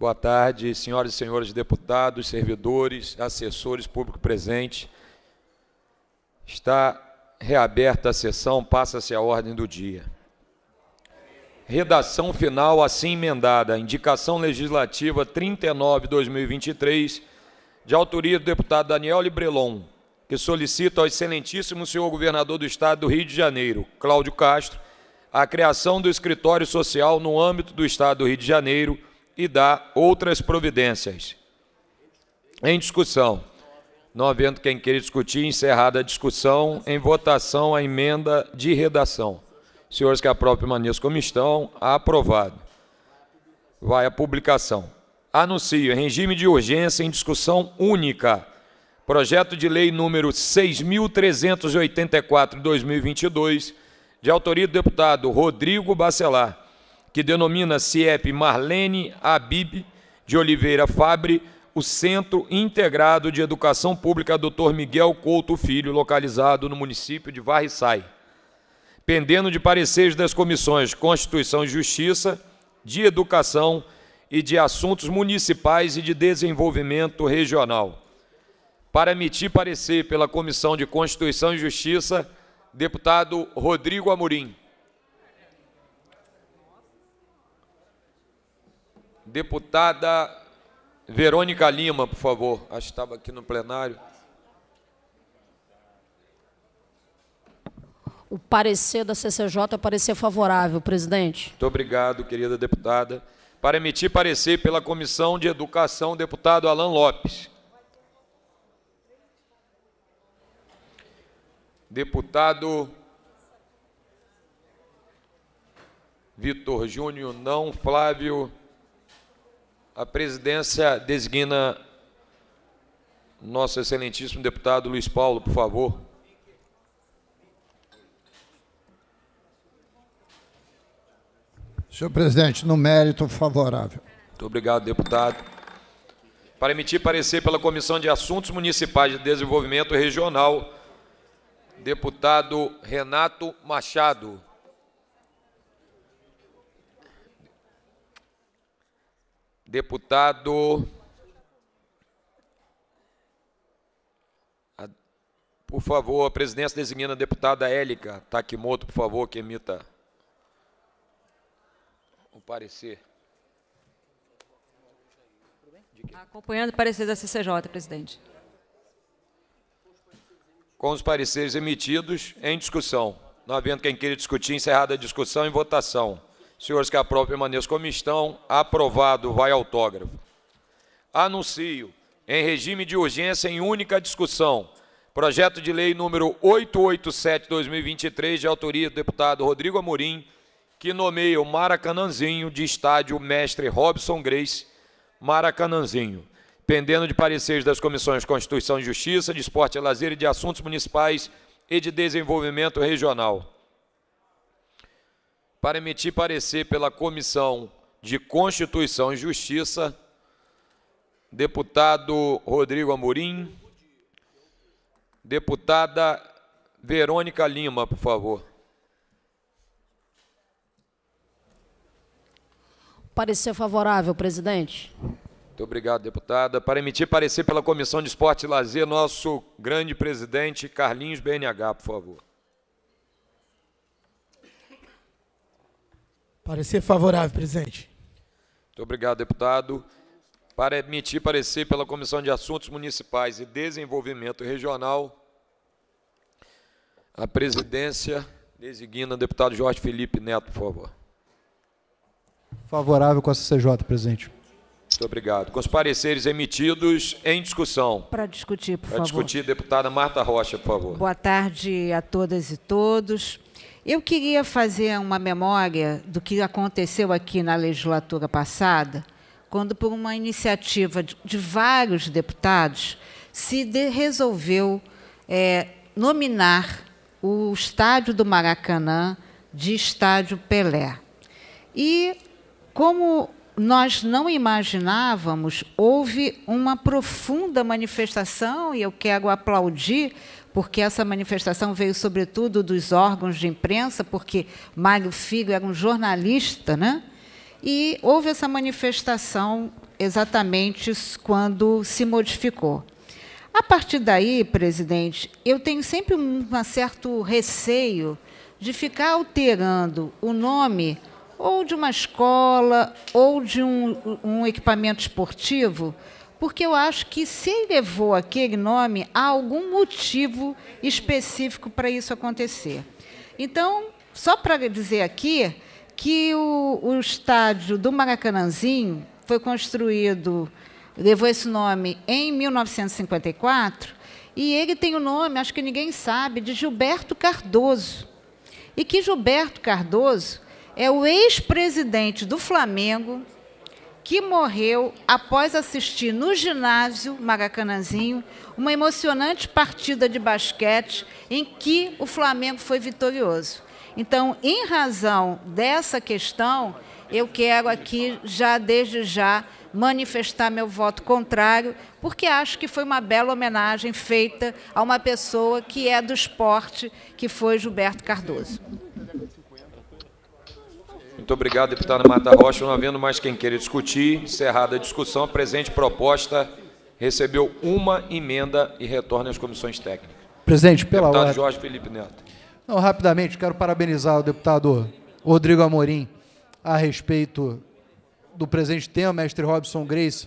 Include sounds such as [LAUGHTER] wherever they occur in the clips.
Boa tarde, senhoras e senhores deputados, servidores, assessores, público presente. Está reaberta a sessão, passa-se a ordem do dia. Redação final assim emendada. Indicação legislativa 39/2023, de autoria do deputado Daniel Librelon, que solicita ao excelentíssimo senhor governador do estado do Rio de Janeiro, Cláudio Castro, a criação do escritório social no âmbito do estado do Rio de Janeiro e dá outras providências. Em discussão. Não havendo quem queira discutir, encerrada a discussão, em votação a emenda de redação. Senhores que aprovem permaneçam como estão, aprovado. Vai a publicação. Anuncio, em regime de urgência em discussão única, projeto de lei número 6.384, 2022, de autoria do deputado Rodrigo Bacelar, que denomina CIEP Marlene Abib de Oliveira Fabre, o Centro Integrado de Educação Pública Dr. Miguel Couto Filho, localizado no município de Varriçai. Pendendo de pareceres das comissões Constituição e Justiça, de Educação e de Assuntos Municipais e de Desenvolvimento Regional. Para emitir parecer pela Comissão de Constituição e Justiça, deputado Rodrigo Amorim. Deputada Verônica Lima, por favor. Acho que estava aqui no plenário. O parecer da CCJ é parecer favorável, presidente. Muito obrigado, querida deputada. Para emitir parecer pela Comissão de Educação, deputado Alan Lopes. Deputado Vitor Júnior, não. Flávio a presidência designa nosso excelentíssimo deputado Luiz Paulo, por favor. Senhor presidente, no mérito favorável. Muito obrigado, deputado. Para emitir parecer pela Comissão de Assuntos Municipais de Desenvolvimento Regional, deputado Renato Machado. Deputado. Por favor, a presidência designa a deputada Élica Takimoto, por favor, que emita o parecer. Acompanhando o parecer da CCJ, presidente. Com os pareceres emitidos, em discussão. Não havendo quem queira discutir, encerrada a discussão em votação. Senhores, que aprovam, permaneçam como estão. Aprovado, vai autógrafo. Anuncio, em regime de urgência, em única discussão, projeto de lei número 887-2023, de autoria do deputado Rodrigo Amorim, que nomeia o Maracanãzinho de estádio Mestre Robson Grace Maracanãzinho, pendendo de pareceres das comissões Constituição e Justiça, de Esporte e Lazer e de Assuntos Municipais e de Desenvolvimento Regional para emitir parecer pela Comissão de Constituição e Justiça, deputado Rodrigo Amorim, deputada Verônica Lima, por favor. Parecer favorável, presidente. Muito obrigado, deputada. Para emitir parecer pela Comissão de Esporte e Lazer, nosso grande presidente Carlinhos BNH, por favor. Parecer favorável, presidente. Muito obrigado, deputado. Para emitir parecer pela Comissão de Assuntos Municipais e Desenvolvimento Regional, a presidência designa o deputado Jorge Felipe Neto, por favor. Favorável com a CCJ, presidente. Muito obrigado. Com os pareceres emitidos em discussão. Para discutir, por Para favor. Para discutir, deputada Marta Rocha, por favor. Boa tarde a todas e todos. Eu queria fazer uma memória do que aconteceu aqui na legislatura passada, quando, por uma iniciativa de vários deputados, se de, resolveu é, nominar o estádio do Maracanã de Estádio Pelé. E, como nós não imaginávamos, houve uma profunda manifestação, e eu quero aplaudir porque essa manifestação veio sobretudo dos órgãos de imprensa, porque Magno Figo era um jornalista, né? E houve essa manifestação exatamente quando se modificou. A partir daí, presidente, eu tenho sempre um certo receio de ficar alterando o nome ou de uma escola ou de um, um equipamento esportivo porque eu acho que se levou aquele nome, há algum motivo específico para isso acontecer. Então, só para dizer aqui que o, o estádio do Maracanãzinho foi construído, levou esse nome em 1954, e ele tem o nome, acho que ninguém sabe, de Gilberto Cardoso. E que Gilberto Cardoso é o ex-presidente do Flamengo, que morreu após assistir no ginásio Maracanãzinho uma emocionante partida de basquete em que o Flamengo foi vitorioso. Então, em razão dessa questão, eu quero aqui já desde já manifestar meu voto contrário, porque acho que foi uma bela homenagem feita a uma pessoa que é do esporte, que foi Gilberto Cardoso. Muito obrigado, deputado Marta Rocha. Não havendo mais quem queira discutir, encerrada a discussão, a presente proposta recebeu uma emenda e retorna às comissões técnicas. Presidente, pela deputado hora. Jorge Felipe Neto. Não, rapidamente, quero parabenizar o deputado Rodrigo Amorim a respeito do presente tema. Mestre Robson Grace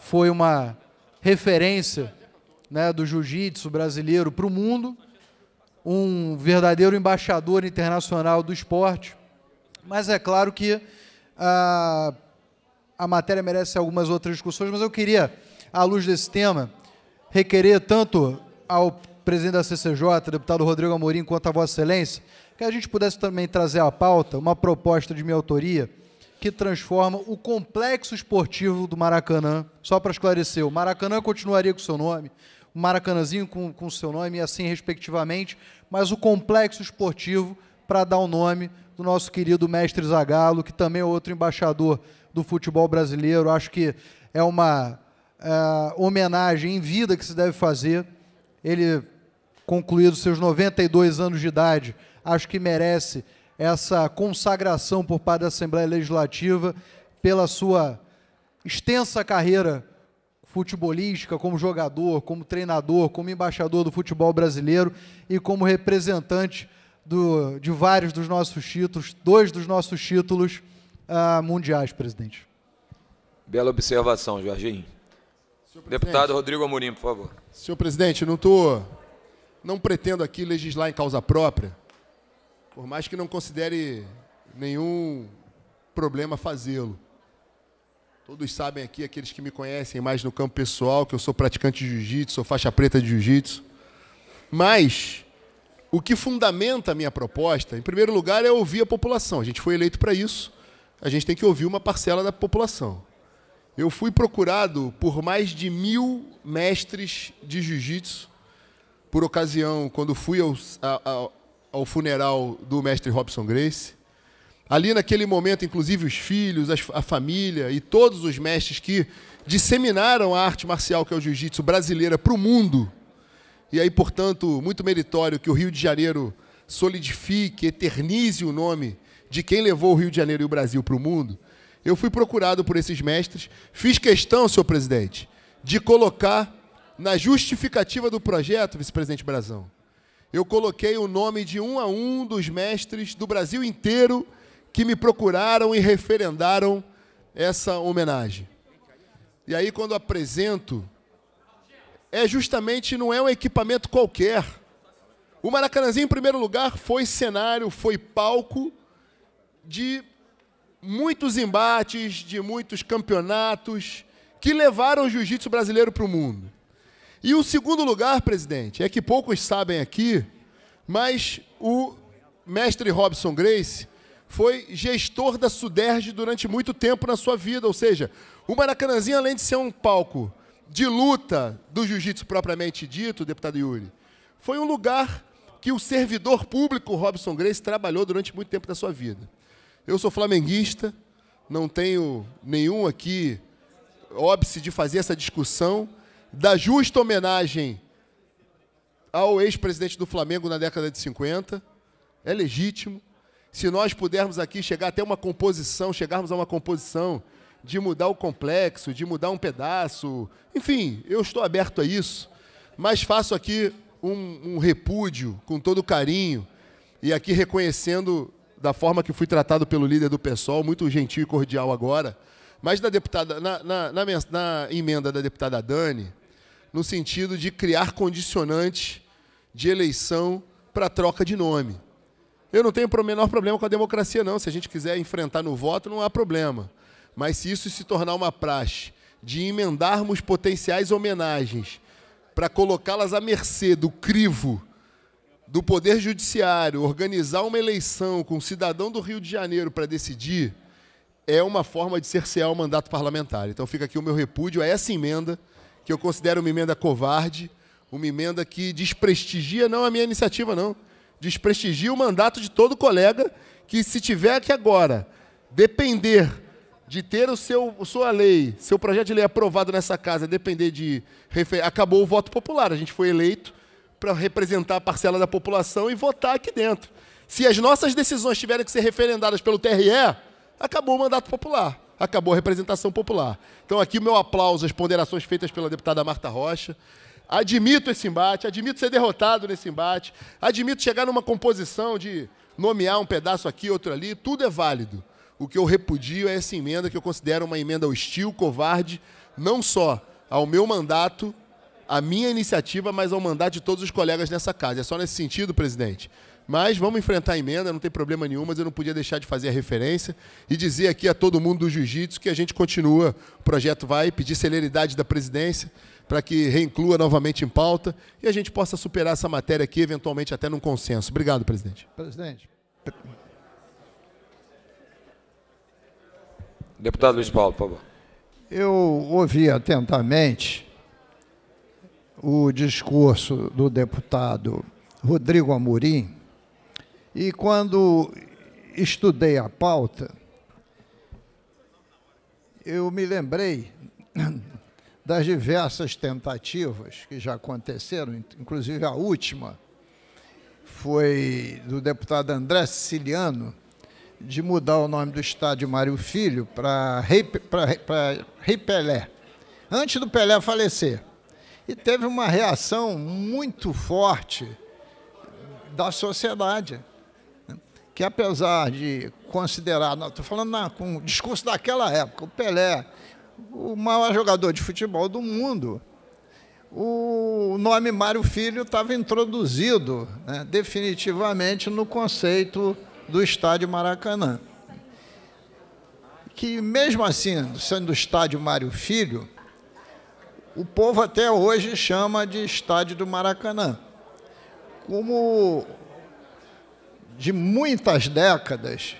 foi uma referência né, do jiu-jitsu brasileiro para o mundo, um verdadeiro embaixador internacional do esporte. Mas é claro que a, ah, a matéria merece algumas outras discussões, mas eu queria, à luz desse tema, requerer tanto ao presidente da CCJ, deputado Rodrigo Amorim, quanto a Vossa Excelência, que a gente pudesse também trazer à pauta uma proposta de minha autoria que transforma o complexo esportivo do Maracanã, só para esclarecer, o Maracanã continuaria com o seu nome, o Maracanãzinho com o seu nome e assim respectivamente, mas o complexo esportivo para dar o nome do nosso querido mestre Zagallo, que também é outro embaixador do futebol brasileiro. Acho que é uma é, homenagem em vida que se deve fazer. Ele, concluído seus 92 anos de idade, acho que merece essa consagração por parte da Assembleia Legislativa pela sua extensa carreira futebolística, como jogador, como treinador, como embaixador do futebol brasileiro e como representante do, de vários dos nossos títulos, dois dos nossos títulos uh, mundiais, presidente. Bela observação, Jorginho. Deputado Rodrigo Amorim, por favor. Senhor presidente, não tô, não pretendo aqui legislar em causa própria, por mais que não considere nenhum problema fazê-lo. Todos sabem aqui, aqueles que me conhecem mais no campo pessoal, que eu sou praticante de jiu-jitsu, sou faixa preta de jiu-jitsu. Mas o que fundamenta a minha proposta, em primeiro lugar, é ouvir a população. A gente foi eleito para isso, a gente tem que ouvir uma parcela da população. Eu fui procurado por mais de mil mestres de jiu-jitsu, por ocasião, quando fui ao, ao, ao funeral do mestre Robson Grace. Ali naquele momento, inclusive os filhos, a família e todos os mestres que disseminaram a arte marcial que é o jiu-jitsu brasileira para o mundo e aí, portanto, muito meritório que o Rio de Janeiro solidifique, eternize o nome de quem levou o Rio de Janeiro e o Brasil para o mundo. Eu fui procurado por esses mestres, fiz questão, senhor presidente, de colocar na justificativa do projeto, vice-presidente Brazão, eu coloquei o nome de um a um dos mestres do Brasil inteiro que me procuraram e referendaram essa homenagem. E aí, quando apresento é justamente não é um equipamento qualquer. O Maracanãzinho, em primeiro lugar, foi cenário, foi palco de muitos embates, de muitos campeonatos que levaram o jiu-jitsu brasileiro para o mundo. E o segundo lugar, presidente, é que poucos sabem aqui, mas o mestre Robson Grace foi gestor da Suderge durante muito tempo na sua vida, ou seja, o Maracanãzinho, além de ser um palco de luta do jiu-jitsu propriamente dito, deputado Yuri, foi um lugar que o servidor público Robson Grace trabalhou durante muito tempo da sua vida. Eu sou flamenguista, não tenho nenhum aqui óbice de fazer essa discussão da justa homenagem ao ex-presidente do Flamengo na década de 50. É legítimo. Se nós pudermos aqui chegar até uma composição, chegarmos a uma composição de mudar o complexo, de mudar um pedaço. Enfim, eu estou aberto a isso, mas faço aqui um, um repúdio com todo carinho e aqui reconhecendo da forma que fui tratado pelo líder do PSOL, muito gentil e cordial agora, mas deputada, na, na, na, na emenda da deputada Dani, no sentido de criar condicionantes de eleição para troca de nome. Eu não tenho o menor problema com a democracia, não. Se a gente quiser enfrentar no voto, não há problema. Mas se isso se tornar uma praxe de emendarmos potenciais homenagens para colocá-las à mercê do crivo do Poder Judiciário, organizar uma eleição com um cidadão do Rio de Janeiro para decidir, é uma forma de cercear o mandato parlamentar. Então fica aqui o meu repúdio a essa emenda, que eu considero uma emenda covarde, uma emenda que desprestigia não a minha iniciativa, não. Desprestigia o mandato de todo colega que, se tiver aqui agora, depender de ter o seu, sua lei, seu projeto de lei aprovado nessa casa, depender de. Acabou o voto popular, a gente foi eleito para representar a parcela da população e votar aqui dentro. Se as nossas decisões tiverem que ser referendadas pelo TRE, acabou o mandato popular, acabou a representação popular. Então, aqui o meu aplauso às ponderações feitas pela deputada Marta Rocha. Admito esse embate, admito ser derrotado nesse embate, admito chegar numa composição de nomear um pedaço aqui, outro ali, tudo é válido o que eu repudio é essa emenda que eu considero uma emenda hostil, covarde, não só ao meu mandato, à minha iniciativa, mas ao mandato de todos os colegas nessa casa. É só nesse sentido, presidente. Mas vamos enfrentar a emenda, não tem problema nenhum, mas eu não podia deixar de fazer a referência e dizer aqui a todo mundo do jiu-jitsu que a gente continua, o projeto vai pedir celeridade da presidência para que reinclua novamente em pauta e a gente possa superar essa matéria aqui, eventualmente até num consenso. Obrigado, presidente. Presidente. Deputado Luiz Paulo, por favor. Eu ouvi atentamente o discurso do deputado Rodrigo Amorim e quando estudei a pauta, eu me lembrei [CLEARS THROAT] das diversas tentativas que já aconteceram, inclusive a última foi do deputado André Siciliano, de mudar o nome do estádio Mário Filho para Rei, pra, Rei Pelé, antes do Pelé falecer. E teve uma reação muito forte da sociedade, né? que apesar de considerar, estou falando na, com o discurso daquela época, o Pelé, o maior jogador de futebol do mundo, o nome Mário Filho estava introduzido né, definitivamente no conceito do estádio Maracanã. Que mesmo assim, sendo do estádio Mário Filho, o povo até hoje chama de estádio do Maracanã. Como de muitas décadas,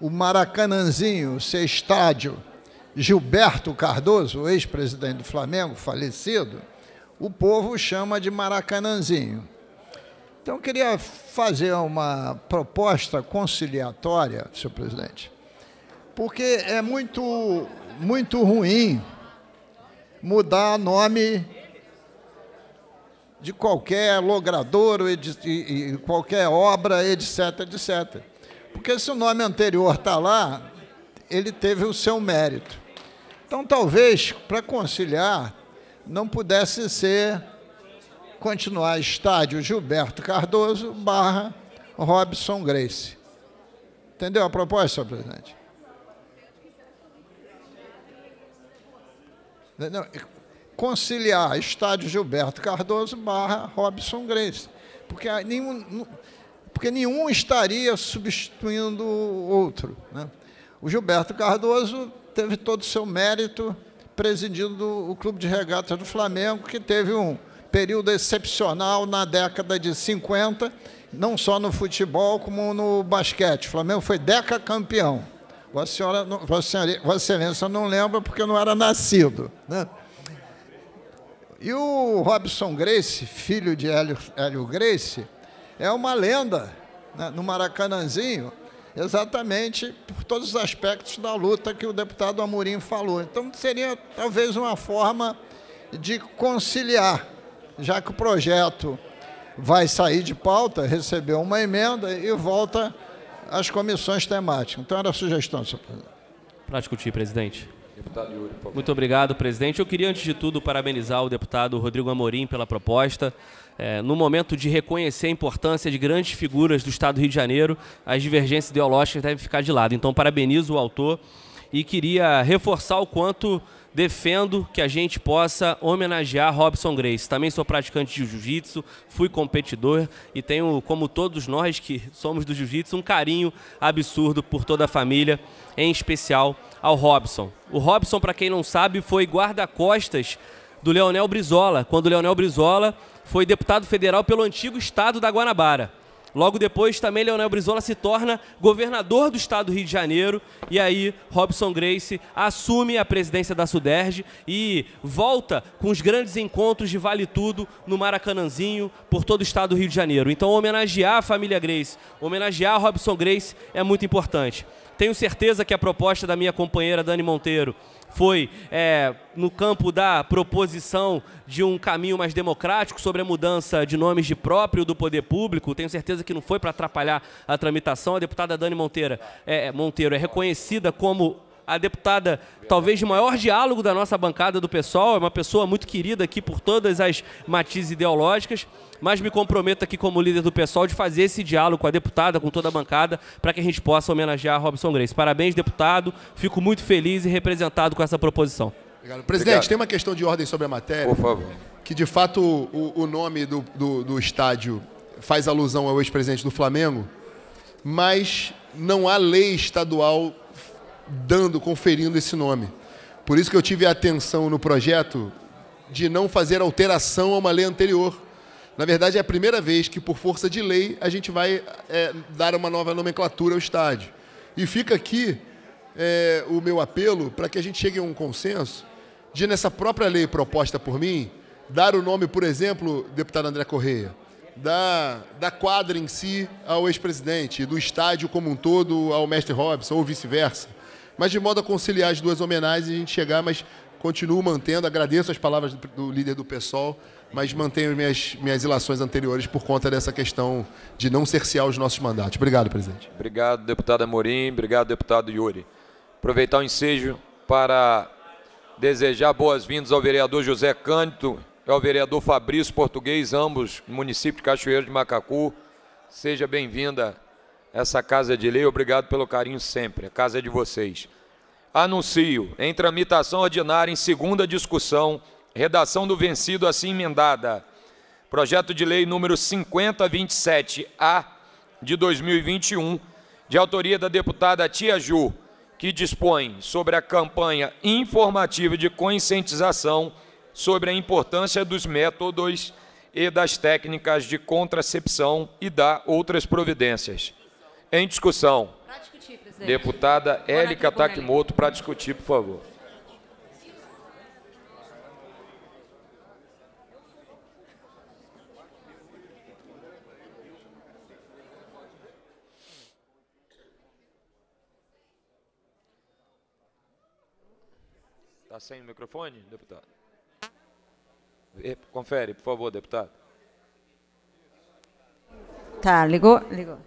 o Maracanãzinho, seu estádio, Gilberto Cardoso, ex-presidente do Flamengo, falecido, o povo chama de Maracanãzinho. Então, eu queria fazer uma proposta conciliatória, senhor presidente, porque é muito, muito ruim mudar nome de qualquer logradouro e, qualquer obra, etc, etc. Porque se o nome anterior está lá, ele teve o seu mérito. Então, talvez, para conciliar, não pudesse ser continuar estádio Gilberto Cardoso barra Robson Grace. Entendeu a proposta, presidente? Entendeu? Conciliar estádio Gilberto Cardoso barra Robson Grace. Porque nenhum, porque nenhum estaria substituindo o outro. Né? O Gilberto Cardoso teve todo o seu mérito presidindo o Clube de Regatas do Flamengo, que teve um, período excepcional na década de 50, não só no futebol, como no basquete. O Flamengo foi decacampeão. Vossa, senhora, Vossa, senhora, Vossa Excelência não lembra porque não era nascido. Né? E o Robson Grace, filho de Hélio, Hélio Grace, é uma lenda né, no Maracanãzinho, exatamente por todos os aspectos da luta que o deputado Amorim falou. Então, seria talvez uma forma de conciliar já que o projeto vai sair de pauta, recebeu uma emenda e volta às comissões temáticas. Então, era a sugestão, senhor presidente. Para discutir, presidente. Deputado Yuri, por favor. Muito obrigado, presidente. Eu queria, antes de tudo, parabenizar o deputado Rodrigo Amorim pela proposta. É, no momento de reconhecer a importância de grandes figuras do Estado do Rio de Janeiro, as divergências ideológicas devem ficar de lado. Então, parabenizo o autor e queria reforçar o quanto defendo que a gente possa homenagear Robson Grace. Também sou praticante de jiu-jitsu, fui competidor e tenho, como todos nós que somos do jiu-jitsu, um carinho absurdo por toda a família, em especial ao Robson. O Robson, para quem não sabe, foi guarda-costas do Leonel Brizola, quando o Leonel Brizola foi deputado federal pelo antigo estado da Guanabara. Logo depois, também Leonel Brizola se torna governador do estado do Rio de Janeiro e aí Robson Grace assume a presidência da Suderge e volta com os grandes encontros de Vale Tudo no Maracanãzinho por todo o estado do Rio de Janeiro. Então, homenagear a família Grace, homenagear Robson Grace é muito importante. Tenho certeza que a proposta da minha companheira Dani Monteiro foi é, no campo da proposição de um caminho mais democrático sobre a mudança de nomes de próprio do poder público. Tenho certeza que não foi para atrapalhar a tramitação. A deputada Dani Monteira, é, Monteiro é reconhecida como a deputada, talvez de maior diálogo da nossa bancada do pessoal, é uma pessoa muito querida aqui por todas as matizes ideológicas, mas me comprometo aqui como líder do pessoal de fazer esse diálogo com a deputada, com toda a bancada, para que a gente possa homenagear a Robson Grace. Parabéns, deputado. Fico muito feliz e representado com essa proposição. Obrigado. Presidente, Obrigado. tem uma questão de ordem sobre a matéria. Por favor. Que, de fato, o, o nome do, do, do estádio faz alusão ao ex-presidente do Flamengo, mas não há lei estadual dando, conferindo esse nome. Por isso que eu tive a atenção no projeto de não fazer alteração a uma lei anterior. Na verdade, é a primeira vez que, por força de lei, a gente vai é, dar uma nova nomenclatura ao estádio. E fica aqui é, o meu apelo para que a gente chegue a um consenso de, nessa própria lei proposta por mim, dar o nome, por exemplo, deputado André Correia, da, da quadra em si ao ex-presidente, do estádio como um todo ao mestre Robson, ou vice-versa mas de modo a conciliar as duas homenagens e a gente chegar, mas continuo mantendo, agradeço as palavras do líder do PSOL, mas mantenho minhas, minhas ilações anteriores por conta dessa questão de não cercear os nossos mandatos. Obrigado, presidente. Obrigado, deputado Amorim. Obrigado, deputado Yuri. Aproveitar o ensejo para desejar boas-vindas ao vereador José Cândido e ao vereador Fabrício Português, ambos do município de Cachoeiro de Macacu. Seja bem-vinda essa casa é de lei, obrigado pelo carinho sempre. A casa é de vocês. Anuncio, em tramitação ordinária, em segunda discussão, redação do vencido assim emendada. Projeto de lei número 5027-A de 2021, de autoria da deputada Tia Ju, que dispõe sobre a campanha informativa de conscientização sobre a importância dos métodos e das técnicas de contracepção e dá outras providências. Em discussão. Para discutir, presidente. Deputada Élica Takimoto, para discutir, por favor. Está sem o microfone, deputado? É, confere, por favor, deputado. Tá, ligou? Ligou.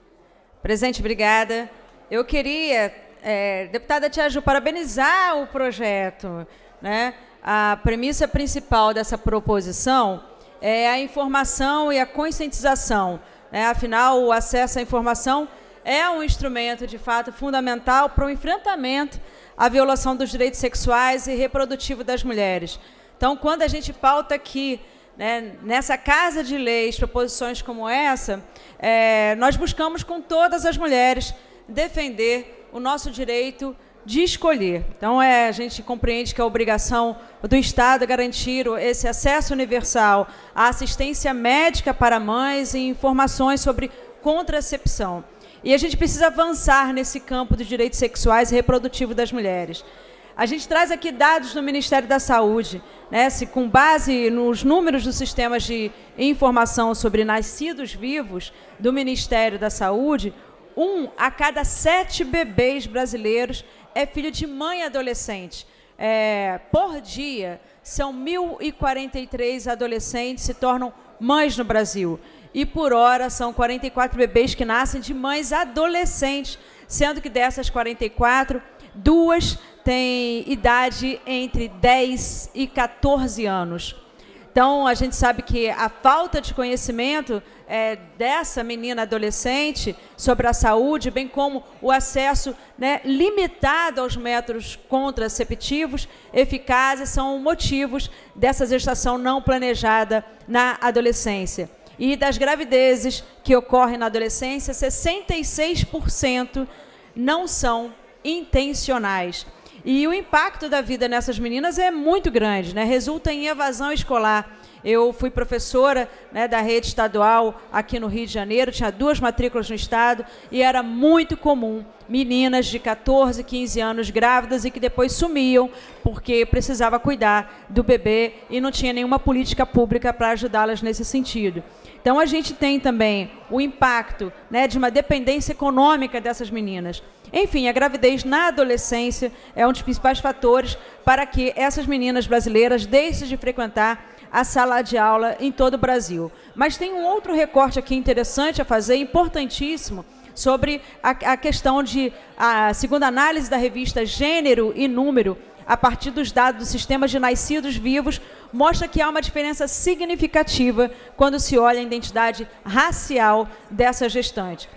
Presidente, obrigada. Eu queria, é, deputada Tiaju, parabenizar o projeto. Né? A premissa principal dessa proposição é a informação e a conscientização. Né? Afinal, o acesso à informação é um instrumento, de fato, fundamental para o enfrentamento à violação dos direitos sexuais e reprodutivos das mulheres. Então, quando a gente pauta aqui né, nessa casa de leis, proposições como essa, é, nós buscamos com todas as mulheres defender o nosso direito de escolher. Então, é, a gente compreende que a obrigação do Estado é garantir esse acesso universal à assistência médica para mães e informações sobre contracepção. E a gente precisa avançar nesse campo dos direitos sexuais e reprodutivos das mulheres. A gente traz aqui dados do Ministério da Saúde, né, se com base nos números dos sistemas de informação sobre nascidos vivos do Ministério da Saúde, um a cada sete bebês brasileiros é filho de mãe adolescente. É, por dia, são 1.043 adolescentes se tornam mães no Brasil. E por hora, são 44 bebês que nascem de mães adolescentes, sendo que dessas 44, duas tem idade entre 10 e 14 anos. Então, a gente sabe que a falta de conhecimento é, dessa menina adolescente sobre a saúde, bem como o acesso né, limitado aos métodos contraceptivos eficazes, são motivos dessa gestação não planejada na adolescência. E das gravidezes que ocorrem na adolescência, 66% não são intencionais. E o impacto da vida nessas meninas é muito grande, né? Resulta em evasão escolar. Eu fui professora né, da rede estadual aqui no Rio de Janeiro, tinha duas matrículas no estado e era muito comum meninas de 14, 15 anos grávidas e que depois sumiam porque precisava cuidar do bebê e não tinha nenhuma política pública para ajudá-las nesse sentido. Então a gente tem também o impacto né, de uma dependência econômica dessas meninas. Enfim, a gravidez na adolescência é um dos principais fatores para que essas meninas brasileiras deixem de frequentar a sala de aula em todo o Brasil. Mas tem um outro recorte aqui interessante a fazer, importantíssimo, sobre a, a questão de a análise da revista Gênero e Número a partir dos dados do sistema de nascidos vivos, mostra que há uma diferença significativa quando se olha a identidade racial dessa gestante.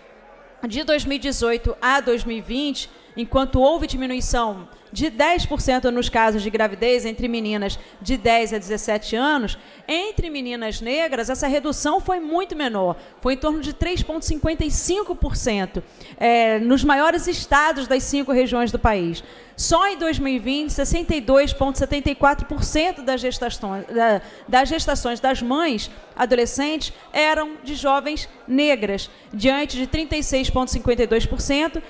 De 2018 a 2020, enquanto houve diminuição de 10% nos casos de gravidez entre meninas de 10 a 17 anos, entre meninas negras, essa redução foi muito menor, foi em torno de 3,55% é, eh, nos maiores estados das cinco regiões do país. Só em 2020, 62,74% das gestações, das gestações das mães adolescentes eram de jovens negras, diante de 36,52%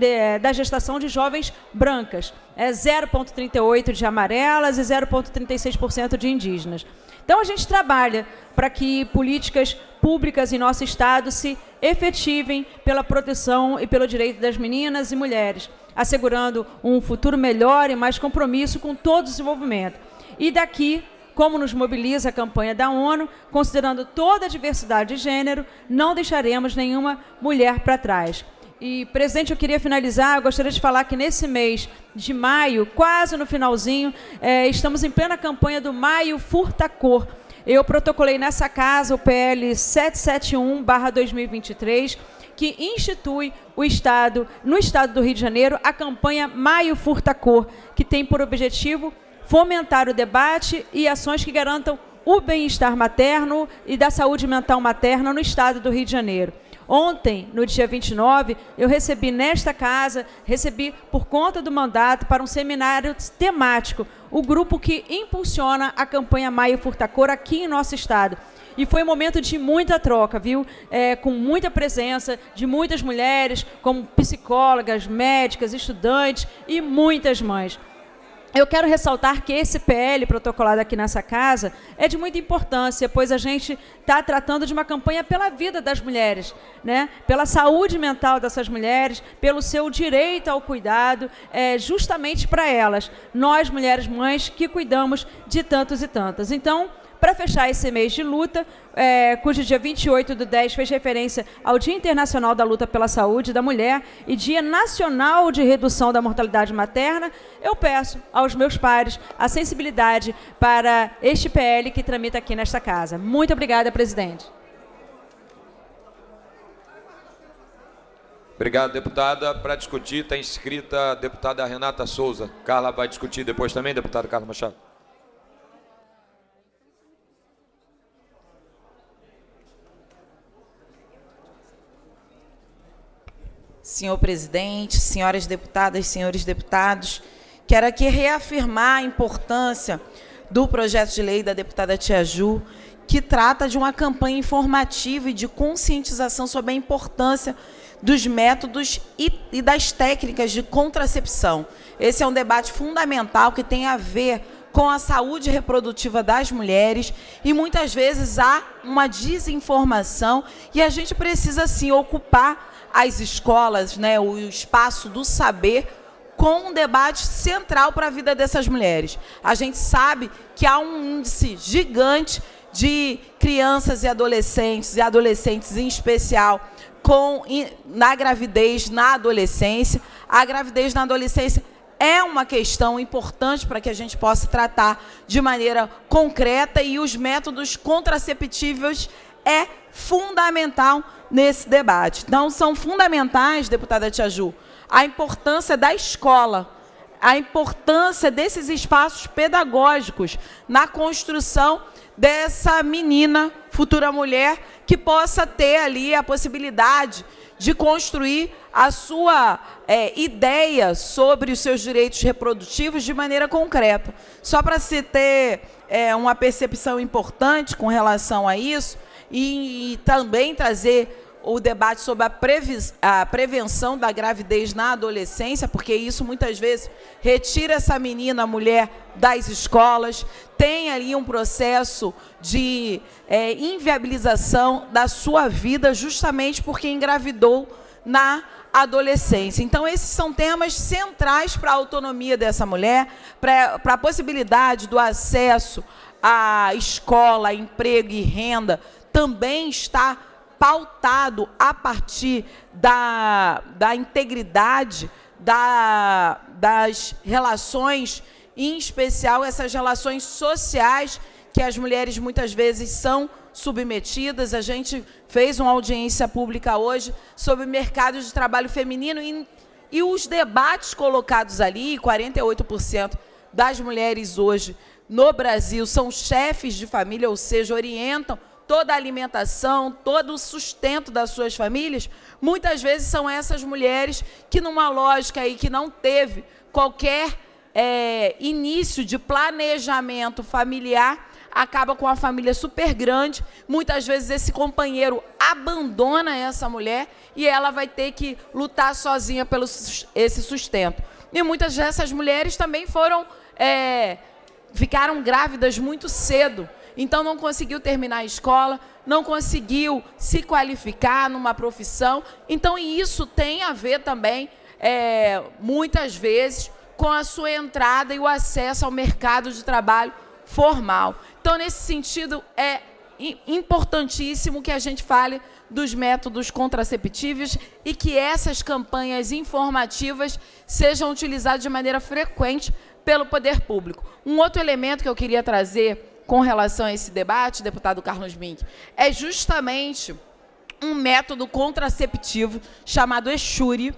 eh, da gestação de jovens brancas, 0,38% é de amarelas e 0,36% de indígenas. Então a gente trabalha para que políticas públicas em nosso estado se efetivem pela proteção e pelo direito das meninas e mulheres assegurando um futuro melhor e mais compromisso com todo o desenvolvimento. E daqui, como nos mobiliza a campanha da ONU, considerando toda a diversidade de gênero, não deixaremos nenhuma mulher para trás. E, presidente, eu queria finalizar. Eu gostaria de falar que nesse mês de maio, quase no finalzinho, é, estamos em plena campanha do Maio Furta Cor. Eu protocolei nessa casa o PL 771-2023 que institui o Estado, no Estado do Rio de Janeiro, a campanha Maio Furta Cor, que tem por objetivo fomentar o debate e ações que garantam o bem-estar materno e da saúde mental materna no Estado do Rio de Janeiro. Ontem, no dia 29, eu recebi nesta casa, recebi por conta do mandato para um seminário temático, o grupo que impulsiona a campanha Maio Furtacor aqui em nosso estado. E foi um momento de muita troca, viu? É, com muita presença de muitas mulheres, como psicólogas, médicas, estudantes e muitas mães. Eu quero ressaltar que esse PL protocolado aqui nessa casa é de muita importância, pois a gente está tratando de uma campanha pela vida das mulheres, né? pela saúde mental dessas mulheres, pelo seu direito ao cuidado, é, justamente para elas, nós mulheres mães que cuidamos de tantos e tantas. Então, para fechar esse mês de luta, é, cujo dia 28 do 10 fez referência ao Dia Internacional da Luta pela Saúde da Mulher e Dia Nacional de Redução da Mortalidade Materna, eu peço aos meus pares a sensibilidade para este PL que tramita aqui nesta casa. Muito obrigada, presidente. Obrigado, deputada. Para discutir, está inscrita a deputada Renata Souza. Carla vai discutir depois também, deputado Carla Machado. senhor presidente, senhoras deputadas, senhores deputados. Quero aqui reafirmar a importância do projeto de lei da deputada Tia Ju, que trata de uma campanha informativa e de conscientização sobre a importância dos métodos e, e das técnicas de contracepção. Esse é um debate fundamental que tem a ver com a saúde reprodutiva das mulheres e muitas vezes há uma desinformação e a gente precisa sim ocupar as escolas, né, o espaço do saber com um debate central para a vida dessas mulheres. A gente sabe que há um índice gigante de crianças e adolescentes, e adolescentes em especial, com na gravidez, na adolescência. A gravidez na adolescência é uma questão importante para que a gente possa tratar de maneira concreta e os métodos contraceptivos é fundamental nesse debate. Então, são fundamentais, deputada Tia Ju, a importância da escola, a importância desses espaços pedagógicos na construção dessa menina, futura mulher, que possa ter ali a possibilidade de construir a sua é, ideia sobre os seus direitos reprodutivos de maneira concreta. Só para se ter é, uma percepção importante com relação a isso, e, e também trazer o debate sobre a, a, prevenção da gravidez na adolescência, porque isso muitas vezes retira essa menina, a mulher, das escolas, tem ali um processo de é, inviabilização da sua vida, justamente porque engravidou na adolescência. Então, esses são temas centrais para a autonomia dessa mulher, para a possibilidade do acesso à escola, emprego e renda também está pautado a partir da, da integridade da, das relações, em especial essas relações sociais que as mulheres muitas vezes são submetidas. A gente fez uma audiência pública hoje sobre mercado de trabalho feminino e, e os debates colocados ali, 48% das mulheres hoje no Brasil são chefes de família, ou seja, orientam toda a alimentação, todo o sustento das suas famílias, muitas vezes são essas mulheres que, numa lógica aí que não teve qualquer é, início de planejamento familiar, acaba com a família super grande. Muitas vezes esse companheiro abandona essa mulher e ela vai ter que lutar sozinha pelo esse sustento. E muitas dessas mulheres também foram é, ficaram grávidas muito cedo. Então não conseguiu terminar a escola, não conseguiu se qualificar numa profissão. Então isso tem a ver também, é, muitas vezes, com a sua entrada e o acesso ao mercado de trabalho formal. Então, nesse sentido, é importantíssimo que a gente fale dos métodos contraceptivos e que essas campanhas informativas sejam utilizadas de maneira frequente pelo poder público. Um outro elemento que eu queria trazer com relação a esse debate, deputado Carlos Mink, é justamente um método contraceptivo chamado Exure,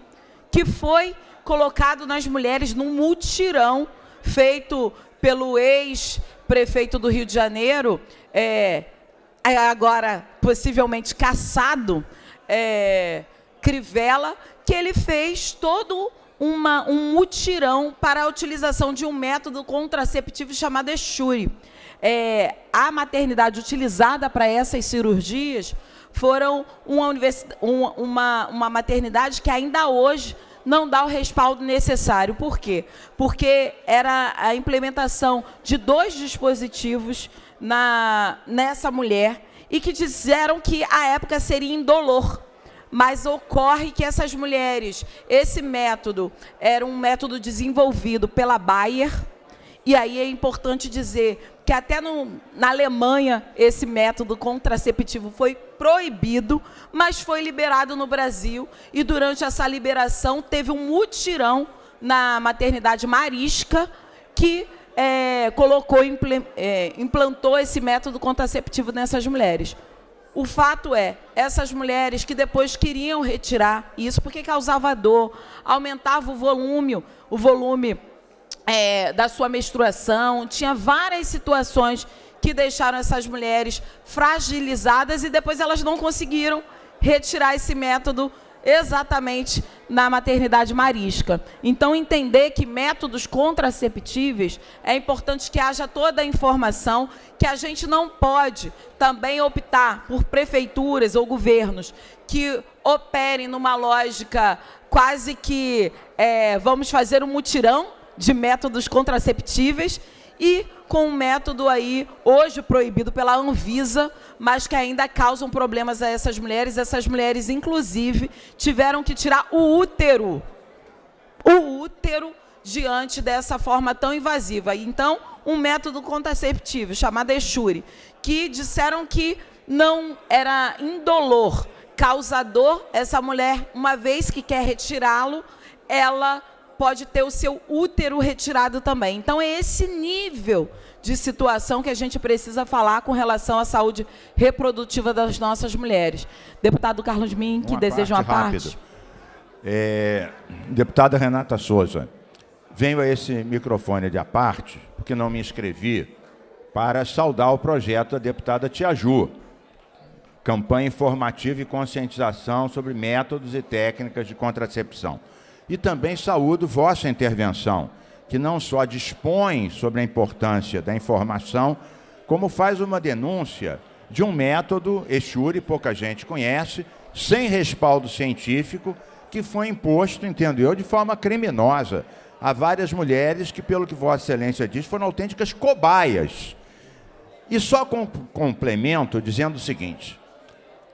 que foi colocado nas mulheres num mutirão feito pelo ex-prefeito do Rio de Janeiro, é, é agora possivelmente caçado, é, Crivella, que ele fez todo uma, um mutirão para a utilização de um método contraceptivo chamado Exure é, a maternidade utilizada para essas cirurgias foram uma, um, uma, uma maternidade que ainda hoje não dá o respaldo necessário. Por quê? Porque era a implementação de dois dispositivos na, nessa mulher e que disseram que a época seria indolor. Mas ocorre que essas mulheres, esse método era um método desenvolvido pela Bayer, e aí é importante dizer que até no, na Alemanha esse método contraceptivo foi proibido, mas foi liberado no Brasil. E durante essa liberação teve um mutirão na maternidade Marisca que é, colocou, impl, é, implantou esse método contraceptivo nessas mulheres. O fato é, essas mulheres que depois queriam retirar isso porque causava dor, aumentava o volume, o volume é, da sua menstruação, tinha várias situações que deixaram essas mulheres fragilizadas e depois elas não conseguiram retirar esse método exatamente na maternidade marisca. Então, entender que métodos contraceptíveis é importante que haja toda a informação, que a gente não pode também optar por prefeituras ou governos que operem numa lógica quase que é, vamos fazer um mutirão de métodos contraceptíveis e com um método aí hoje proibido pela Anvisa, mas que ainda causam problemas a essas mulheres. Essas mulheres, inclusive, tiveram que tirar o útero, o útero diante dessa forma tão invasiva. Então, um método contraceptivo chamado Exure, que disseram que não era indolor, causador. Essa mulher, uma vez que quer retirá-lo, ela pode ter o seu útero retirado também. Então, é esse nível de situação que a gente precisa falar com relação à saúde reprodutiva das nossas mulheres. Deputado Carlos Min, que uma deseja parte uma rápido. parte. É, deputada Renata Souza, venho a esse microfone de aparte, porque não me inscrevi, para saudar o projeto da deputada Tiaju. Campanha informativa e conscientização sobre métodos e técnicas de contracepção. E também saúdo vossa intervenção, que não só dispõe sobre a importância da informação, como faz uma denúncia de um método, Exure, pouca gente conhece, sem respaldo científico, que foi imposto, entendo eu, de forma criminosa a várias mulheres que, pelo que Vossa Excelência diz, foram autênticas cobaias. E só com, complemento dizendo o seguinte: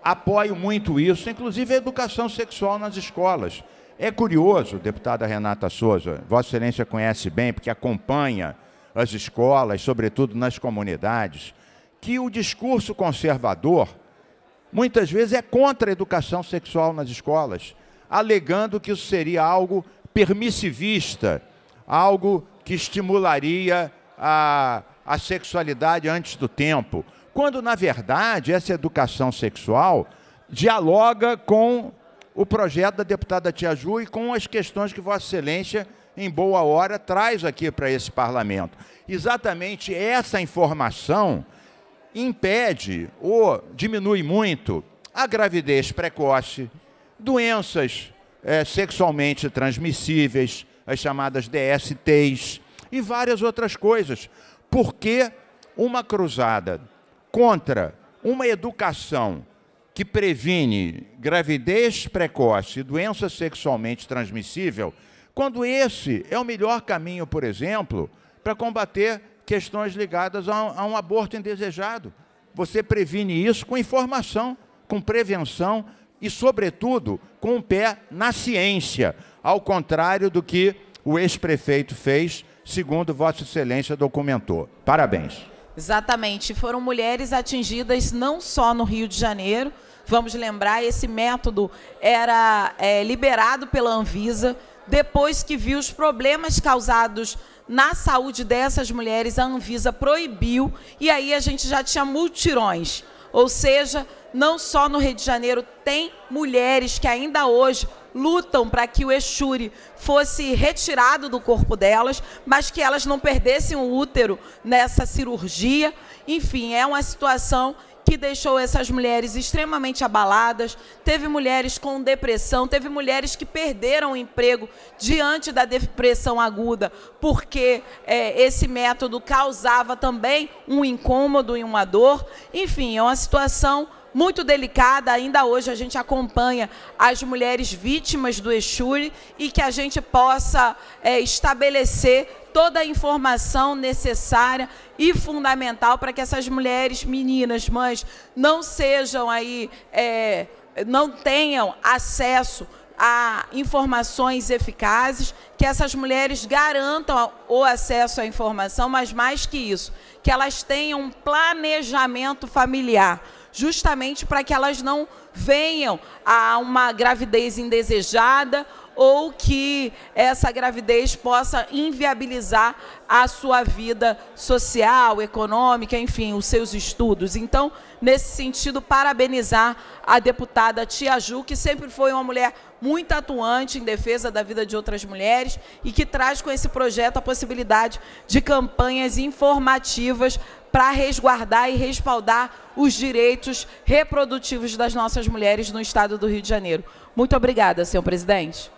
apoio muito isso, inclusive a educação sexual nas escolas. É curioso, deputada Renata Souza, Vossa Excelência conhece bem, porque acompanha as escolas, sobretudo nas comunidades, que o discurso conservador muitas vezes é contra a educação sexual nas escolas, alegando que isso seria algo permissivista, algo que estimularia a, a sexualidade antes do tempo, quando na verdade essa educação sexual dialoga com o projeto da deputada Tia Ju e com as questões que Vossa Excelência, em boa hora, traz aqui para esse parlamento. Exatamente essa informação impede ou diminui muito a gravidez precoce, doenças é, sexualmente transmissíveis, as chamadas DSTs e várias outras coisas. Porque uma cruzada contra uma educação que previne gravidez precoce e doença sexualmente transmissível, quando esse é o melhor caminho, por exemplo, para combater questões ligadas a um, a um aborto indesejado. Você previne isso com informação, com prevenção e, sobretudo, com o um pé na ciência, ao contrário do que o ex-prefeito fez, segundo Vossa Excelência documentou. Parabéns. Exatamente. Foram mulheres atingidas não só no Rio de Janeiro, Vamos lembrar, esse método era é, liberado pela Anvisa depois que viu os problemas causados na saúde dessas mulheres, a Anvisa proibiu e aí a gente já tinha multirões. Ou seja, não só no Rio de Janeiro tem mulheres que ainda hoje lutam para que o Exure fosse retirado do corpo delas, mas que elas não perdessem o útero nessa cirurgia. Enfim, é uma situação que deixou essas mulheres extremamente abaladas. Teve mulheres com depressão, teve mulheres que perderam o emprego diante da depressão aguda, porque é, esse método causava também um incômodo e uma dor. Enfim, é uma situação muito delicada. Ainda hoje a gente acompanha as mulheres vítimas do Exure e que a gente possa é, estabelecer toda a informação necessária e fundamental para que essas mulheres, meninas, mães, não sejam aí, é, não tenham acesso a informações eficazes, que essas mulheres garantam o acesso à informação, mas mais que isso, que elas tenham um planejamento familiar justamente para que elas não venham a uma gravidez indesejada ou que essa gravidez possa inviabilizar a sua vida social, econômica, enfim, os seus estudos. Então, nesse sentido, parabenizar a deputada Tia Ju, que sempre foi uma mulher muito atuante em defesa da vida de outras mulheres e que traz com esse projeto a possibilidade de campanhas informativas para resguardar e respaldar os direitos reprodutivos das nossas mulheres no estado do Rio de Janeiro. Muito obrigada, senhor presidente.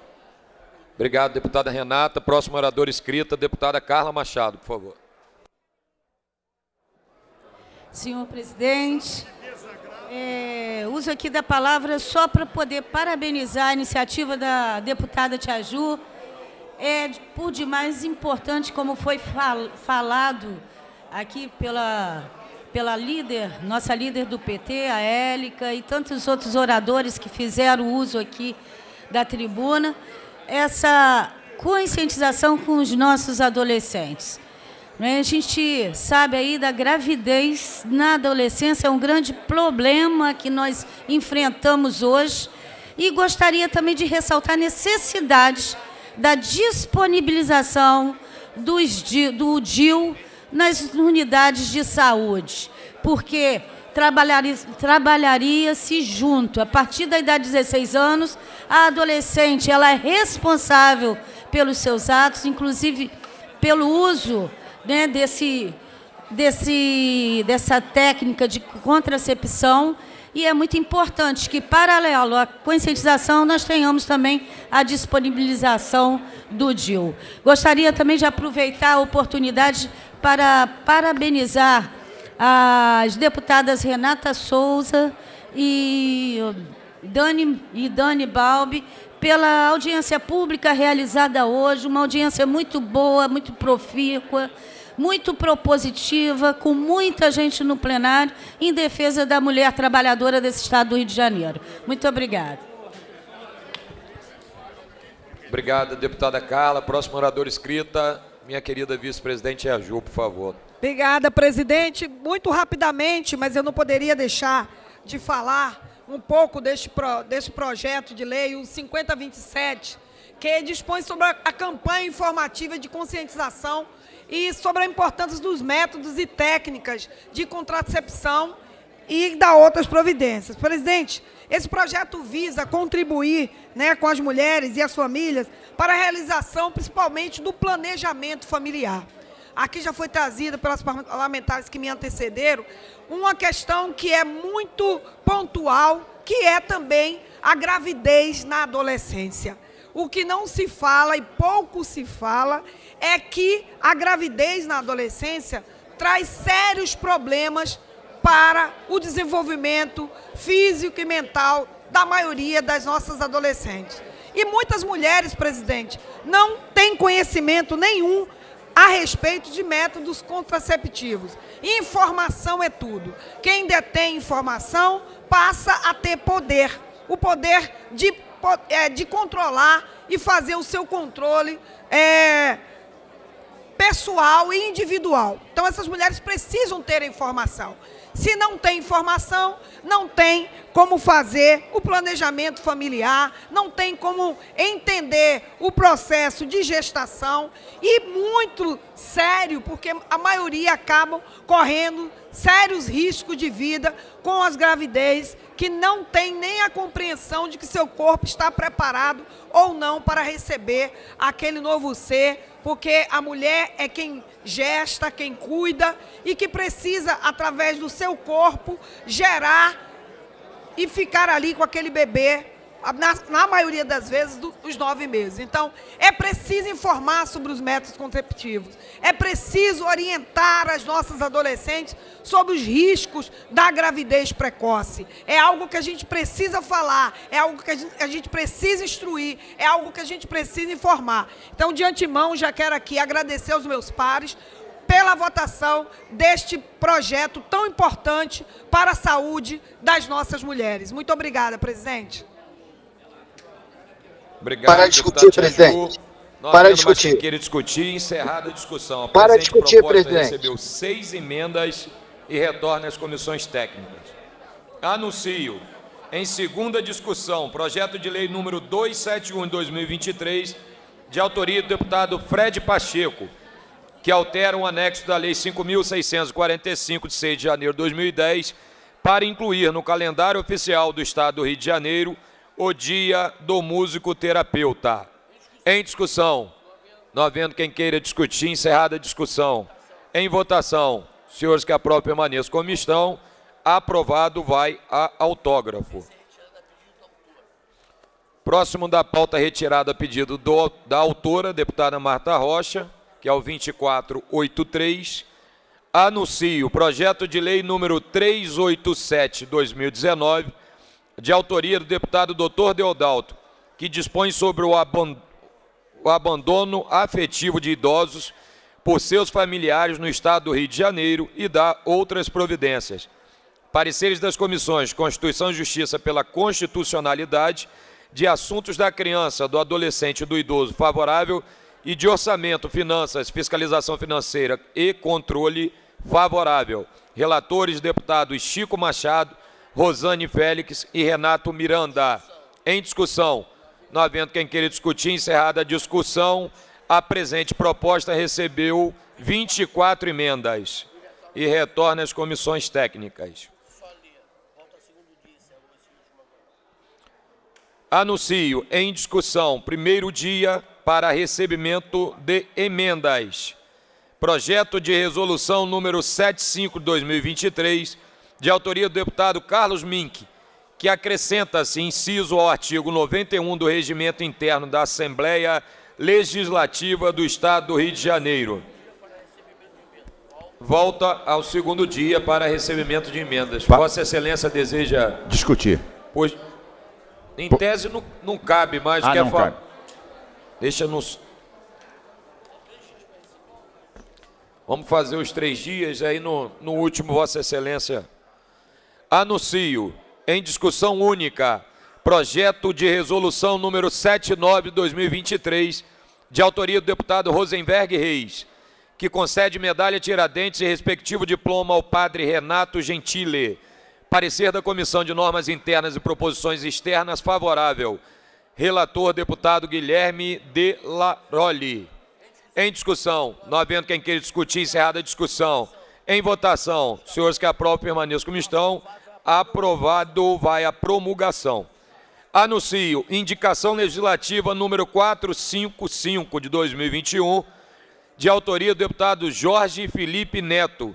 Obrigado, deputada Renata. Próximo orador escrita, deputada Carla Machado, por favor. Senhor presidente, é, uso aqui da palavra só para poder parabenizar a iniciativa da deputada Tiaju. É por demais importante, como foi fal falado, aqui pela, pela líder, nossa líder do PT, a Élica, e tantos outros oradores que fizeram uso aqui da tribuna, essa conscientização com os nossos adolescentes. Né? A gente sabe aí da gravidez na adolescência, é um grande problema que nós enfrentamos hoje. E gostaria também de ressaltar a necessidade da disponibilização dos, do DIL nas unidades de saúde, porque trabalharia, trabalharia-se junto. A partir da idade de 16 anos, a adolescente ela é responsável pelos seus atos, inclusive pelo uso né, desse, desse, dessa técnica de contracepção. E é muito importante que, paralelo à conscientização, nós tenhamos também a disponibilização do diu. Gostaria também de aproveitar a oportunidade para parabenizar as deputadas Renata Souza e Dani, e Dani Balbi pela audiência pública realizada hoje, uma audiência muito boa, muito profícua, muito propositiva, com muita gente no plenário em defesa da mulher trabalhadora desse estado do Rio de Janeiro. Muito obrigada. Obrigada, deputada Carla. Próximo orador escrita, minha querida vice-presidente Aju, por favor. Obrigada, presidente. Muito rapidamente, mas eu não poderia deixar de falar um pouco deste, deste projeto de lei, o 5027, que dispõe sobre a campanha informativa de conscientização e sobre a importância dos métodos e técnicas de contracepção e da outras providências. Presidente, esse projeto visa contribuir né, com as mulheres e as famílias para a realização, principalmente, do planejamento familiar. Aqui já foi trazida pelas parlamentares que me antecederam uma questão que é muito pontual, que é também a gravidez na adolescência. O que não se fala e pouco se fala é que a gravidez na adolescência traz sérios problemas para o desenvolvimento físico e mental da maioria das nossas adolescentes. E muitas mulheres, presidente, não têm conhecimento nenhum a respeito de métodos contraceptivos. Informação é tudo. Quem detém informação passa a ter poder o poder de, é, de controlar e fazer o seu controle é, pessoal e individual. Então, essas mulheres precisam ter a informação. Se não tem informação, não tem como fazer o planejamento familiar, não tem como entender o processo de gestação e muito sério, porque a maioria acabam correndo sérios riscos de vida com as gravidez que não tem nem a compreensão de que seu corpo está preparado ou não para receber aquele novo ser, porque a mulher é quem gesta, quem cuida e que precisa, através do seu corpo, gerar e ficar ali com aquele bebê na, na maioria das vezes, do, nove meses. Então, é preciso informar sobre os métodos contraceptivos, é preciso orientar as nossas adolescentes sobre os riscos da gravidez precoce. É algo que a gente precisa falar, é algo que a gente, a gente precisa instruir, é algo que a gente precisa informar. Então, de antemão, já quero aqui agradecer aos meus pares pela votação deste projeto tão importante para a saúde das nossas mulheres. Muito obrigada, presidente. Obrigado, Para discutir, presidente. Nós para discutir. Queira discutir, encerrada a discussão. A para discutir, presidente. recebeu seis emendas e retorna às comissões técnicas. Anuncio, em segunda discussão, projeto de lei número 271 de 2023, de autoria do deputado Fred Pacheco, que altera o anexo da Lei 5.645, de 6 de janeiro de 2010, para incluir no calendário oficial do Estado do Rio de Janeiro o dia do músico terapeuta. Em discussão. Não havendo quem queira discutir, encerrada a discussão. Em votação, senhores que aprovam permaneçam como estão. Aprovado vai a autógrafo. Próximo da pauta retirada a pedido do, da autora, deputada Marta Rocha, que é o 2483. Anuncio o projeto de lei número 387-2019, de autoria do deputado Dr. Deodalto, que dispõe sobre o, o abandono afetivo de idosos por seus familiares no estado do Rio de Janeiro e dá outras providências. Pareceres das comissões Constituição e Justiça pela constitucionalidade de assuntos da criança, do adolescente e do idoso favorável e de orçamento, finanças, fiscalização financeira e controle favorável. Relatores deputados Chico Machado Rosane Félix e Renato Miranda. Em discussão, não havendo quem queira discutir, encerrada a discussão, a presente proposta recebeu 24 emendas e retorna às comissões técnicas. Anuncio em discussão, primeiro dia para recebimento de emendas. Projeto de resolução número 75 2023 de autoria do deputado Carlos Mink, que acrescenta-se assim, inciso ao artigo 91 do Regimento Interno da Assembleia Legislativa do Estado do Rio de Janeiro. Volta ao segundo dia para recebimento de emendas. Vossa Excelência deseja... Discutir. Pois, em tese não, não cabe mais. Ah, quer é não falar? cabe. Deixa nos... Vamos fazer os três dias, aí no, no último, Vossa Excelência Anuncio em discussão única projeto de resolução número 79 2023, de autoria do deputado Rosenberg Reis, que concede medalha Tiradentes e respectivo diploma ao padre Renato Gentile. Parecer da Comissão de Normas Internas e Proposições Externas favorável. Relator deputado Guilherme de La Laroli. Em discussão, não havendo quem queira discutir, encerrada a discussão. Em votação, senhores que aprovam permaneçam como estão. Aprovado. Vai a promulgação. Anuncio indicação legislativa número 455 de 2021, de autoria do deputado Jorge Felipe Neto,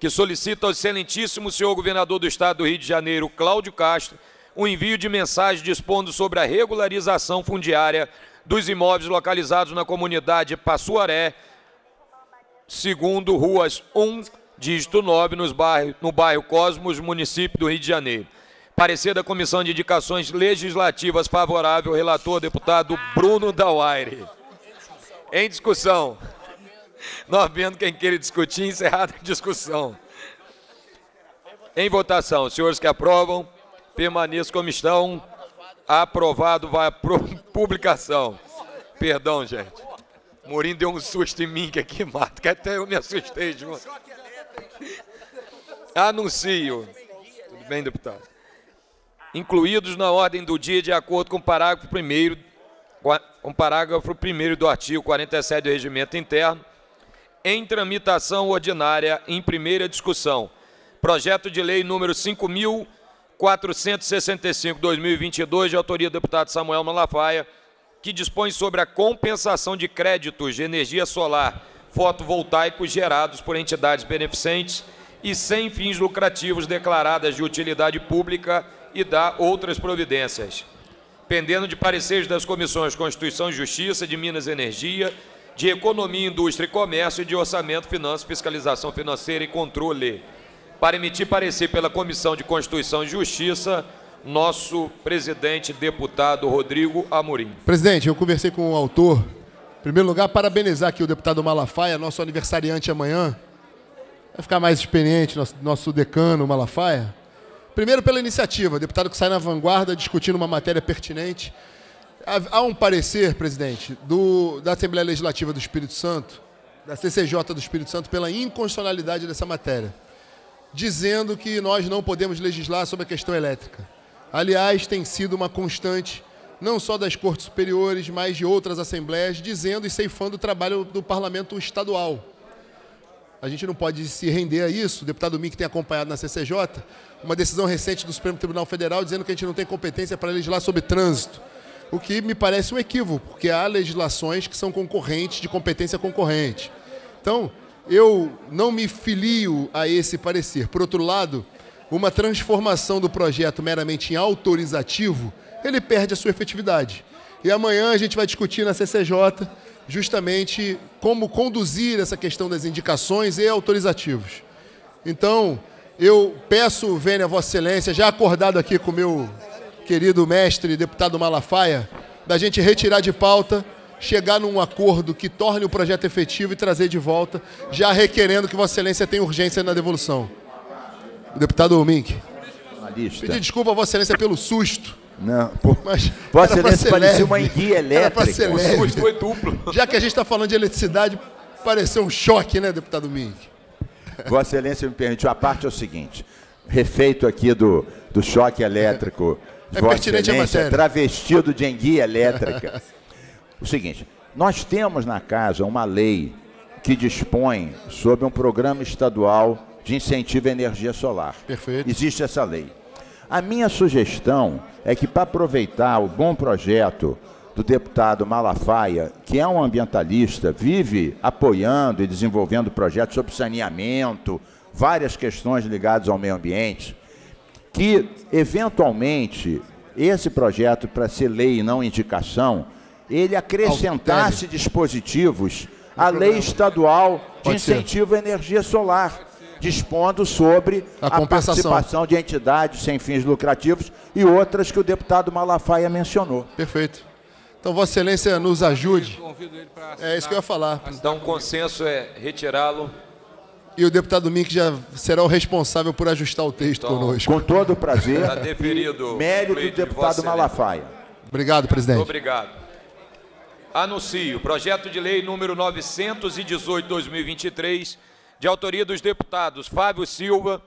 que solicita ao excelentíssimo senhor governador do estado do Rio de Janeiro, Cláudio Castro, o envio de mensagem dispondo sobre a regularização fundiária dos imóveis localizados na comunidade Passuaré, segundo ruas 1 dígito 9, nos bairro, no bairro Cosmos, município do Rio de Janeiro. Parecer da Comissão de Indicações Legislativas favorável, relator deputado Bruno Dauaire. Em discussão. Nós vendo quem queira discutir, encerrada a discussão. Em votação, senhores que aprovam, permaneço. como estão. Aprovado, vai a [LAUGHS] publicação. Perdão, gente. Morim deu um susto em mim que aqui, é Mato, que até eu me assustei, João anuncio. Tudo bem, deputado? Incluídos na ordem do dia de acordo com o parágrafo 1 com parágrafo 1 do artigo 47 do Regimento Interno, em tramitação ordinária em primeira discussão. Projeto de lei número 5465/2022 de autoria do deputado Samuel Malafaia, que dispõe sobre a compensação de créditos de energia solar fotovoltaico gerados por entidades beneficentes e sem fins lucrativos declaradas de utilidade pública e dá outras providências. Pendendo de pareceres das comissões Constituição e Justiça, de Minas e Energia, de Economia, Indústria e Comércio e de Orçamento, Finanças, Fiscalização Financeira e Controle. Para emitir parecer pela Comissão de Constituição e Justiça, nosso presidente, deputado Rodrigo Amorim. Presidente, eu conversei com o autor. Em primeiro lugar, parabenizar aqui o deputado Malafaia, nosso aniversariante amanhã vai ficar mais experiente, nosso, nosso decano Malafaia. Primeiro pela iniciativa, deputado que sai na vanguarda discutindo uma matéria pertinente. Há um parecer, presidente, do, da Assembleia Legislativa do Espírito Santo, da CCJ do Espírito Santo, pela inconstitucionalidade dessa matéria, dizendo que nós não podemos legislar sobre a questão elétrica. Aliás, tem sido uma constante, não só das cortes superiores, mas de outras assembleias, dizendo e ceifando o trabalho do parlamento estadual a gente não pode se render a isso. O deputado Mick tem acompanhado na CCJ uma decisão recente do Supremo Tribunal Federal dizendo que a gente não tem competência para legislar sobre trânsito. O que me parece um equívoco, porque há legislações que são concorrentes, de competência concorrente. Então, eu não me filio a esse parecer. Por outro lado, uma transformação do projeto meramente em autorizativo, ele perde a sua efetividade. E amanhã a gente vai discutir na CCJ justamente como conduzir essa questão das indicações e autorizativos. Então, eu peço, Vênia, Vossa Excelência, já acordado aqui com o meu querido mestre, deputado Malafaia, da gente retirar de pauta, chegar num acordo que torne o projeto efetivo e trazer de volta, já requerendo que Vossa Excelência tenha urgência na devolução. deputado Mink. Pedi desculpa, Vossa Excelência, pelo susto. Não. [LAUGHS] mas Vossa Excelência parecia uma enguia elétrica. foi duplo. Já que a gente está falando de eletricidade, pareceu um choque, né, deputado Mink? Vossa Excelência me permitiu. A parte é o seguinte: refeito aqui do, do choque elétrico. É Vossa Excelência, travestido de enguia elétrica. o seguinte: nós temos na casa uma lei que dispõe sobre um programa estadual de incentivo à energia solar. Perfeito. Existe essa lei. A minha sugestão é que, para aproveitar o bom projeto do deputado Malafaia, que é um ambientalista, vive apoiando e desenvolvendo projetos sobre saneamento, várias questões ligadas ao meio ambiente, que eventualmente esse projeto para ser lei e não indicação, ele acrescentasse dispositivos à lei estadual de incentivo à energia solar dispondo sobre a, a participação de entidades sem fins lucrativos e outras que o deputado Malafaia mencionou. Perfeito. Então, Vossa Excelência nos ajude. é isso que eu ia falar. Então, o consenso é retirá-lo. E o deputado Mink já será o responsável por ajustar o texto então, conosco. Com todo o prazer. Está deferido. Mérito do deputado Malafaia. Obrigado, presidente. obrigado. Anuncio projeto de lei número 918/2023 de autoria dos deputados Fábio Silva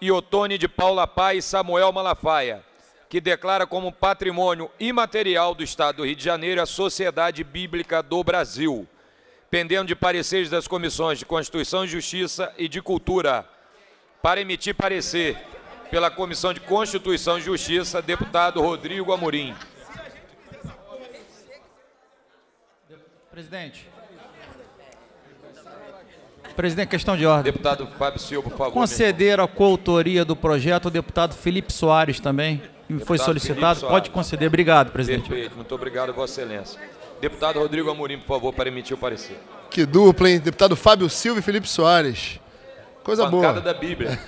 e Otone de Paula Paz Samuel Malafaia, que declara como patrimônio imaterial do Estado do Rio de Janeiro a Sociedade Bíblica do Brasil, pendendo de pareceres das comissões de Constituição e Justiça e de Cultura, para emitir parecer pela Comissão de Constituição e Justiça, deputado Rodrigo Amorim. Presidente, Presidente, questão de ordem. Deputado Fábio Silva, por favor. Conceder a coautoria do projeto ao deputado Felipe Soares também, que foi solicitado. Pode conceder. Obrigado, presidente. Perfeito. Muito obrigado, Vossa Excelência. Deputado Rodrigo Amorim, por favor, para emitir o parecer. Que dupla, hein? Deputado Fábio Silva e Felipe Soares. Coisa Bancada boa. da Bíblia.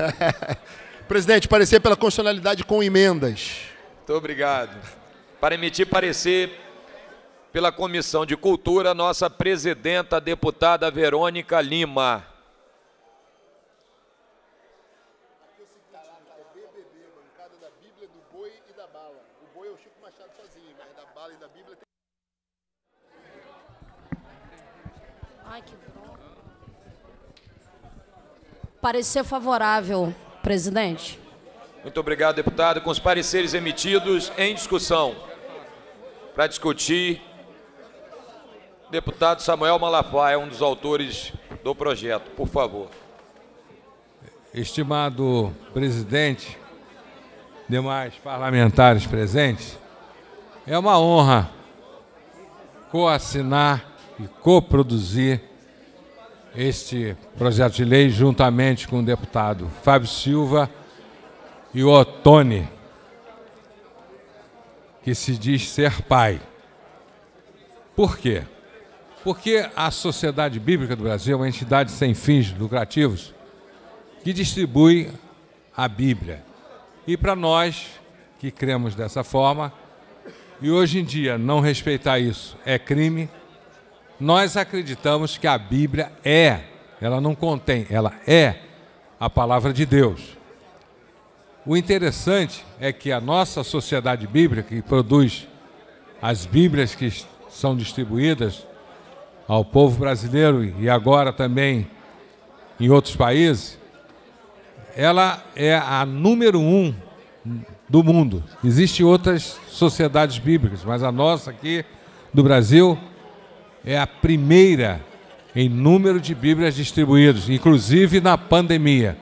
[LAUGHS] presidente, parecer pela constitucionalidade com emendas. Muito obrigado. Para emitir parecer pela Comissão de Cultura, nossa presidenta, deputada Verônica Lima. Parecer favorável, presidente. Muito obrigado, deputado. Com os pareceres emitidos em discussão, para discutir Deputado Samuel Malafaia, é um dos autores do projeto, por favor. Estimado presidente, demais parlamentares presentes, é uma honra coassinar e coproduzir este projeto de lei juntamente com o deputado Fábio Silva e o Otone, que se diz ser pai. Por quê? Porque a Sociedade Bíblica do Brasil é uma entidade sem fins lucrativos que distribui a Bíblia. E para nós que cremos dessa forma, e hoje em dia não respeitar isso é crime, nós acreditamos que a Bíblia é, ela não contém, ela é a palavra de Deus. O interessante é que a nossa sociedade bíblica, que produz as Bíblias que são distribuídas ao povo brasileiro e agora também em outros países, ela é a número um do mundo. Existem outras sociedades bíblicas, mas a nossa aqui do Brasil é a primeira em número de Bíblias distribuídas, inclusive na pandemia.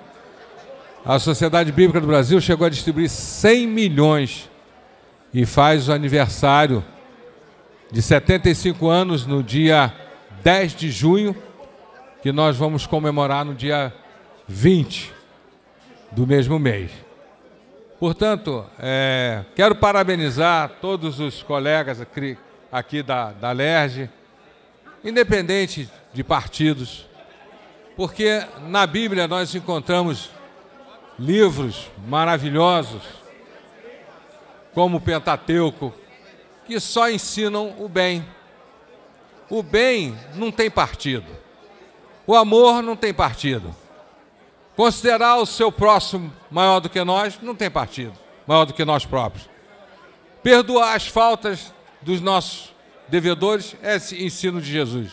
A Sociedade Bíblica do Brasil chegou a distribuir 100 milhões e faz o aniversário de 75 anos no dia 10 de junho, que nós vamos comemorar no dia 20 do mesmo mês. Portanto, é, quero parabenizar todos os colegas aqui, aqui da, da LERJ, independente de partidos, porque na Bíblia nós encontramos livros maravilhosos, como o Pentateuco, que só ensinam o bem o bem não tem partido. O amor não tem partido. Considerar o seu próximo maior do que nós não tem partido, maior do que nós próprios. Perdoar as faltas dos nossos devedores é esse ensino de Jesus.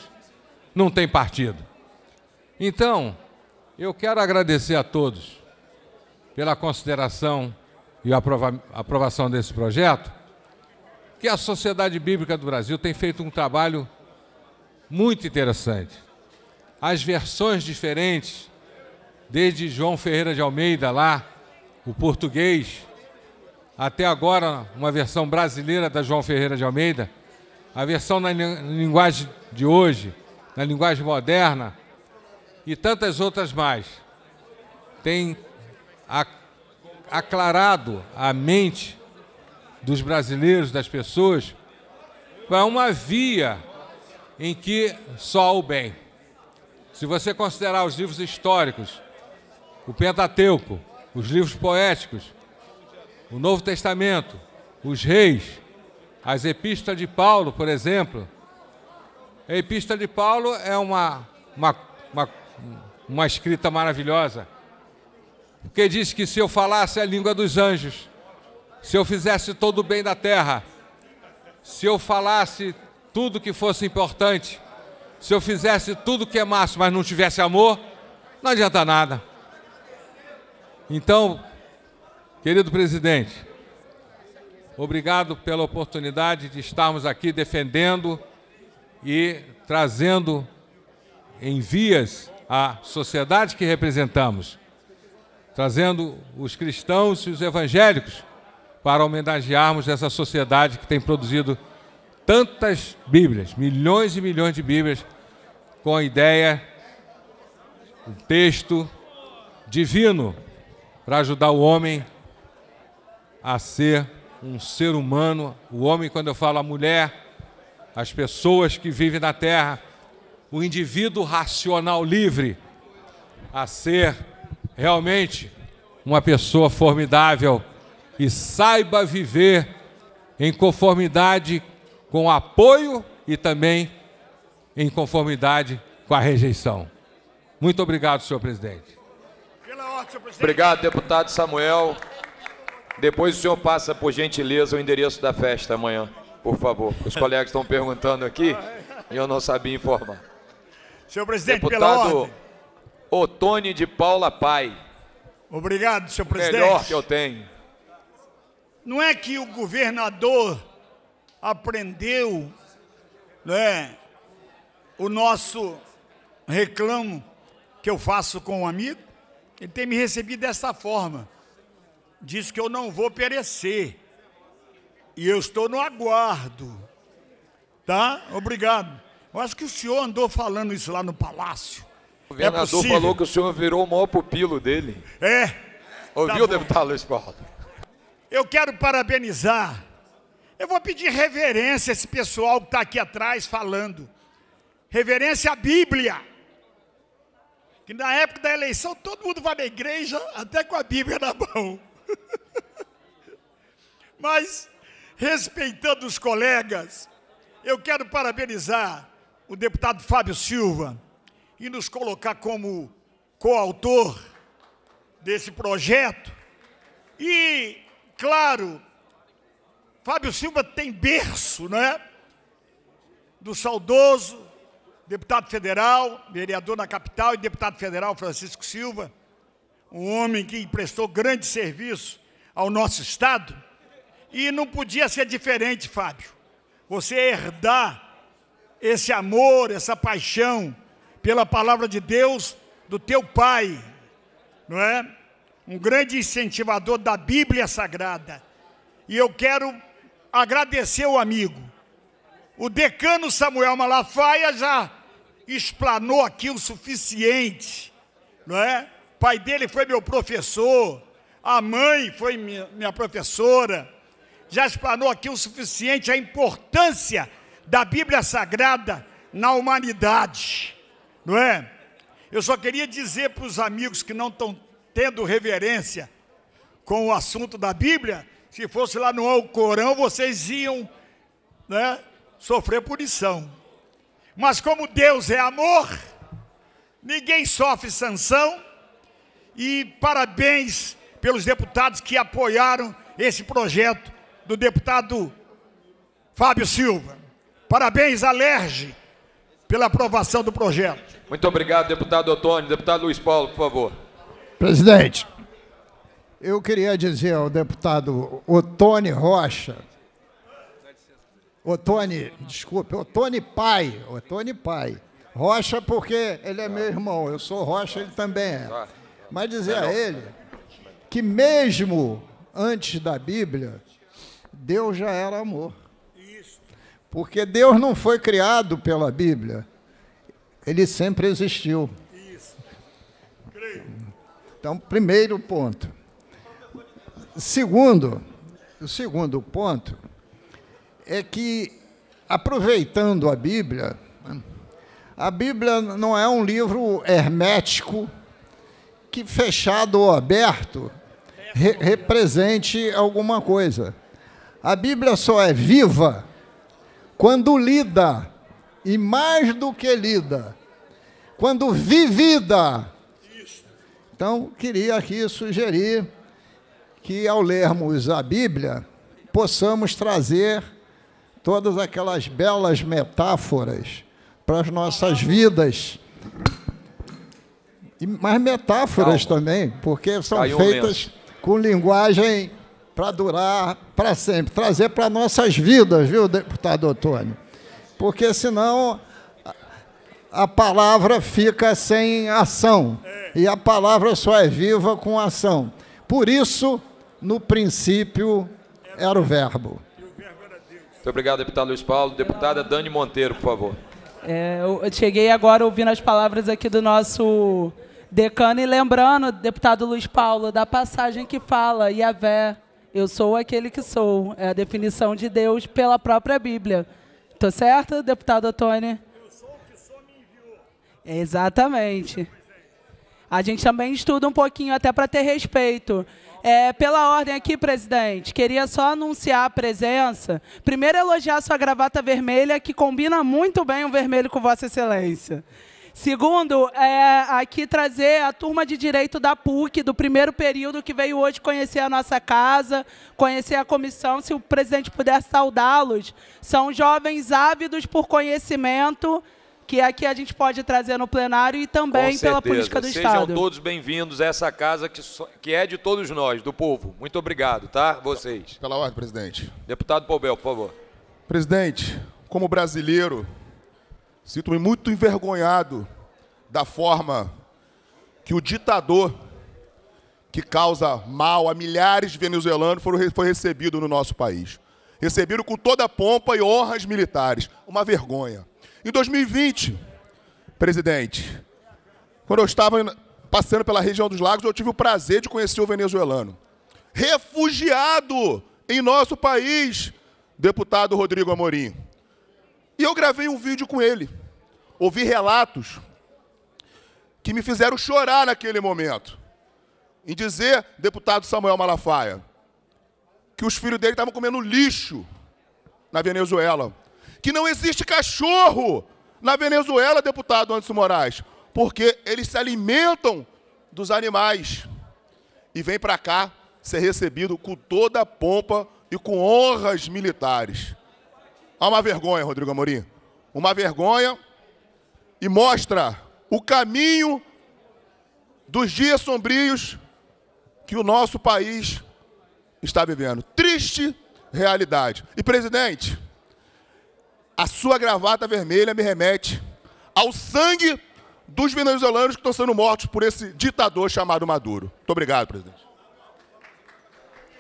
Não tem partido. Então, eu quero agradecer a todos pela consideração e aprova aprovação desse projeto, que a Sociedade Bíblica do Brasil tem feito um trabalho muito interessante. As versões diferentes, desde João Ferreira de Almeida lá, o português, até agora uma versão brasileira da João Ferreira de Almeida, a versão na linguagem de hoje, na linguagem moderna e tantas outras mais. Tem aclarado a mente dos brasileiros, das pessoas, para uma via em que só o bem. Se você considerar os livros históricos, o Pentateuco, os livros poéticos, o Novo Testamento, os reis, as epístolas de Paulo, por exemplo. A epístola de Paulo é uma, uma, uma, uma escrita maravilhosa, porque diz que se eu falasse a língua dos anjos, se eu fizesse todo o bem da terra, se eu falasse tudo que fosse importante, se eu fizesse tudo que é máximo, mas não tivesse amor, não adianta nada. Então, querido presidente, obrigado pela oportunidade de estarmos aqui defendendo e trazendo em vias a sociedade que representamos, trazendo os cristãos e os evangélicos para homenagearmos essa sociedade que tem produzido tantas Bíblias, milhões e milhões de Bíblias, com a ideia, um texto divino para ajudar o homem a ser um ser humano. O homem, quando eu falo a mulher, as pessoas que vivem na terra, o indivíduo racional livre, a ser realmente uma pessoa formidável e saiba viver em conformidade com com apoio e também em conformidade com a rejeição. Muito obrigado, senhor presidente. Obrigado, deputado Samuel. Depois o senhor passa, por gentileza, o endereço da festa amanhã, por favor. Os colegas estão perguntando aqui e eu não sabia informar. Senhor presidente, deputado Otone de Paula Pai. Obrigado, senhor presidente. Melhor que eu tenho. Não é que o governador aprendeu né, o nosso reclamo que eu faço com um amigo, ele tem me recebido dessa forma. Diz que eu não vou perecer. E eu estou no aguardo. Tá? Obrigado. Eu acho que o senhor andou falando isso lá no palácio. O é governador é falou que o senhor virou o maior pupilo dele. É. Ouviu, tá deputado Luiz Paulo? Eu quero parabenizar eu vou pedir reverência a esse pessoal que está aqui atrás falando. Reverência à Bíblia. Que na época da eleição todo mundo vai na igreja, até com a Bíblia na mão. [LAUGHS] Mas, respeitando os colegas, eu quero parabenizar o deputado Fábio Silva e nos colocar como coautor desse projeto. E, claro, Fábio Silva tem berço, né? Do saudoso deputado federal, vereador na capital e deputado federal Francisco Silva, um homem que prestou grande serviço ao nosso Estado. E não podia ser diferente, Fábio. Você herdar esse amor, essa paixão pela palavra de Deus do teu pai, não é? Um grande incentivador da Bíblia Sagrada. E eu quero agradecer o amigo. O decano Samuel Malafaia já explanou aqui o suficiente, não é? O pai dele foi meu professor, a mãe foi minha professora. Já explanou aqui o suficiente a importância da Bíblia Sagrada na humanidade, não é? Eu só queria dizer para os amigos que não estão tendo reverência com o assunto da Bíblia se fosse lá no Alcorão, vocês iam né, sofrer punição. Mas como Deus é amor, ninguém sofre sanção. E parabéns pelos deputados que apoiaram esse projeto do deputado Fábio Silva. Parabéns à pela aprovação do projeto. Muito obrigado, deputado Otônio. Deputado Luiz Paulo, por favor. Presidente, eu queria dizer ao deputado Otone Rocha, Otone, desculpe, Otone Pai, Otone Pai. Rocha porque ele é meu irmão, eu sou Rocha, ele também é. Mas dizer a ele que mesmo antes da Bíblia, Deus já era amor. Porque Deus não foi criado pela Bíblia. Ele sempre existiu. Então, primeiro ponto. Segundo, o segundo ponto é que, aproveitando a Bíblia, a Bíblia não é um livro hermético que, fechado ou aberto, re represente alguma coisa. A Bíblia só é viva quando lida, e mais do que lida, quando vivida. Então, queria aqui sugerir que ao lermos a Bíblia possamos trazer todas aquelas belas metáforas para as nossas vidas. E, mas metáforas Calma. também, porque são Caiu feitas com linguagem para durar para sempre, trazer para nossas vidas, viu, deputado Otônio? Porque senão a palavra fica sem ação. E a palavra só é viva com ação. Por isso, no princípio era o Verbo. Muito obrigado, deputado Luiz Paulo. Deputada Dani Monteiro, por favor. É, eu cheguei agora ouvindo as palavras aqui do nosso decano e lembrando, deputado Luiz Paulo, da passagem que fala, Iavé, eu sou aquele que sou. É a definição de Deus pela própria Bíblia. Estou certo, deputado Tony? Eu é, sou o que sou, me enviou. Exatamente. A gente também estuda um pouquinho até para ter respeito. É, pela ordem aqui, presidente, queria só anunciar a presença. Primeiro, elogiar sua gravata vermelha, que combina muito bem o vermelho com Vossa Excelência. Segundo, é, aqui trazer a turma de direito da PUC, do primeiro período, que veio hoje conhecer a nossa casa, conhecer a comissão. Se o presidente puder saudá-los, são jovens ávidos por conhecimento que aqui é a gente pode trazer no plenário e também pela política do Sejam Estado. Sejam todos bem-vindos a essa casa que, so, que é de todos nós, do povo. Muito obrigado, tá? Vocês. Pela ordem, presidente. Deputado Pobel, por favor. Presidente, como brasileiro, sinto-me muito envergonhado da forma que o ditador que causa mal a milhares de venezuelanos foi, foi recebido no nosso país. Recebido com toda a pompa e honras militares. Uma vergonha. Em 2020, presidente, quando eu estava passando pela região dos lagos, eu tive o prazer de conhecer o venezuelano. Refugiado em nosso país, deputado Rodrigo Amorim. E eu gravei um vídeo com ele. Ouvi relatos que me fizeram chorar naquele momento. Em dizer, deputado Samuel Malafaia, que os filhos dele estavam comendo lixo na Venezuela que não existe cachorro na Venezuela, deputado Anderson Moraes, porque eles se alimentam dos animais e vêm para cá ser recebido com toda a pompa e com honras militares. É uma vergonha, Rodrigo Amorim. Uma vergonha e mostra o caminho dos dias sombrios que o nosso país está vivendo. Triste realidade. E, presidente, a sua gravata vermelha me remete ao sangue dos venezuelanos que estão sendo mortos por esse ditador chamado Maduro. Muito obrigado, presidente.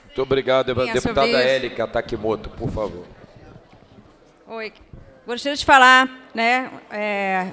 Muito obrigado, Sim, deputada Érica Takimoto, por favor. Oi, gostaria de falar né, é,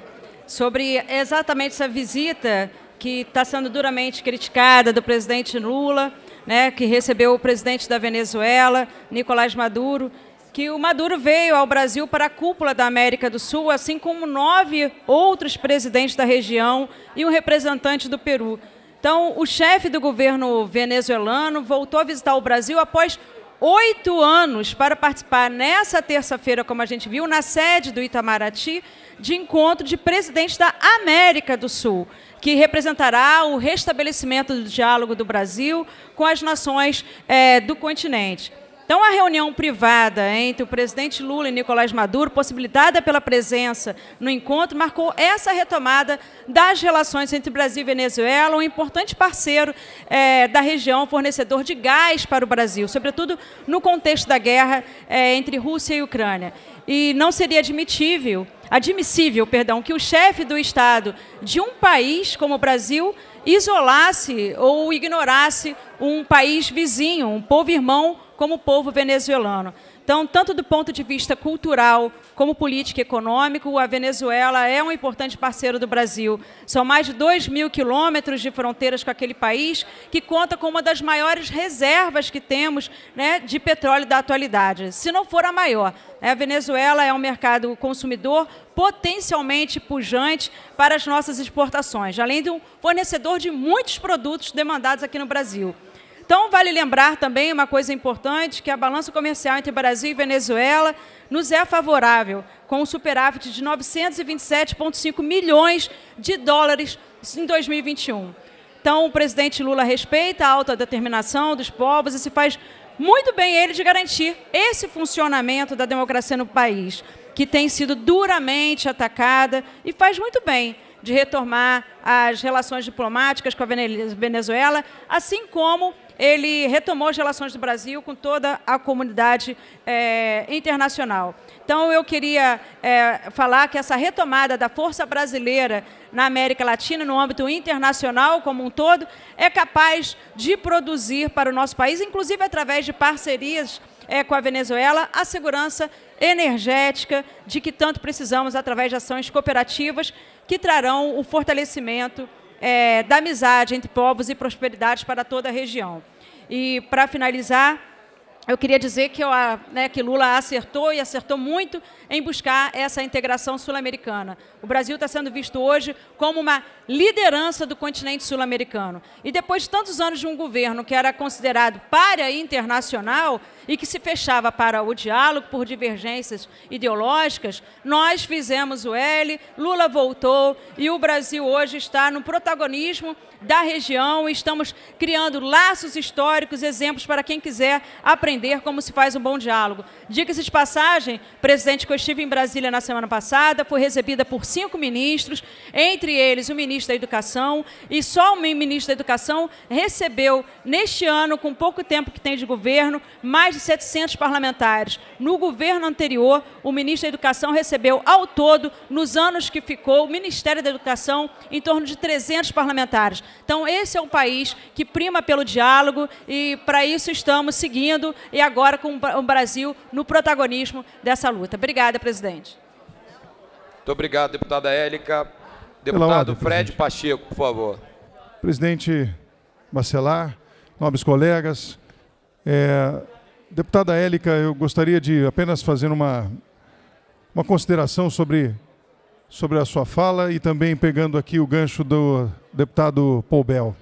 sobre exatamente essa visita que está sendo duramente criticada do presidente Lula, né, que recebeu o presidente da Venezuela, Nicolás Maduro, que o Maduro veio ao Brasil para a cúpula da América do Sul, assim como nove outros presidentes da região e um representante do Peru. Então, o chefe do governo venezuelano voltou a visitar o Brasil após oito anos para participar nessa terça-feira, como a gente viu, na sede do Itamaraty, de encontro de presidentes da América do Sul, que representará o restabelecimento do diálogo do Brasil com as nações é, do continente. Então, a reunião privada entre o presidente Lula e Nicolás Maduro, possibilitada pela presença no encontro, marcou essa retomada das relações entre Brasil e Venezuela, um importante parceiro é, da região, fornecedor de gás para o Brasil, sobretudo no contexto da guerra é, entre Rússia e Ucrânia. E não seria admitível, admissível, perdão, que o chefe do Estado de um país como o Brasil isolasse ou ignorasse um país vizinho, um povo irmão como o povo venezuelano. Então, tanto do ponto de vista cultural como político e econômico, a Venezuela é um importante parceiro do Brasil. São mais de 2 mil quilômetros de fronteiras com aquele país, que conta com uma das maiores reservas que temos né, de petróleo da atualidade, se não for a maior. Né, a Venezuela é um mercado consumidor potencialmente pujante para as nossas exportações, além de um fornecedor de muitos produtos demandados aqui no Brasil. Então, vale lembrar também uma coisa importante, que a balança comercial entre Brasil e Venezuela nos é favorável, com um superávit de 927,5 milhões de dólares em 2021. Então, o presidente Lula respeita a alta determinação dos povos e se faz muito bem ele de garantir esse funcionamento da democracia no país, que tem sido duramente atacada e faz muito bem de retomar as relações diplomáticas com a Venezuela, assim como ele retomou as relações do Brasil com toda a comunidade é, internacional. Então, eu queria é, falar que essa retomada da força brasileira na América Latina, no âmbito internacional como um todo, é capaz de produzir para o nosso país, inclusive através de parcerias é, com a Venezuela, a segurança energética de que tanto precisamos através de ações cooperativas que trarão o fortalecimento é, da amizade entre povos e prosperidade para toda a região. E, para finalizar, eu queria dizer que, eu, né, que Lula acertou e acertou muito em buscar essa integração sul-americana. O Brasil está sendo visto hoje como uma liderança do continente sul-americano. E depois de tantos anos de um governo que era considerado para internacional e que se fechava para o diálogo por divergências ideológicas, nós fizemos o L, Lula voltou e o Brasil hoje está no protagonismo da região e estamos criando laços históricos, exemplos para quem quiser aprender como se faz um bom diálogo. Diga-se de passagem, presidente, que eu estive em Brasília na semana passada, fui recebida por cinco ministros, entre eles o ministro ministro da Educação e só o ministro da Educação recebeu, neste ano, com pouco tempo que tem de governo, mais de 700 parlamentares. No governo anterior, o ministro da Educação recebeu, ao todo, nos anos que ficou, o Ministério da Educação, em torno de 300 parlamentares. Então, esse é um país que prima pelo diálogo e, para isso, estamos seguindo e agora com o Brasil no protagonismo dessa luta. Obrigada, presidente. Muito obrigado, deputada Élica. Deputado ordem, Fred presidente. Pacheco, por favor. Presidente Bacelar, nobres colegas. É, deputada Élica, eu gostaria de apenas fazer uma, uma consideração sobre, sobre a sua fala e também pegando aqui o gancho do deputado Paul Bell.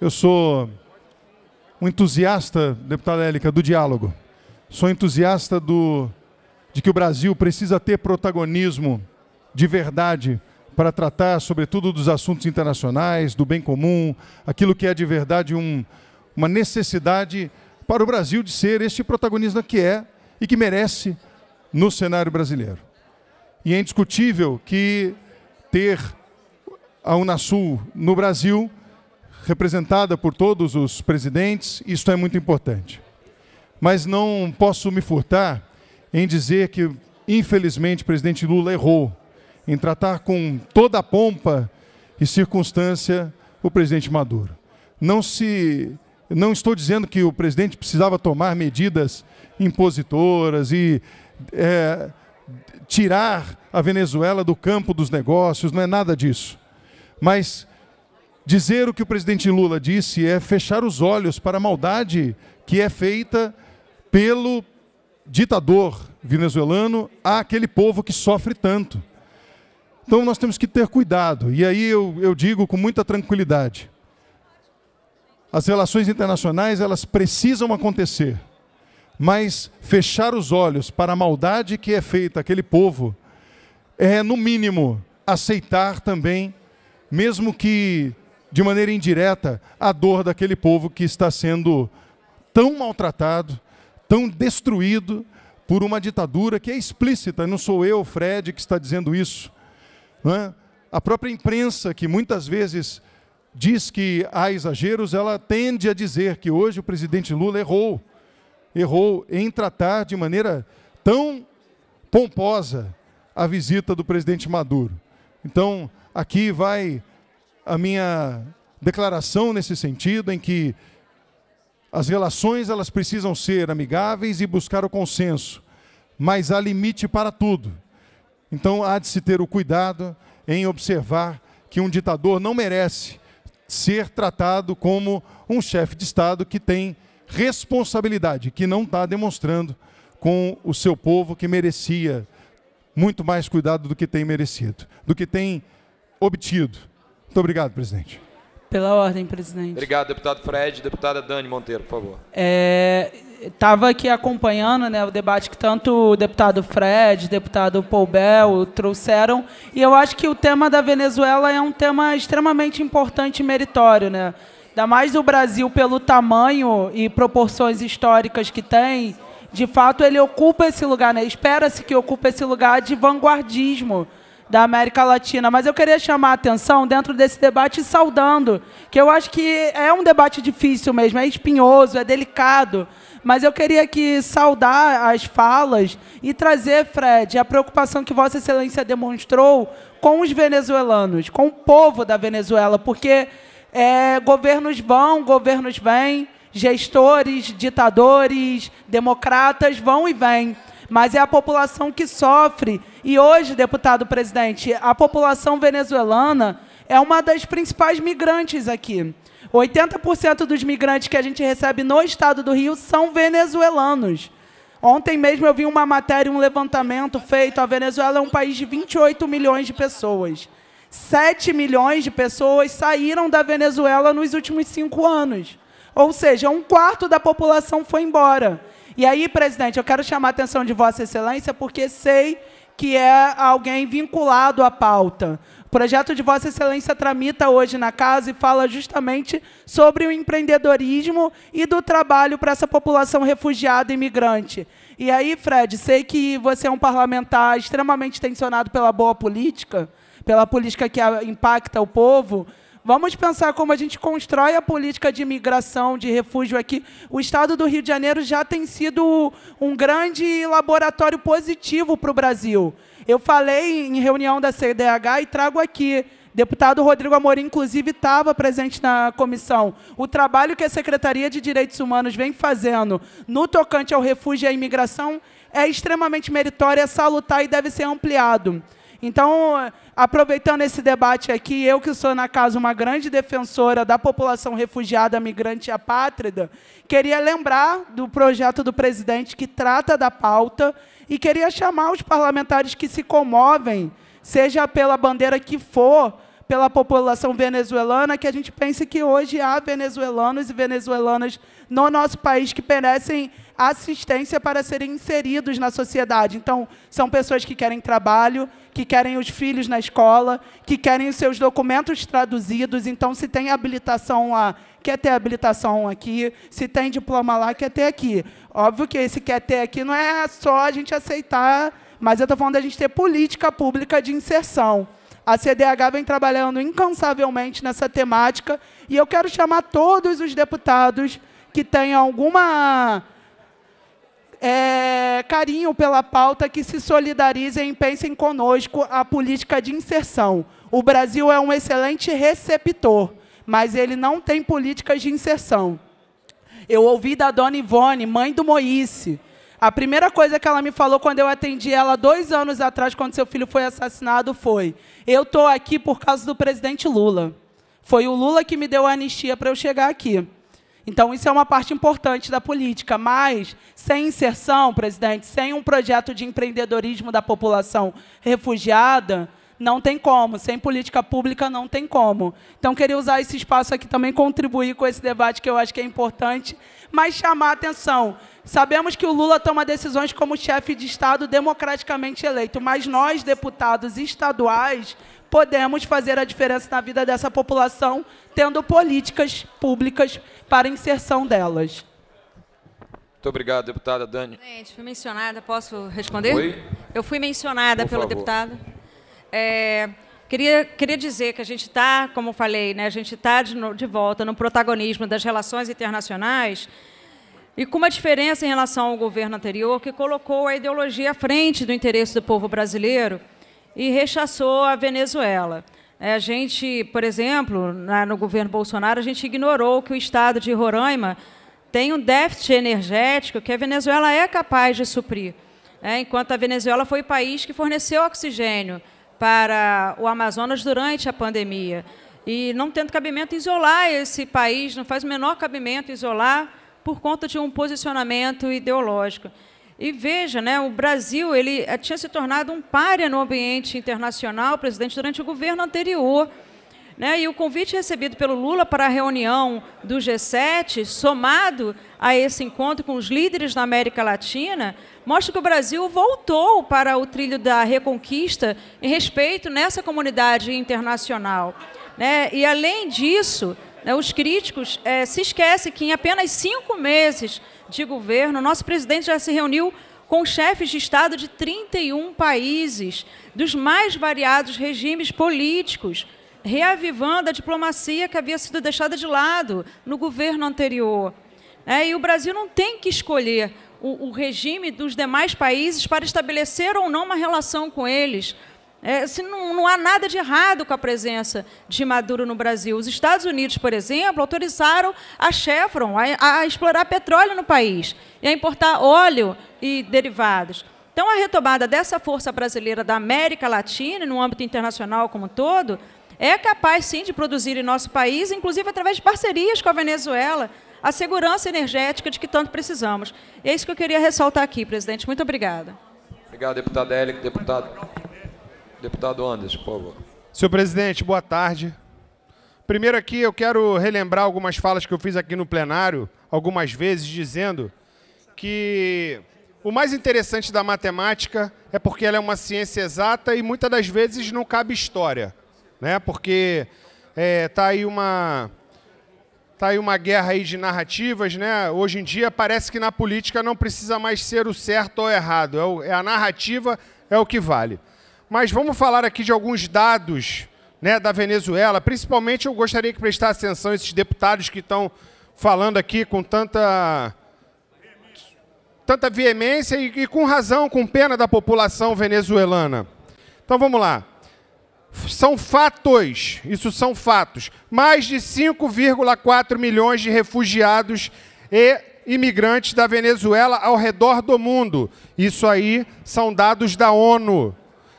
Eu sou um entusiasta, deputada Élica, do diálogo. Sou entusiasta do, de que o Brasil precisa ter protagonismo de verdade para tratar, sobretudo, dos assuntos internacionais, do bem comum, aquilo que é de verdade um, uma necessidade para o Brasil de ser este protagonista que é e que merece no cenário brasileiro. E é indiscutível que ter a Unasul no Brasil, representada por todos os presidentes, isso é muito importante. Mas não posso me furtar em dizer que, infelizmente, o presidente Lula errou em tratar com toda a pompa e circunstância o presidente Maduro. Não se não estou dizendo que o presidente precisava tomar medidas impositoras e é, tirar a Venezuela do campo dos negócios, não é nada disso. Mas dizer o que o presidente Lula disse é fechar os olhos para a maldade que é feita pelo ditador venezuelano àquele povo que sofre tanto. Então nós temos que ter cuidado. E aí eu, eu digo com muita tranquilidade: as relações internacionais elas precisam acontecer, mas fechar os olhos para a maldade que é feita àquele povo é, no mínimo, aceitar também, mesmo que de maneira indireta, a dor daquele povo que está sendo tão maltratado, tão destruído por uma ditadura que é explícita. Não sou eu, Fred, que está dizendo isso é? A própria imprensa, que muitas vezes diz que há exageros, ela tende a dizer que hoje o presidente Lula errou. Errou em tratar de maneira tão pomposa a visita do presidente Maduro. Então, aqui vai a minha declaração nesse sentido em que as relações elas precisam ser amigáveis e buscar o consenso, mas há limite para tudo. Então há de se ter o cuidado em observar que um ditador não merece ser tratado como um chefe de Estado que tem responsabilidade, que não está demonstrando com o seu povo que merecia muito mais cuidado do que tem merecido, do que tem obtido. Muito obrigado, presidente. Pela ordem, presidente. Obrigado, deputado Fred. Deputada Dani Monteiro, por favor. Estava é, aqui acompanhando né, o debate que tanto o deputado Fred, deputado Paul Bell trouxeram, e eu acho que o tema da Venezuela é um tema extremamente importante e meritório. Né? Ainda mais o Brasil, pelo tamanho e proporções históricas que tem, de fato, ele ocupa esse lugar, né? espera-se que ocupe esse lugar de vanguardismo da América Latina. Mas eu queria chamar a atenção dentro desse debate saudando, que eu acho que é um debate difícil mesmo, é espinhoso, é delicado. Mas eu queria que saudar as falas e trazer, Fred, a preocupação que Vossa Excelência demonstrou com os venezuelanos, com o povo da Venezuela, porque é, governos vão, governos vêm, gestores, ditadores, democratas vão e vêm mas é a população que sofre. E hoje, deputado presidente, a população venezuelana é uma das principais migrantes aqui. 80% dos migrantes que a gente recebe no estado do Rio são venezuelanos. Ontem mesmo eu vi uma matéria, um levantamento feito. A Venezuela é um país de 28 milhões de pessoas. 7 milhões de pessoas saíram da Venezuela nos últimos cinco anos. Ou seja, um quarto da população foi embora. E aí, presidente, eu quero chamar a atenção de Vossa Excelência, porque sei que é alguém vinculado à pauta. O projeto de Vossa Excelência tramita hoje na casa e fala justamente sobre o empreendedorismo e do trabalho para essa população refugiada e imigrante. E aí, Fred, sei que você é um parlamentar extremamente tensionado pela boa política, pela política que impacta o povo, Vamos pensar como a gente constrói a política de imigração, de refúgio aqui. O estado do Rio de Janeiro já tem sido um grande laboratório positivo para o Brasil. Eu falei em reunião da CDH e trago aqui. Deputado Rodrigo Amorim, inclusive, estava presente na comissão. O trabalho que a Secretaria de Direitos Humanos vem fazendo no tocante ao refúgio e à imigração é extremamente meritório, é salutar e deve ser ampliado. Então, aproveitando esse debate aqui, eu que sou, na casa, uma grande defensora da população refugiada, migrante e apátrida, queria lembrar do projeto do presidente que trata da pauta e queria chamar os parlamentares que se comovem, seja pela bandeira que for, pela população venezuelana, que a gente pense que hoje há venezuelanos e venezuelanas no nosso país que merecem assistência para serem inseridos na sociedade. Então, são pessoas que querem trabalho, que querem os filhos na escola, que querem os seus documentos traduzidos. Então, se tem habilitação lá, quer ter habilitação aqui. Se tem diploma lá, quer ter aqui. Óbvio que esse quer ter aqui não é só a gente aceitar, mas eu estou falando da gente ter política pública de inserção. A CDH vem trabalhando incansavelmente nessa temática e eu quero chamar todos os deputados que têm alguma é, carinho pela pauta, que se solidarizem e pensem conosco a política de inserção. O Brasil é um excelente receptor, mas ele não tem políticas de inserção. Eu ouvi da dona Ivone, mãe do Moice. A primeira coisa que ela me falou quando eu atendi ela dois anos atrás, quando seu filho foi assassinado, foi: Eu estou aqui por causa do presidente Lula. Foi o Lula que me deu a anistia para eu chegar aqui. Então, isso é uma parte importante da política, mas sem inserção, presidente, sem um projeto de empreendedorismo da população refugiada, não tem como. Sem política pública, não tem como. Então, queria usar esse espaço aqui também, contribuir com esse debate que eu acho que é importante, mas chamar a atenção. Sabemos que o Lula toma decisões como chefe de Estado democraticamente eleito, mas nós, deputados estaduais, podemos fazer a diferença na vida dessa população, tendo políticas públicas para inserção delas. Muito obrigado, deputada Dani. Gente, fui mencionada, posso responder? Oi? Eu fui mencionada Por pela favor. deputada. É, queria, queria dizer que a gente está, como falei, né, a gente está de, de volta no protagonismo das relações internacionais e com uma diferença em relação ao governo anterior, que colocou a ideologia à frente do interesse do povo brasileiro e rechaçou a Venezuela. É, a gente, por exemplo, no governo Bolsonaro, a gente ignorou que o estado de Roraima tem um déficit energético que a Venezuela é capaz de suprir, né, enquanto a Venezuela foi o país que forneceu oxigênio para o Amazonas durante a pandemia. E não tendo cabimento isolar esse país, não faz o menor cabimento isolar por conta de um posicionamento ideológico. E veja, né, o Brasil ele eh, tinha se tornado um párea no ambiente internacional, presidente, durante o governo anterior. Né, e o convite recebido pelo Lula para a reunião do G7, somado a esse encontro com os líderes da América Latina, mostra que o Brasil voltou para o trilho da reconquista em respeito nessa comunidade internacional. Né? E, além disso, né, os críticos é, se esquecem que, em apenas cinco meses de governo, nosso presidente já se reuniu com chefes de Estado de 31 países, dos mais variados regimes políticos, reavivando a diplomacia que havia sido deixada de lado no governo anterior. É, e o Brasil não tem que escolher o, o regime dos demais países para estabelecer ou não uma relação com eles. É, não, não, há nada de errado com a presença de Maduro no Brasil. Os Estados Unidos, por exemplo, autorizaram a Chevron a, a explorar petróleo no país e a importar óleo e derivados. Então, a retomada dessa força brasileira da América Latina, no âmbito internacional como um todo, é capaz, sim, de produzir em nosso país, inclusive através de parcerias com a Venezuela, a segurança energética de que tanto precisamos. É isso que eu queria ressaltar aqui, presidente. Muito obrigada. Obrigado, deputada Élica. Deputado. Deputado Anderson, por favor. Senhor presidente, boa tarde. Primeiro aqui eu quero relembrar algumas falas que eu fiz aqui no plenário, algumas vezes, dizendo que o mais interessante da matemática é porque ela é uma ciência exata e muitas das vezes não cabe história, né? Porque é, tá aí uma tá aí uma guerra aí de narrativas, né? Hoje em dia parece que na política não precisa mais ser o certo ou errado, é, o, é a narrativa é o que vale. Mas vamos falar aqui de alguns dados né, da Venezuela. Principalmente eu gostaria que prestasse atenção a esses deputados que estão falando aqui com tanta, tanta veemência e, e com razão, com pena da população venezuelana. Então vamos lá. São fatos, isso são fatos. Mais de 5,4 milhões de refugiados e imigrantes da Venezuela ao redor do mundo. Isso aí são dados da ONU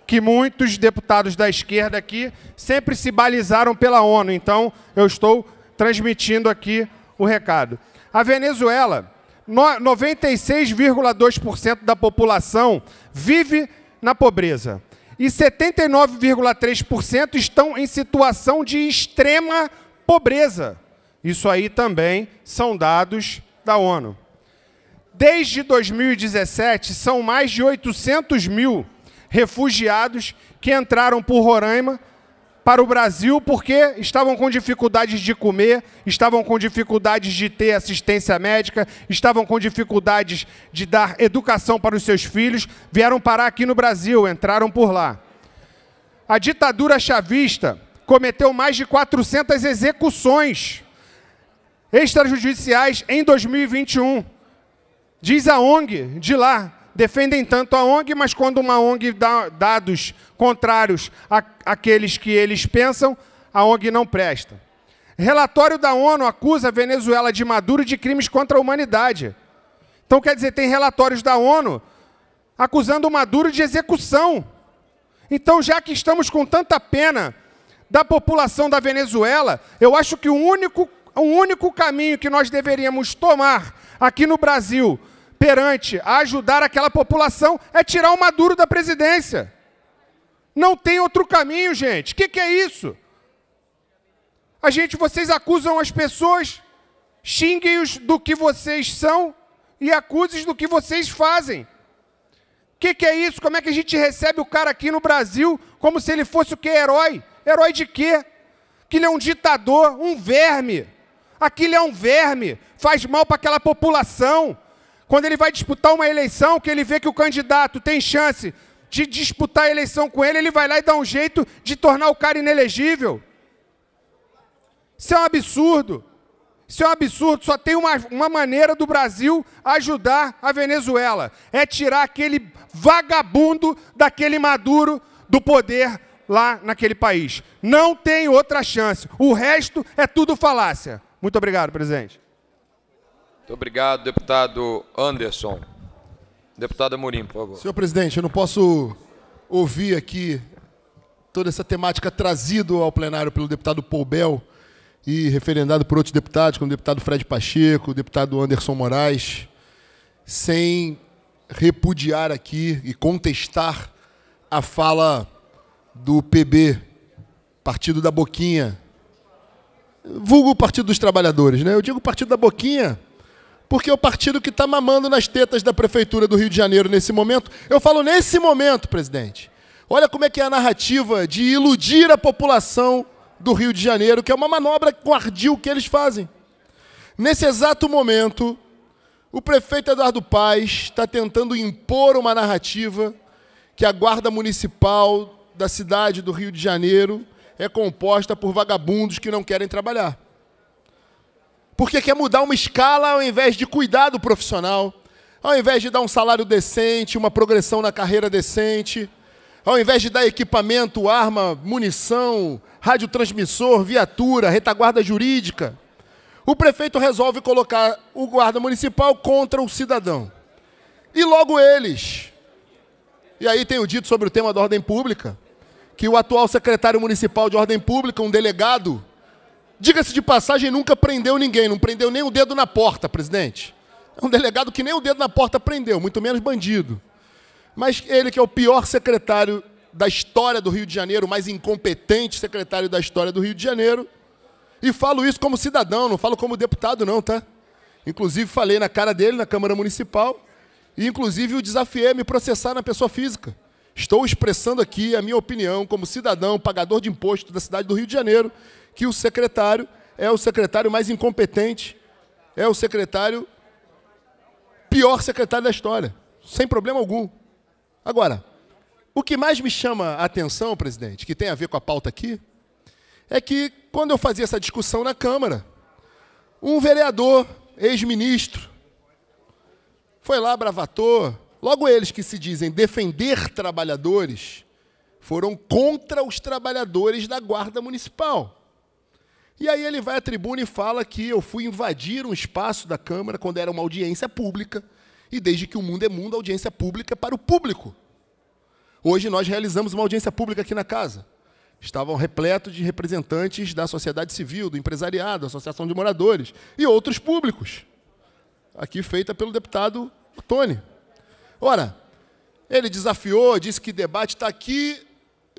que muitos deputados da esquerda aqui sempre se balizaram pela ONU. Então, eu estou transmitindo aqui o recado. A Venezuela, 96,2% da população vive na pobreza e 79,3% estão em situação de extrema pobreza. Isso aí também são dados da ONU. Desde 2017, são mais de 800 mil refugiados que entraram por Roraima para o Brasil porque estavam com dificuldades de comer, estavam com dificuldades de ter assistência médica, estavam com dificuldades de dar educação para os seus filhos, vieram parar aqui no Brasil, entraram por lá. A ditadura chavista cometeu mais de 400 execuções extrajudiciais em 2021. Diz a ONG de lá, defendem tanto a ONG, mas quando uma ONG dá dados contrários àqueles que eles pensam, a ONG não presta. Relatório da ONU acusa a Venezuela de Maduro de crimes contra a humanidade. Então, quer dizer, tem relatórios da ONU acusando o Maduro de execução. Então, já que estamos com tanta pena da população da Venezuela, eu acho que o único, o único caminho que nós deveríamos tomar aqui no Brasil perante a ajudar aquela população é tirar o Maduro da presidência. Não tem outro caminho, gente. O que, que, é isso? A gente, vocês acusam as pessoas, xinguem-os do que vocês são e acusem do que vocês fazem. O que, que é isso? Como é que a gente recebe o cara aqui no Brasil como se ele fosse o que? Herói? Herói de quê? Que ele é um ditador, um verme. Aquilo é um verme, faz mal para aquela população. Quando ele vai disputar uma eleição, que ele vê que o candidato tem chance de disputar a eleição com ele, ele vai lá e dá um jeito de tornar o cara inelegível. Isso é um absurdo. Isso é um absurdo. Só tem uma, uma maneira do Brasil ajudar a Venezuela: é tirar aquele vagabundo daquele Maduro do poder lá naquele país. Não tem outra chance. O resto é tudo falácia. Muito obrigado, presidente. Muito obrigado, deputado Anderson. Deputada Murim, por favor. Senhor presidente, eu não posso ouvir aqui toda essa temática trazida ao plenário pelo deputado Paul e referendado por outros deputados, como o deputado Fred Pacheco, o deputado Anderson Moraes, sem repudiar aqui e contestar a fala do PB, Partido da Boquinha, vulgo o Partido dos Trabalhadores, né? Eu digo Partido da Boquinha porque o partido que está mamando nas tetas da Prefeitura do Rio de Janeiro nesse momento. Eu falo nesse momento, presidente. Olha como é que é a narrativa de iludir a população do Rio de Janeiro, que é uma manobra guardil que eles fazem. Nesse exato momento, o prefeito Eduardo Paes está tentando impor uma narrativa que a guarda municipal da cidade do Rio de Janeiro é composta por vagabundos que não querem trabalhar porque quer mudar uma escala ao invés de cuidar do profissional, ao invés de dar um salário decente, uma progressão na carreira decente, ao invés de dar equipamento, arma, munição, radiotransmissor, viatura, retaguarda jurídica. O prefeito resolve colocar o guarda municipal contra o cidadão. E logo eles. E aí tenho dito sobre o tema da ordem pública, que o atual secretário municipal de ordem pública, um delegado Diga-se de passagem, nunca prendeu ninguém, não prendeu nem o dedo na porta, presidente. É um delegado que nem o dedo na porta prendeu, muito menos bandido. Mas ele que é o pior secretário da história do Rio de Janeiro, o mais incompetente secretário da história do Rio de Janeiro. E falo isso como cidadão, não falo como deputado não, tá? Inclusive falei na cara dele na Câmara Municipal e inclusive o desafiei a me processar na pessoa física. Estou expressando aqui a minha opinião como cidadão, pagador de imposto da cidade do Rio de Janeiro que o secretário é o secretário mais incompetente, é o secretário pior secretário da história, sem problema algum. Agora, o que mais me chama a atenção, presidente, que tem a ver com a pauta aqui, é que quando eu fazia essa discussão na Câmara, um vereador, ex-ministro, foi lá, bravatou. Logo eles que se dizem defender trabalhadores, foram contra os trabalhadores da Guarda Municipal. E aí ele vai à tribuna e fala que eu fui invadir um espaço da Câmara quando era uma audiência pública, e desde que o mundo é mundo, a audiência pública é para o público. Hoje nós realizamos uma audiência pública aqui na casa. Estavam repletos de representantes da sociedade civil, do empresariado, da associação de moradores e outros públicos. Aqui feita pelo deputado Tony. Ora, ele desafiou, disse que debate está aqui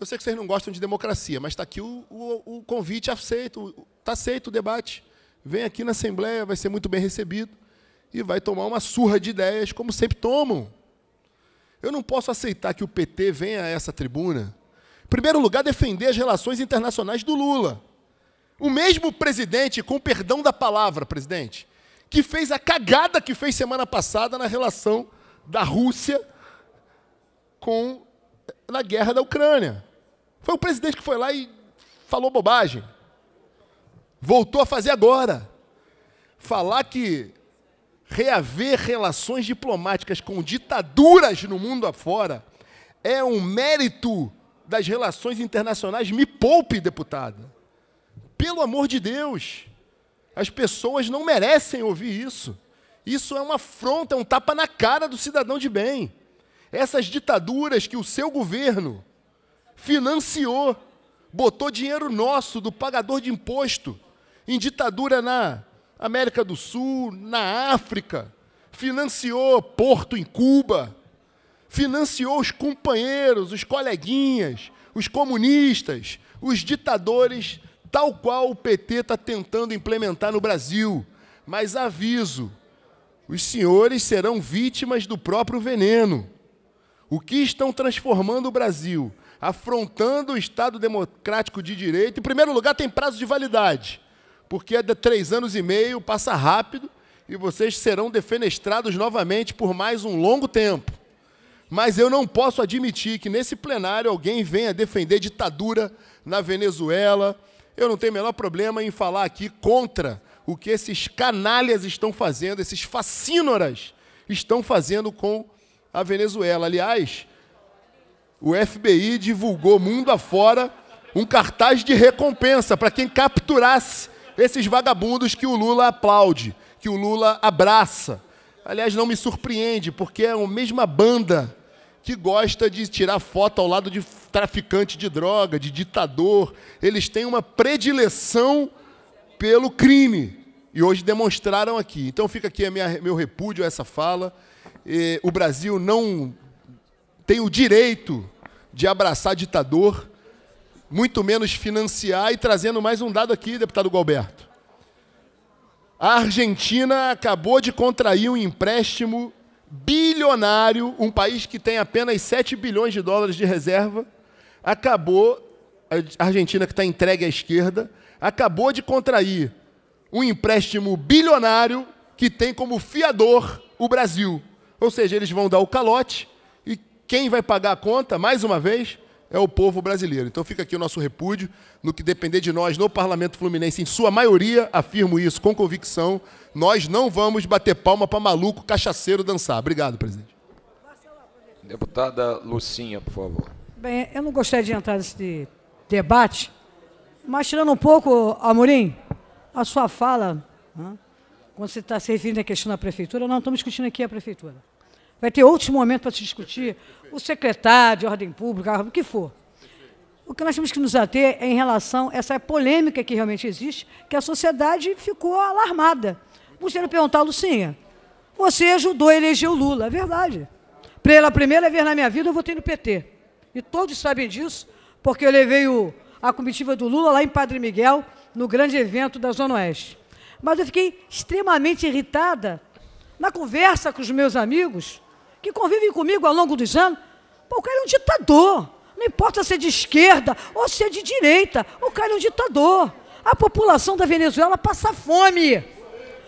eu sei que vocês não gostam de democracia, mas está aqui o, o, o convite aceito, está aceito o debate. Vem aqui na Assembleia, vai ser muito bem recebido e vai tomar uma surra de ideias, como sempre tomam. Eu não posso aceitar que o PT venha a essa tribuna, em primeiro lugar, defender as relações internacionais do Lula. O mesmo presidente, com perdão da palavra, presidente, que fez a cagada que fez semana passada na relação da Rússia com na guerra da Ucrânia. Foi o presidente que foi lá e falou bobagem. Voltou a fazer agora. Falar que reaver relações diplomáticas com ditaduras no mundo afora é um mérito das relações internacionais. Me poupe, deputada. Pelo amor de Deus. As pessoas não merecem ouvir isso. Isso é uma afronta, é um tapa na cara do cidadão de bem. Essas ditaduras que o seu governo financiou, botou dinheiro nosso, do pagador de imposto, em ditadura na América do Sul, na África, financiou porto em Cuba, financiou os companheiros, os coleguinhas, os comunistas, os ditadores, tal qual o PT está tentando implementar no Brasil. Mas aviso, os senhores serão vítimas do próprio veneno. O que estão transformando o Brasil afrontando o Estado democrático de direito. Em primeiro lugar, tem prazo de validade, porque é de três anos e meio, passa rápido, e vocês serão defenestrados novamente por mais um longo tempo. Mas eu não posso admitir que nesse plenário alguém venha defender ditadura na Venezuela. Eu não tenho o menor problema em falar aqui contra o que esses canalhas estão fazendo, esses facínoras estão fazendo com a Venezuela. Aliás, o FBI divulgou mundo afora um cartaz de recompensa para quem capturasse esses vagabundos que o Lula aplaude, que o Lula abraça. Aliás, não me surpreende, porque é a mesma banda que gosta de tirar foto ao lado de traficante de droga, de ditador. Eles têm uma predileção pelo crime. E hoje demonstraram aqui. Então fica aqui minha, meu repúdio a essa fala. E, o Brasil não tem o direito de abraçar ditador, muito menos financiar. E trazendo mais um dado aqui, deputado Galberto. A Argentina acabou de contrair um empréstimo bilionário, um país que tem apenas 7 bilhões de dólares de reserva, acabou, a Argentina que está entregue à esquerda, acabou de contrair um empréstimo bilionário que tem como fiador o Brasil. Ou seja, eles vão dar o calote quem vai pagar a conta, mais uma vez, é o povo brasileiro. Então fica aqui o nosso repúdio. No que depender de nós, no Parlamento Fluminense, em sua maioria, afirmo isso com convicção, nós não vamos bater palma para maluco cachaceiro dançar. Obrigado, presidente. Deputada Lucinha, por favor. Bem, eu não gostaria de entrar nesse debate, mas tirando um pouco, Amorim, a sua fala, quando você está se referindo à questão da prefeitura, não estamos discutindo aqui a prefeitura vai ter outros momentos para se discutir, o secretário de ordem pública, o que for. O que nós temos que nos ater é em relação a essa polêmica que realmente existe, que a sociedade ficou alarmada. Você vai perguntar, Lucinha, você ajudou a eleger o Lula, é verdade. Pela primeira vez na minha vida eu votei no PT. E todos sabem disso, porque eu levei o, a comitiva do Lula lá em Padre Miguel, no grande evento da Zona Oeste. Mas eu fiquei extremamente irritada na conversa com os meus amigos, que convivem comigo ao longo dos anos, pô, o cara é um ditador. Não importa se é de esquerda ou se é de direita, o cara é um ditador. A população da Venezuela passa fome.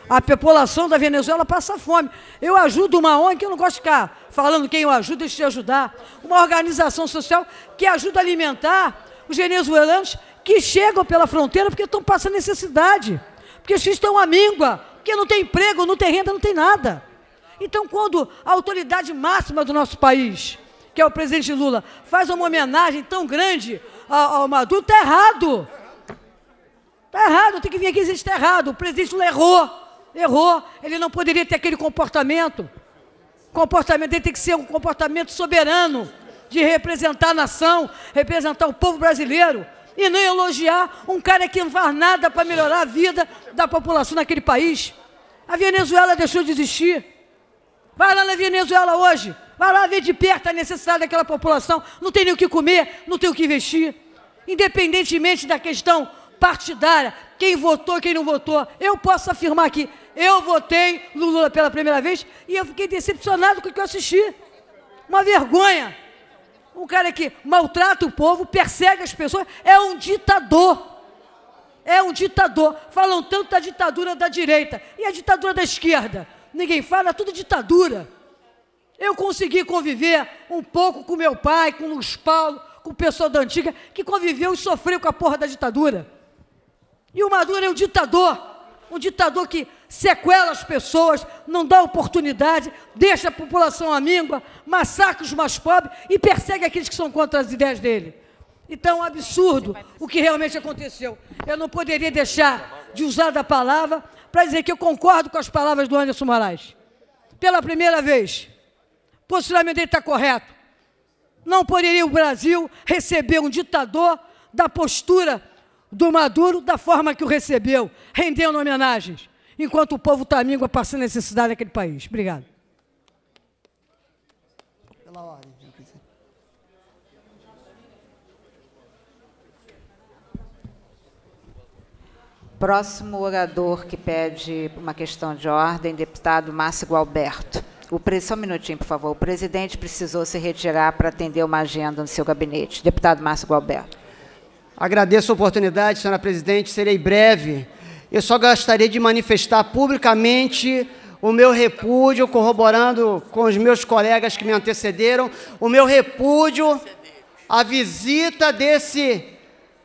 A população da Venezuela passa fome. Eu ajudo uma ONG, que eu não gosto de ficar falando quem eu ajudo, deixa te ajudar. Uma organização social que ajuda a alimentar os venezuelanos que chegam pela fronteira porque estão passando necessidade. Porque estão à míngua, porque não tem emprego, não tem renda, não tem nada. Então, quando a autoridade máxima do nosso país, que é o presidente Lula, faz uma homenagem tão grande ao, ao Maduro, está errado. Está errado, tem que vir aqui dizer que está errado. O presidente Lula errou, errou. Ele não poderia ter aquele comportamento. comportamento dele tem que ser um comportamento soberano, de representar a nação, representar o povo brasileiro e não elogiar um cara que não faz nada para melhorar a vida da população naquele país. A Venezuela deixou de existir. Vai lá na Venezuela hoje, vai lá ver de perto a necessidade daquela população. Não tem nem o que comer, não tem o que investir. Independentemente da questão partidária, quem votou, quem não votou, eu posso afirmar aqui, eu votei Lula pela primeira vez e eu fiquei decepcionado com o que eu assisti. Uma vergonha. Um cara que maltrata o povo, persegue as pessoas, é um ditador é um ditador. Falam tanto da ditadura da direita e a ditadura da esquerda ninguém fala, tudo ditadura. Eu consegui conviver um pouco com meu pai, com Luiz Paulo, com o pessoal da antiga, que conviveu e sofreu com a porra da ditadura. E o Maduro é um ditador, um ditador que sequela as pessoas, não dá oportunidade, deixa a população amíngua, massacra os mais pobres e persegue aqueles que são contra as ideias dele. Então, é um absurdo o que realmente aconteceu. Eu não poderia deixar de usar da palavra para dizer que eu concordo com as palavras do Anderson Moraes. Pela primeira vez, o posicionamento dele está correto. Não poderia o Brasil receber um ditador da postura do Maduro da forma que o recebeu, rendendo homenagens, enquanto o povo tamíngua tá passando necessidade naquele país. Obrigado. Próximo orador que pede uma questão de ordem, deputado Márcio Gualberto. O pre... Só um minutinho, por favor. O presidente precisou se retirar para atender uma agenda no seu gabinete. Deputado Márcio Gualberto. Agradeço a oportunidade, senhora presidente. Serei breve. Eu só gostaria de manifestar publicamente o meu repúdio, corroborando com os meus colegas que me antecederam, o meu repúdio à visita desse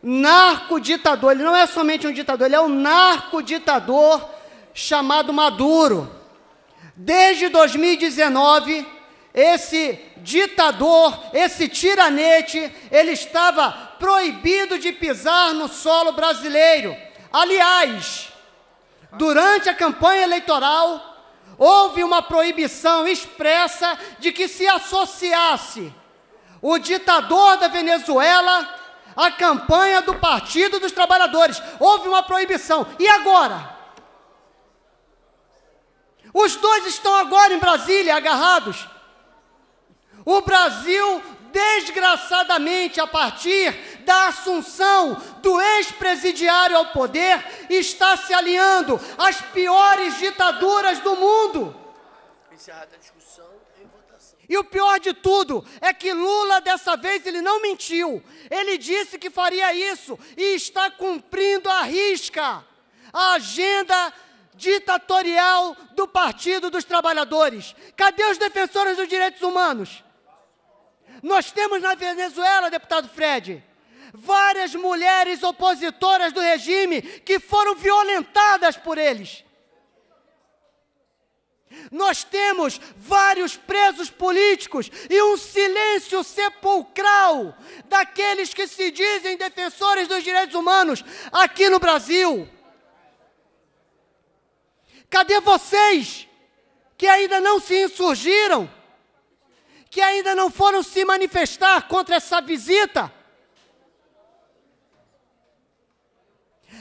narco-ditador. Ele não é somente um ditador, ele é um narco-ditador chamado Maduro. Desde 2019, esse ditador, esse tiranete, ele estava proibido de pisar no solo brasileiro. Aliás, durante a campanha eleitoral, houve uma proibição expressa de que se associasse o ditador da Venezuela a campanha do Partido dos Trabalhadores. Houve uma proibição. E agora? Os dois estão agora em Brasília, agarrados. O Brasil, desgraçadamente, a partir da assunção do ex-presidiário ao poder, está se alinhando às piores ditaduras do mundo. Encerrada a discussão. E o pior de tudo é que Lula dessa vez ele não mentiu. Ele disse que faria isso e está cumprindo a risca a agenda ditatorial do Partido dos Trabalhadores. Cadê os defensores dos direitos humanos? Nós temos na Venezuela, deputado Fred, várias mulheres opositoras do regime que foram violentadas por eles. Nós temos vários presos políticos e um silêncio sepulcral daqueles que se dizem defensores dos direitos humanos aqui no Brasil. Cadê vocês que ainda não se insurgiram? Que ainda não foram se manifestar contra essa visita?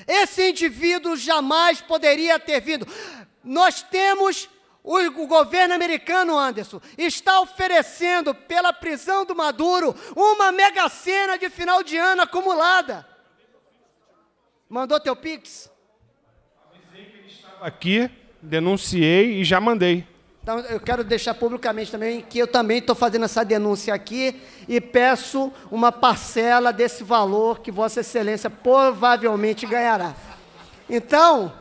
Esse indivíduo jamais poderia ter vindo. Nós temos o governo americano, Anderson, está oferecendo pela prisão do Maduro uma mega cena de final de ano acumulada. Mandou teu Pix? Aqui, denunciei e já mandei. Então, eu quero deixar publicamente também que eu também estou fazendo essa denúncia aqui e peço uma parcela desse valor que Vossa Excelência provavelmente ganhará. Então,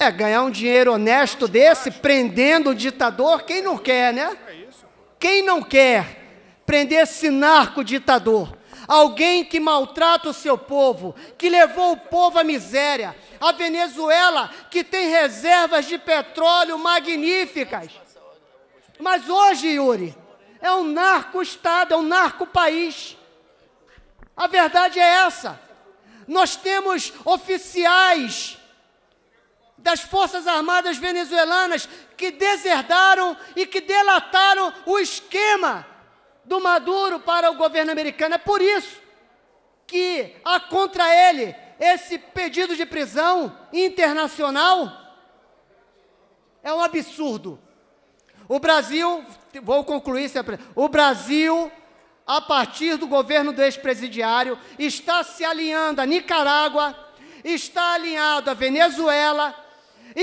é, ganhar um dinheiro honesto desse, prendendo o ditador, quem não quer, né? Quem não quer prender esse narco-ditador? Alguém que maltrata o seu povo, que levou o povo à miséria. A Venezuela, que tem reservas de petróleo magníficas. Mas hoje, Yuri, é um narco-estado, é um narco-país. A verdade é essa. Nós temos oficiais das Forças Armadas venezuelanas que deserdaram e que delataram o esquema do Maduro para o governo americano. É por isso que há contra ele esse pedido de prisão internacional. É um absurdo. O Brasil, vou concluir, sempre, o Brasil, a partir do governo do ex-presidiário, está se alinhando a Nicarágua, está alinhado à Venezuela,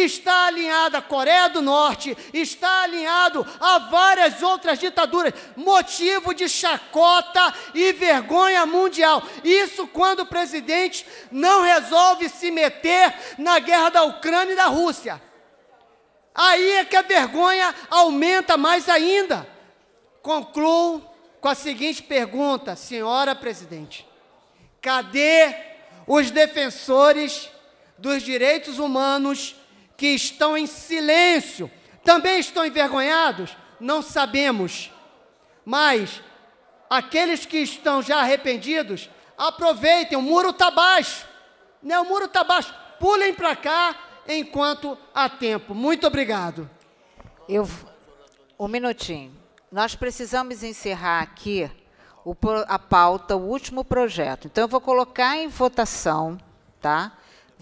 está alinhada à Coreia do Norte, está alinhado a várias outras ditaduras, motivo de chacota e vergonha mundial. Isso quando o presidente não resolve se meter na guerra da Ucrânia e da Rússia. Aí é que a vergonha aumenta mais ainda. Concluo com a seguinte pergunta, senhora presidente: cadê os defensores dos direitos humanos que estão em silêncio, também estão envergonhados? Não sabemos. Mas aqueles que estão já arrependidos, aproveitem, o muro está baixo. Né? O muro está baixo. Pulem para cá enquanto há tempo. Muito obrigado. Eu, um minutinho. Nós precisamos encerrar aqui o, a pauta, o último projeto. Então, eu vou colocar em votação, tá?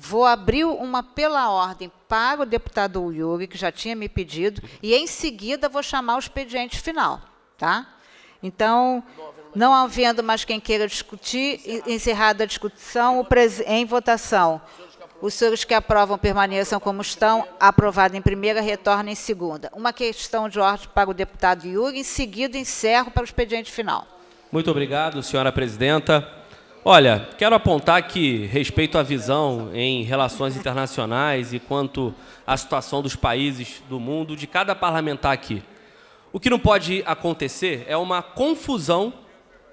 Vou abrir uma pela ordem para o deputado Yuri, que já tinha me pedido, e em seguida vou chamar o expediente final. Tá? Então, não havendo mais quem queira discutir, encerrada a discussão, em votação. Os senhores que aprovam permaneçam como estão, aprovado em primeira, retorna em segunda. Uma questão de ordem para o deputado Yuri, em seguida encerro para o expediente final. Muito obrigado, senhora presidenta. Olha, quero apontar que, respeito à visão em relações internacionais e quanto à situação dos países do mundo, de cada parlamentar aqui, o que não pode acontecer é uma confusão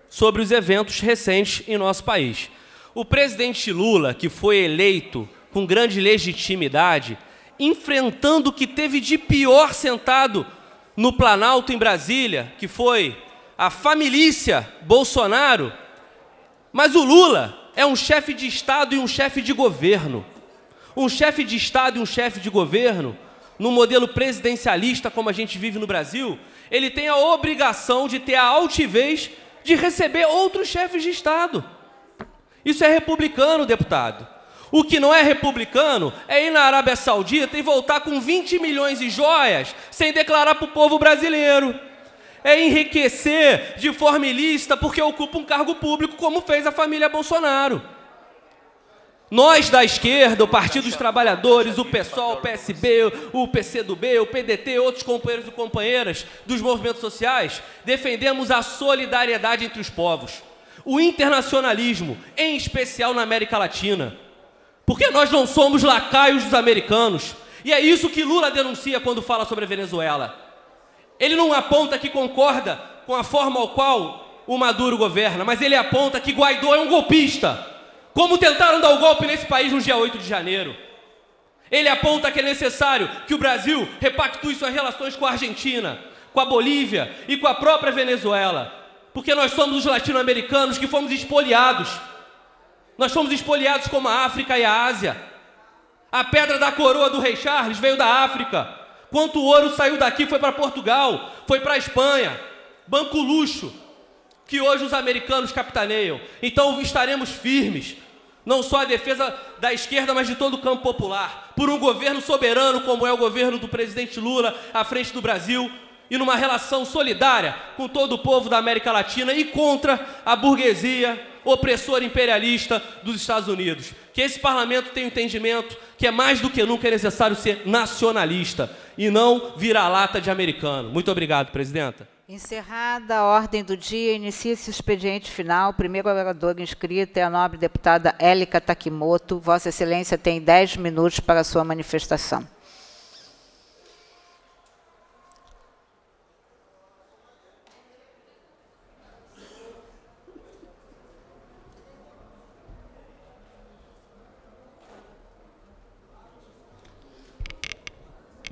sobre os eventos recentes em nosso país. O presidente Lula, que foi eleito com grande legitimidade, enfrentando o que teve de pior sentado no Planalto, em Brasília, que foi a família Bolsonaro mas o Lula é um chefe de Estado e um chefe de governo. Um chefe de Estado e um chefe de governo, no modelo presidencialista como a gente vive no Brasil, ele tem a obrigação de ter a altivez de receber outros chefes de Estado. Isso é republicano, deputado. O que não é republicano é ir na Arábia Saudita e voltar com 20 milhões de joias sem declarar para o povo brasileiro é enriquecer de forma ilícita porque ocupa um cargo público, como fez a família Bolsonaro. Nós da esquerda, o Partido dos Trabalhadores, o PSOL, o PSB, o PCdoB, o PDT, outros companheiros e companheiras dos movimentos sociais, defendemos a solidariedade entre os povos, o internacionalismo, em especial na América Latina. Porque nós não somos lacaios dos americanos. E é isso que Lula denuncia quando fala sobre a Venezuela. Ele não aponta que concorda com a forma ao qual o Maduro governa, mas ele aponta que Guaidó é um golpista, como tentaram dar o golpe nesse país no dia 8 de janeiro. Ele aponta que é necessário que o Brasil repactue suas relações com a Argentina, com a Bolívia e com a própria Venezuela, porque nós somos os latino-americanos que fomos espoliados. Nós fomos espoliados como a África e a Ásia. A pedra da coroa do rei Charles veio da África. Quanto ouro saiu daqui foi para Portugal, foi para Espanha, banco luxo, que hoje os americanos capitaneiam. Então estaremos firmes, não só a defesa da esquerda, mas de todo o campo popular, por um governo soberano como é o governo do presidente Lula à frente do Brasil e numa relação solidária com todo o povo da América Latina e contra a burguesia opressor imperialista dos Estados Unidos. Que esse parlamento tenha um entendimento que é mais do que nunca é necessário ser nacionalista e não virar lata de americano. Muito obrigado, presidenta. Encerrada a ordem do dia, inicia-se o expediente final. primeiro orador inscrito é a nobre deputada Élica Takimoto. Vossa Excelência tem 10 minutos para a sua manifestação.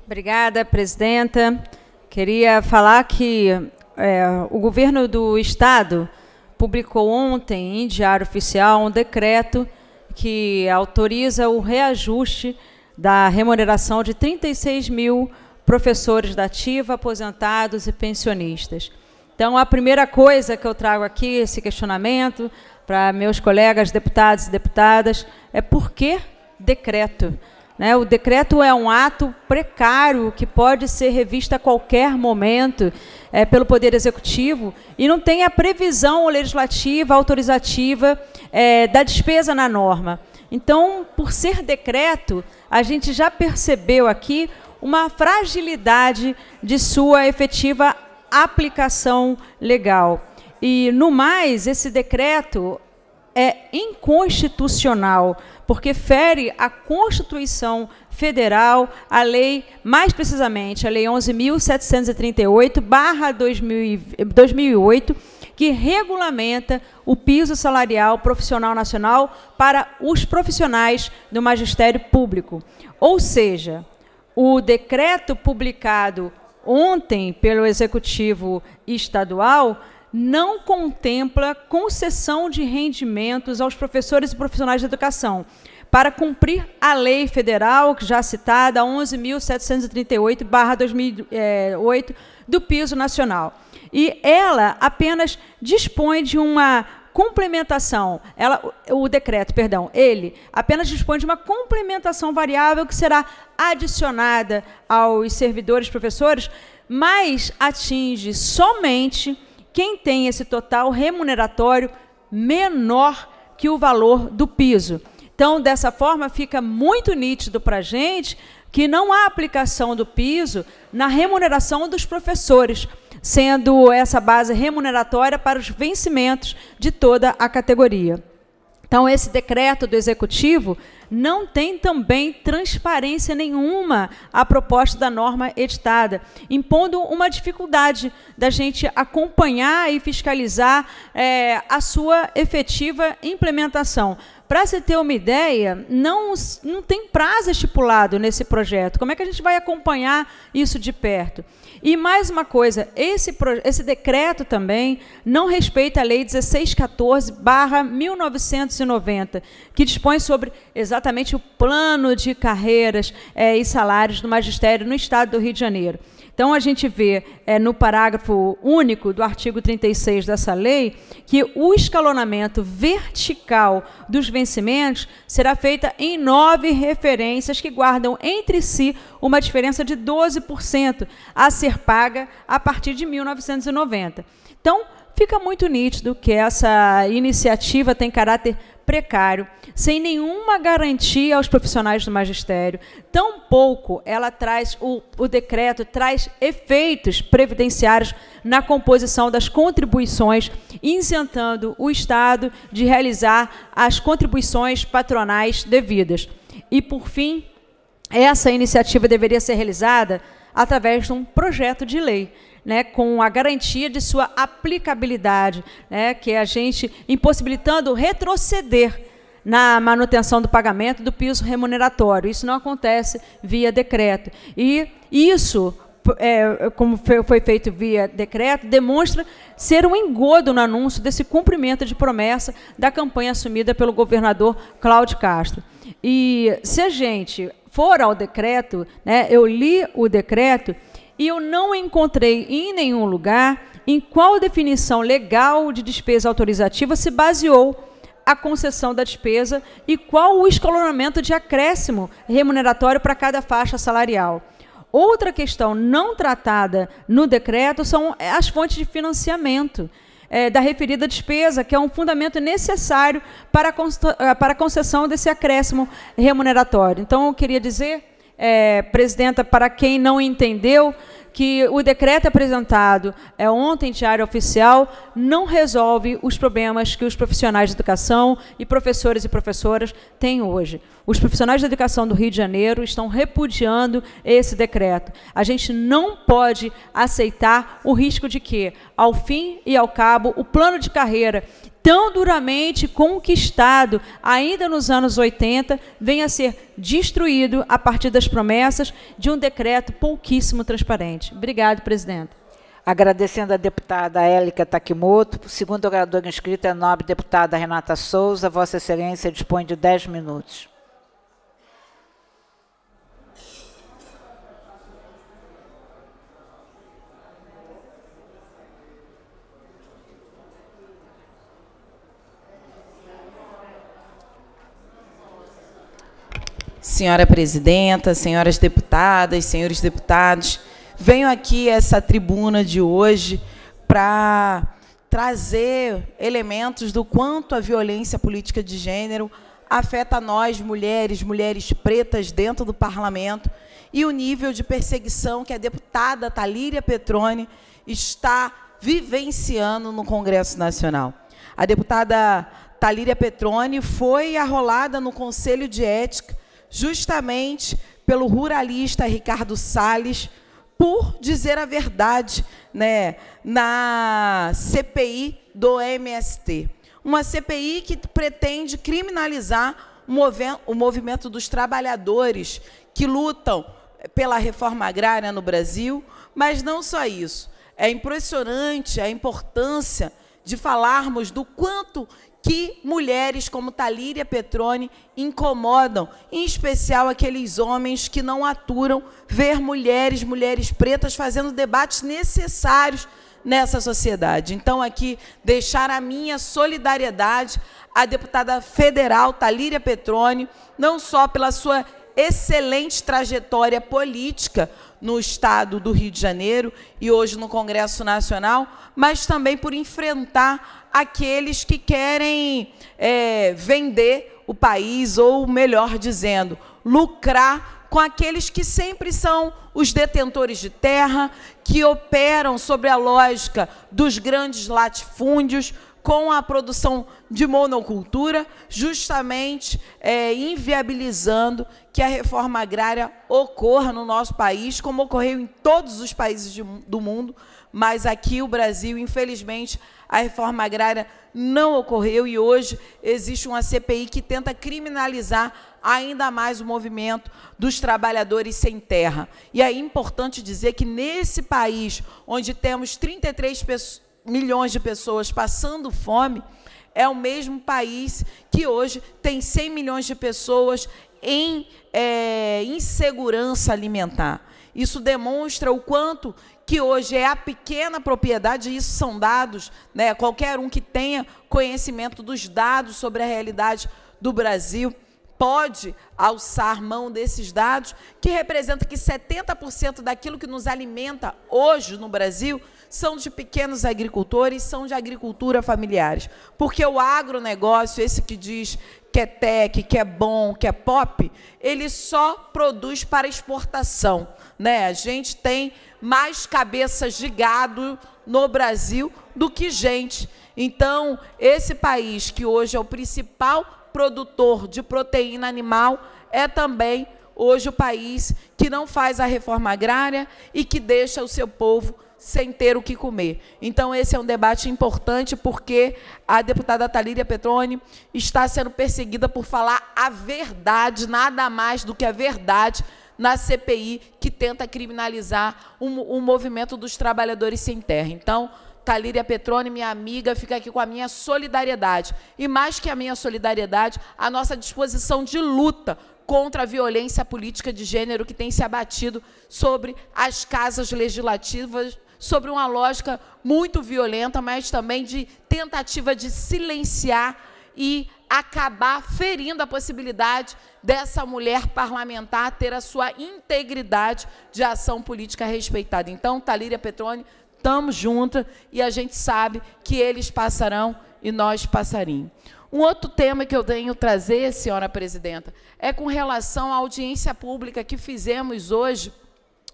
Obrigada, presidenta. Queria falar que é, o governo do Estado publicou ontem, em Diário Oficial, um decreto que autoriza o reajuste da remuneração de 36 mil professores da ativa, aposentados e pensionistas. Então, a primeira coisa que eu trago aqui, esse questionamento, para meus colegas deputados e deputadas, é por que decreto? Né? O decreto é um ato precário que pode ser revisto a qualquer momento é, pelo Poder Executivo e não tem a previsão legislativa, autorizativa é, da despesa na norma. Então, por ser decreto, a gente já percebeu aqui uma fragilidade de sua efetiva aplicação legal. E, no mais, esse decreto é inconstitucional, porque fere a Constituição Federal, a lei, mais precisamente, a Lei 11.738-2008, que regulamenta o piso salarial profissional nacional para os profissionais do magistério público. Ou seja, o decreto publicado ontem pelo Executivo Estadual não contempla concessão de rendimentos aos professores e profissionais de educação para cumprir a lei federal já citada 11.738/2008 eh, do piso nacional. E ela apenas dispõe de uma complementação, ela, o decreto, perdão, ele apenas dispõe de uma complementação variável que será adicionada aos servidores professores, mas atinge somente quem tem esse total remuneratório menor que o valor do piso. Então, dessa forma, fica muito nítido para a gente que não há aplicação do piso na remuneração dos professores, sendo essa base remuneratória para os vencimentos de toda a categoria. Então, esse decreto do executivo não tem também transparência nenhuma a proposta da norma editada, impondo uma dificuldade da gente acompanhar e fiscalizar é, a sua efetiva implementação. Para se ter uma ideia, não, não tem prazo estipulado nesse projeto. Como é que a gente vai acompanhar isso de perto? E mais uma coisa, esse, esse decreto também não respeita a Lei 1614-1990, que dispõe sobre exatamente o plano de carreiras é, e salários do magistério no Estado do Rio de Janeiro. Então, a gente vê é, no parágrafo único do artigo 36 dessa lei que o escalonamento vertical dos vencimentos será feito em nove referências que guardam entre si uma diferença de 12% a ser paga a partir de 1990. Então, fica muito nítido que essa iniciativa tem caráter precário, sem nenhuma garantia aos profissionais do magistério. Tampouco ela traz o, o decreto traz efeitos previdenciários na composição das contribuições, isentando o Estado de realizar as contribuições patronais devidas. E por fim, essa iniciativa deveria ser realizada através de um projeto de lei né, com a garantia de sua aplicabilidade, né, que é a gente impossibilitando retroceder na manutenção do pagamento do piso remuneratório. Isso não acontece via decreto. E isso é, como foi feito via decreto, demonstra ser um engodo no anúncio desse cumprimento de promessa da campanha assumida pelo governador Cláudio Castro. E se a gente for ao decreto, né, eu li o decreto e eu não encontrei em nenhum lugar em qual definição legal de despesa autorizativa se baseou a concessão da despesa e qual o escalonamento de acréscimo remuneratório para cada faixa salarial. Outra questão não tratada no decreto são é, as fontes de financiamento é, da referida despesa, que é um fundamento necessário para a, é, para a concessão desse acréscimo remuneratório. Então, eu queria dizer é, presidenta, para quem não entendeu, que o decreto apresentado é ontem diário oficial não resolve os problemas que os profissionais de educação e professores e professoras têm hoje. Os profissionais da educação do Rio de Janeiro estão repudiando esse decreto. A gente não pode aceitar o risco de que, ao fim e ao cabo, o plano de carreira tão duramente conquistado ainda nos anos 80 venha a ser destruído a partir das promessas de um decreto pouquíssimo transparente. Obrigado, presidente. Agradecendo a deputada Élica Takimoto, segundo orador inscrito é a nobre deputada Renata Souza, Vossa Excelência dispõe de 10 minutos. senhora presidenta, senhoras deputadas, senhores deputados. Venho aqui a essa tribuna de hoje para trazer elementos do quanto a violência política de gênero afeta nós, mulheres, mulheres pretas, dentro do parlamento, e o nível de perseguição que a deputada Talíria Petrone está vivenciando no Congresso Nacional. A deputada Talíria Petrone foi arrolada no Conselho de Ética justamente pelo ruralista Ricardo Salles por dizer a verdade né, na CPI do MST. Uma CPI que pretende criminalizar o movimento dos trabalhadores que lutam pela reforma agrária no Brasil, mas não só isso. É impressionante a importância de falarmos do quanto que mulheres como Talíria Petrone incomodam, em especial aqueles homens que não aturam ver mulheres, mulheres pretas fazendo debates necessários nessa sociedade. Então aqui deixar a minha solidariedade à deputada federal Talíria Petrone, não só pela sua excelente trajetória política no estado do Rio de Janeiro e hoje no Congresso Nacional, mas também por enfrentar aqueles que querem é, vender o país, ou melhor dizendo, lucrar com aqueles que sempre são os detentores de terra, que operam sobre a lógica dos grandes latifúndios, com a produção de monocultura, justamente é, inviabilizando que a reforma agrária ocorra no nosso país, como ocorreu em todos os países de, do mundo, mas aqui o Brasil, infelizmente, a reforma agrária não ocorreu e hoje existe uma CPI que tenta criminalizar ainda mais o movimento dos trabalhadores sem terra. E é importante dizer que nesse país, onde temos 33 milhões de pessoas passando fome, é o mesmo país que hoje tem 100 milhões de pessoas em é, insegurança alimentar. Isso demonstra o quanto que hoje é a pequena propriedade, e isso são dados, né? qualquer um que tenha conhecimento dos dados sobre a realidade do Brasil pode alçar mão desses dados, que representa que 70% daquilo que nos alimenta hoje no Brasil são de pequenos agricultores, são de agricultura familiares. Porque o agronegócio, esse que diz que é tech, que é bom, que é pop, ele só produz para exportação. Né? A gente tem mais cabeças de gado no Brasil do que gente. Então, esse país que hoje é o principal produtor de proteína animal é também hoje o país que não faz a reforma agrária e que deixa o seu povo sem ter o que comer. Então, esse é um debate importante, porque a deputada Talíria Petroni está sendo perseguida por falar a verdade, nada mais do que a verdade na CPI que tenta criminalizar o, movimento dos trabalhadores sem terra. Então, Talíria Petrone, minha amiga, fica aqui com a minha solidariedade. E mais que a minha solidariedade, a nossa disposição de luta contra a violência política de gênero que tem se abatido sobre as casas legislativas, sobre uma lógica muito violenta, mas também de tentativa de silenciar e acabar ferindo a possibilidade dessa mulher parlamentar ter a sua integridade de ação política respeitada. Então, Talíria Petrone, estamos juntas e a gente sabe que eles passarão e nós passaremos. Um outro tema que eu tenho trazer, senhora presidenta, é com relação à audiência pública que fizemos hoje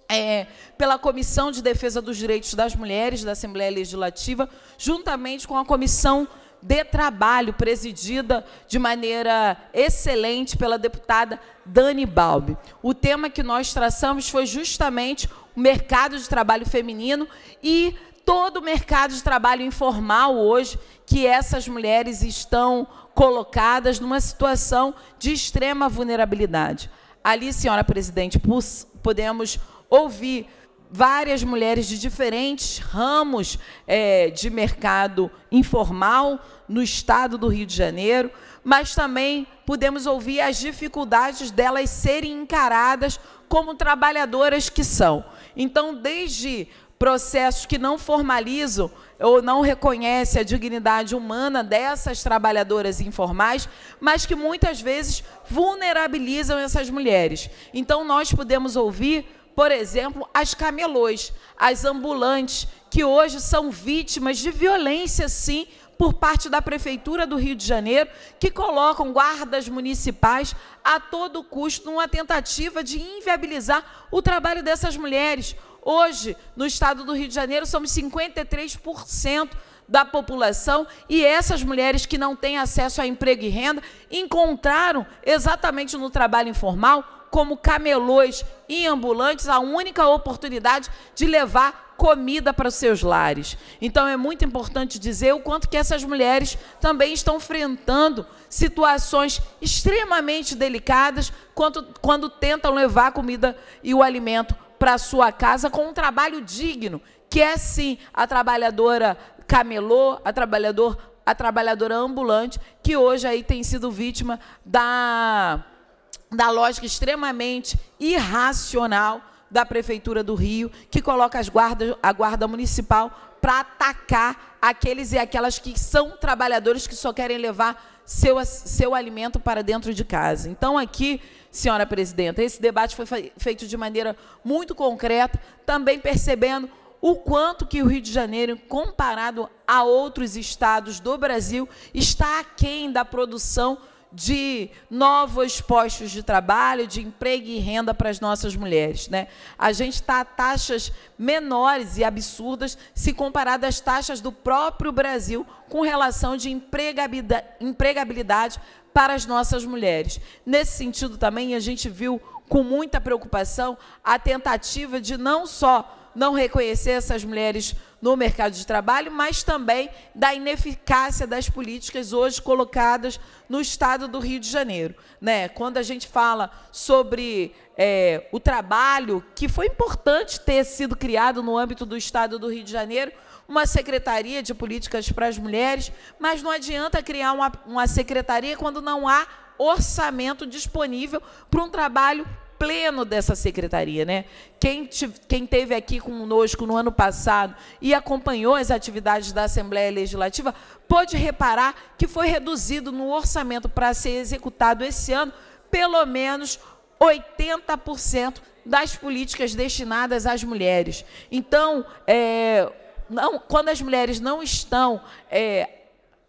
é, pela Comissão de Defesa dos Direitos das Mulheres da Assembleia Legislativa, juntamente com a Comissão de Trabalho, presidida de maneira excelente pela deputada Dani Balbi. O tema que nós traçamos foi justamente o mercado de trabalho feminino e todo o mercado de trabalho informal hoje que essas mulheres estão colocadas numa situação de extrema vulnerabilidade. Ali, senhora presidente, podemos ouvir várias mulheres de diferentes ramos é, de mercado informal no estado do Rio de Janeiro, mas também pudemos ouvir as dificuldades delas serem encaradas como trabalhadoras que são. Então, desde processos que não formalizam ou não reconhecem a dignidade humana dessas trabalhadoras informais, mas que muitas vezes vulnerabilizam essas mulheres. Então, nós podemos ouvir por exemplo, as camelôs, as ambulantes, que hoje são vítimas de violência, sim, por parte da Prefeitura do Rio de Janeiro, que colocam guardas municipais a todo custo numa tentativa de inviabilizar o trabalho dessas mulheres. Hoje, no estado do Rio de Janeiro, somos 53% da população e essas mulheres que não têm acesso a emprego e renda encontraram exatamente no trabalho informal como camelôs e ambulantes, a única oportunidade de levar comida para os seus lares. Então é muito importante dizer o quanto que essas mulheres também estão enfrentando situações extremamente delicadas quando, quando tentam levar comida e o alimento para sua casa com um trabalho digno, que é sim a trabalhadora camelô, a trabalhador a trabalhadora ambulante que hoje aí tem sido vítima da da lógica extremamente irracional da Prefeitura do Rio, que coloca as guardas, a Guarda Municipal para atacar aqueles e aquelas que são trabalhadores que só querem levar seu, seu alimento para dentro de casa. Então, aqui, senhora presidenta, esse debate foi feito de maneira muito concreta, também percebendo o quanto que o Rio de Janeiro, comparado a outros estados do Brasil, está aquém da produção de novos postos de trabalho, de emprego e renda para as nossas mulheres. Né? A gente está a taxas menores e absurdas se comparado às taxas do próprio Brasil com relação de empregabilidade, empregabilidade para as nossas mulheres. Nesse sentido também, a gente viu com muita preocupação a tentativa de não só não reconhecer essas mulheres no mercado de trabalho, mas também da ineficácia das políticas hoje colocadas no estado do Rio de Janeiro. Né? Quando a gente fala sobre é, o trabalho, que foi importante ter sido criado no âmbito do estado do Rio de Janeiro, uma secretaria de políticas para as mulheres, mas não adianta criar uma, uma secretaria quando não há orçamento disponível para um trabalho pleno dessa secretaria, né? Quem, te, quem teve aqui conosco no ano passado e acompanhou as atividades da Assembleia Legislativa pôde reparar que foi reduzido no orçamento para ser executado esse ano pelo menos 80% das políticas destinadas às mulheres. Então, é, não, quando as mulheres não estão é,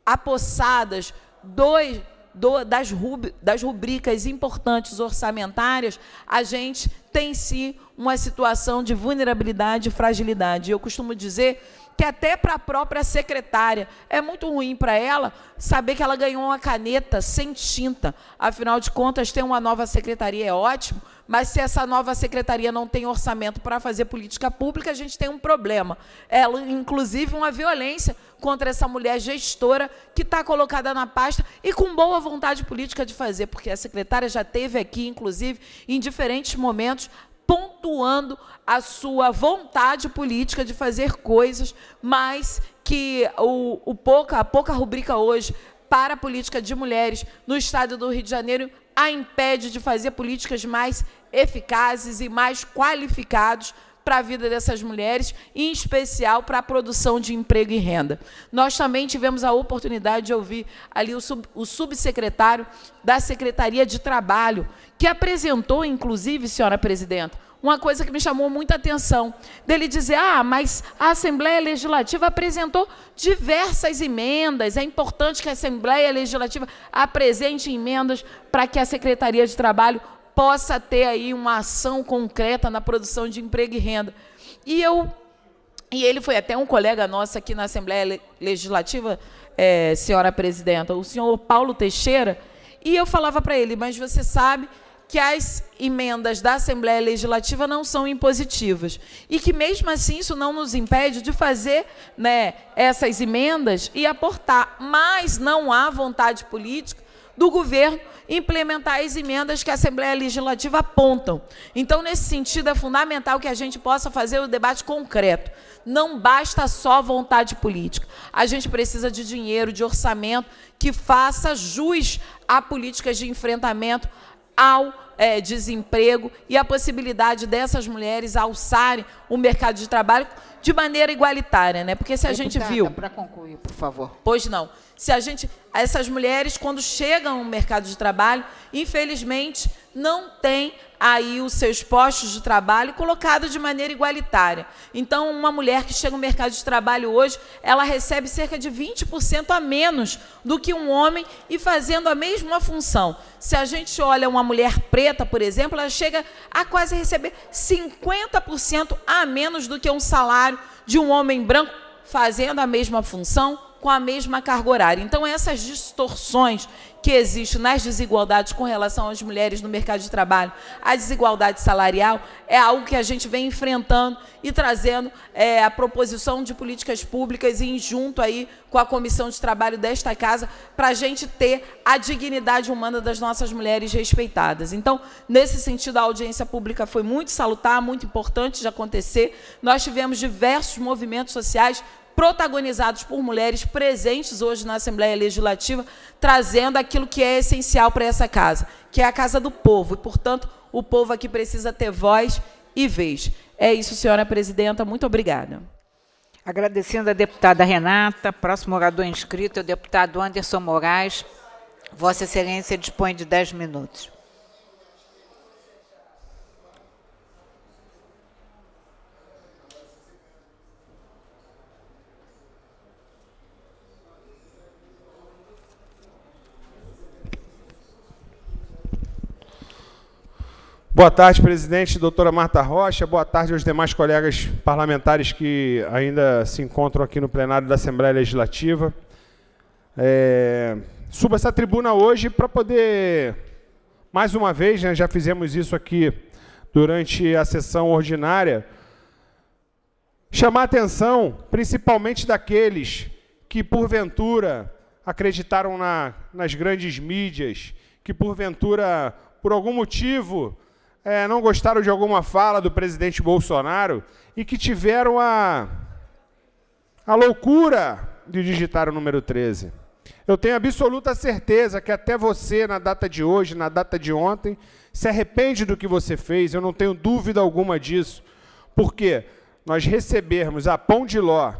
apossadas dois do, das, rub, das rubricas importantes orçamentárias, a gente tem sim uma situação de vulnerabilidade e fragilidade. Eu costumo dizer que até para a própria secretária é muito ruim para ela saber que ela ganhou uma caneta sem tinta. Afinal de contas, ter uma nova secretaria é ótimo, mas se essa nova secretaria não tem orçamento para fazer política pública, a gente tem um problema. Ela, inclusive, uma violência contra essa mulher gestora que está colocada na pasta e com boa vontade política de fazer, porque a secretária já teve aqui, inclusive, em diferentes momentos, pontuando a sua vontade política de fazer coisas, mas que o, o pouca, a pouca rubrica hoje para a política de mulheres no estado do Rio de Janeiro a impede de fazer políticas mais eficazes e mais qualificados para a vida dessas mulheres, em especial para a produção de emprego e renda. Nós também tivemos a oportunidade de ouvir ali o, sub, o subsecretário da Secretaria de Trabalho, que apresentou, inclusive, senhora presidenta, uma coisa que me chamou muita atenção, dele dizer: ah, mas a Assembleia Legislativa apresentou diversas emendas, é importante que a Assembleia Legislativa apresente emendas para que a Secretaria de Trabalho possa ter aí uma ação concreta na produção de emprego e renda. E eu e ele foi até um colega nosso aqui na Assembleia Legislativa, é, senhora presidenta, o senhor Paulo Teixeira, e eu falava para ele, mas você sabe que as emendas da Assembleia Legislativa não são impositivas e que mesmo assim isso não nos impede de fazer, né, essas emendas e aportar, mas não há vontade política do governo implementar as emendas que a Assembleia Legislativa apontam. Então, nesse sentido, é fundamental que a gente possa fazer o debate concreto. Não basta só vontade política. A gente precisa de dinheiro, de orçamento que faça jus a políticas de enfrentamento ao é, desemprego e a possibilidade dessas mulheres alçarem o mercado de trabalho de maneira igualitária, né? Porque se a Deputada, gente viu. Para concluir, por favor. Pois não. Se a gente. Essas mulheres, quando chegam no mercado de trabalho, infelizmente, não têm aí os seus postos de trabalho colocados de maneira igualitária. Então, uma mulher que chega no mercado de trabalho hoje, ela recebe cerca de 20% a menos do que um homem e fazendo a mesma função. Se a gente olha uma mulher preta, por exemplo, ela chega a quase receber 50% a menos do que um salário de um homem branco fazendo a mesma função com a mesma carga horária. Então, essas distorções que existe nas desigualdades com relação às mulheres no mercado de trabalho, a desigualdade salarial, é algo que a gente vem enfrentando e trazendo é, a proposição de políticas públicas e junto aí com a comissão de trabalho desta casa para a gente ter a dignidade humana das nossas mulheres respeitadas. Então, nesse sentido, a audiência pública foi muito salutar, muito importante de acontecer. Nós tivemos diversos movimentos sociais protagonizados por mulheres presentes hoje na Assembleia Legislativa, trazendo aquilo que é essencial para essa casa, que é a casa do povo. E, portanto, o povo aqui precisa ter voz e vez. É isso, senhora presidenta. Muito obrigada. Agradecendo a deputada Renata, próximo orador inscrito é o deputado Anderson Moraes. Vossa Excelência dispõe de 10 minutos. Boa tarde, presidente, doutora Marta Rocha. Boa tarde aos demais colegas parlamentares que ainda se encontram aqui no plenário da Assembleia Legislativa. É, subo essa tribuna hoje para poder, mais uma vez, né, já fizemos isso aqui durante a sessão ordinária, chamar a atenção principalmente daqueles que, porventura, acreditaram na, nas grandes mídias, que, porventura, por algum motivo, é, não gostaram de alguma fala do presidente Bolsonaro e que tiveram a, a loucura de digitar o número 13. Eu tenho absoluta certeza que até você, na data de hoje, na data de ontem, se arrepende do que você fez, eu não tenho dúvida alguma disso. Porque nós recebermos a pão de ló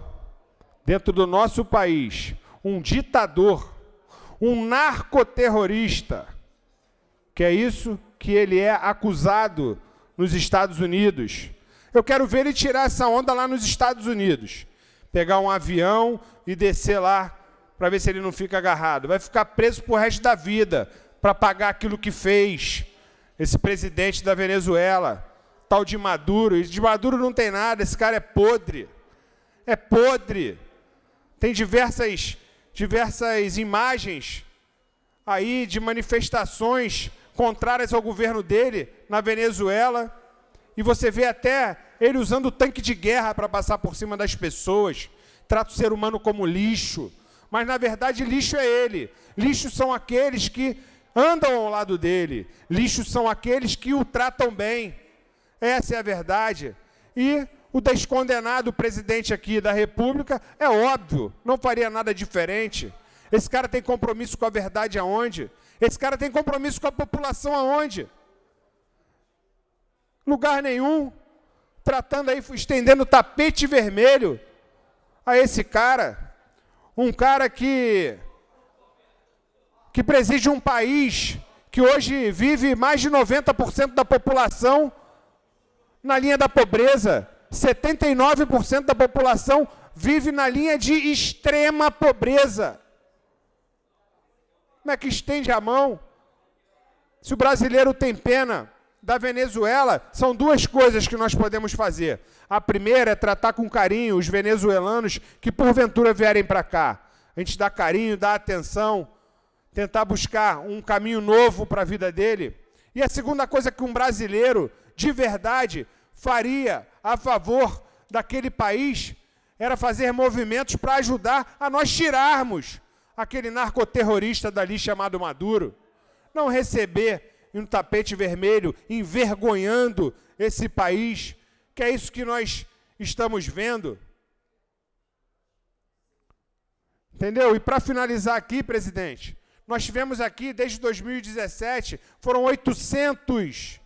dentro do nosso país um ditador, um narcoterrorista, que é isso que ele é acusado nos Estados Unidos. Eu quero ver ele tirar essa onda lá nos Estados Unidos. Pegar um avião e descer lá para ver se ele não fica agarrado. Vai ficar preso por resto da vida para pagar aquilo que fez esse presidente da Venezuela, tal de Maduro. E de Maduro não tem nada, esse cara é podre. É podre. Tem diversas diversas imagens aí de manifestações contrárias ao governo dele na Venezuela. E você vê até ele usando tanque de guerra para passar por cima das pessoas. Trata o ser humano como lixo. Mas, na verdade, lixo é ele. Lixo são aqueles que andam ao lado dele. Lixo são aqueles que o tratam bem. Essa é a verdade. E o descondenado presidente aqui da República é óbvio, não faria nada diferente. Esse cara tem compromisso com a verdade aonde? Esse cara tem compromisso com a população aonde? Lugar nenhum. Tratando aí, estendendo tapete vermelho a esse cara. Um cara que, que preside um país que hoje vive mais de 90% da população na linha da pobreza. 79% da população vive na linha de extrema pobreza. Como é que estende a mão? Se o brasileiro tem pena da Venezuela, são duas coisas que nós podemos fazer. A primeira é tratar com carinho os venezuelanos que porventura vierem para cá. A gente dá carinho, dá atenção, tentar buscar um caminho novo para a vida dele. E a segunda coisa que um brasileiro de verdade faria a favor daquele país era fazer movimentos para ajudar a nós tirarmos aquele narcoterrorista dali chamado Maduro, não receber um tapete vermelho envergonhando esse país, que é isso que nós estamos vendo. Entendeu? E para finalizar aqui, presidente, nós tivemos aqui desde 2017, foram 800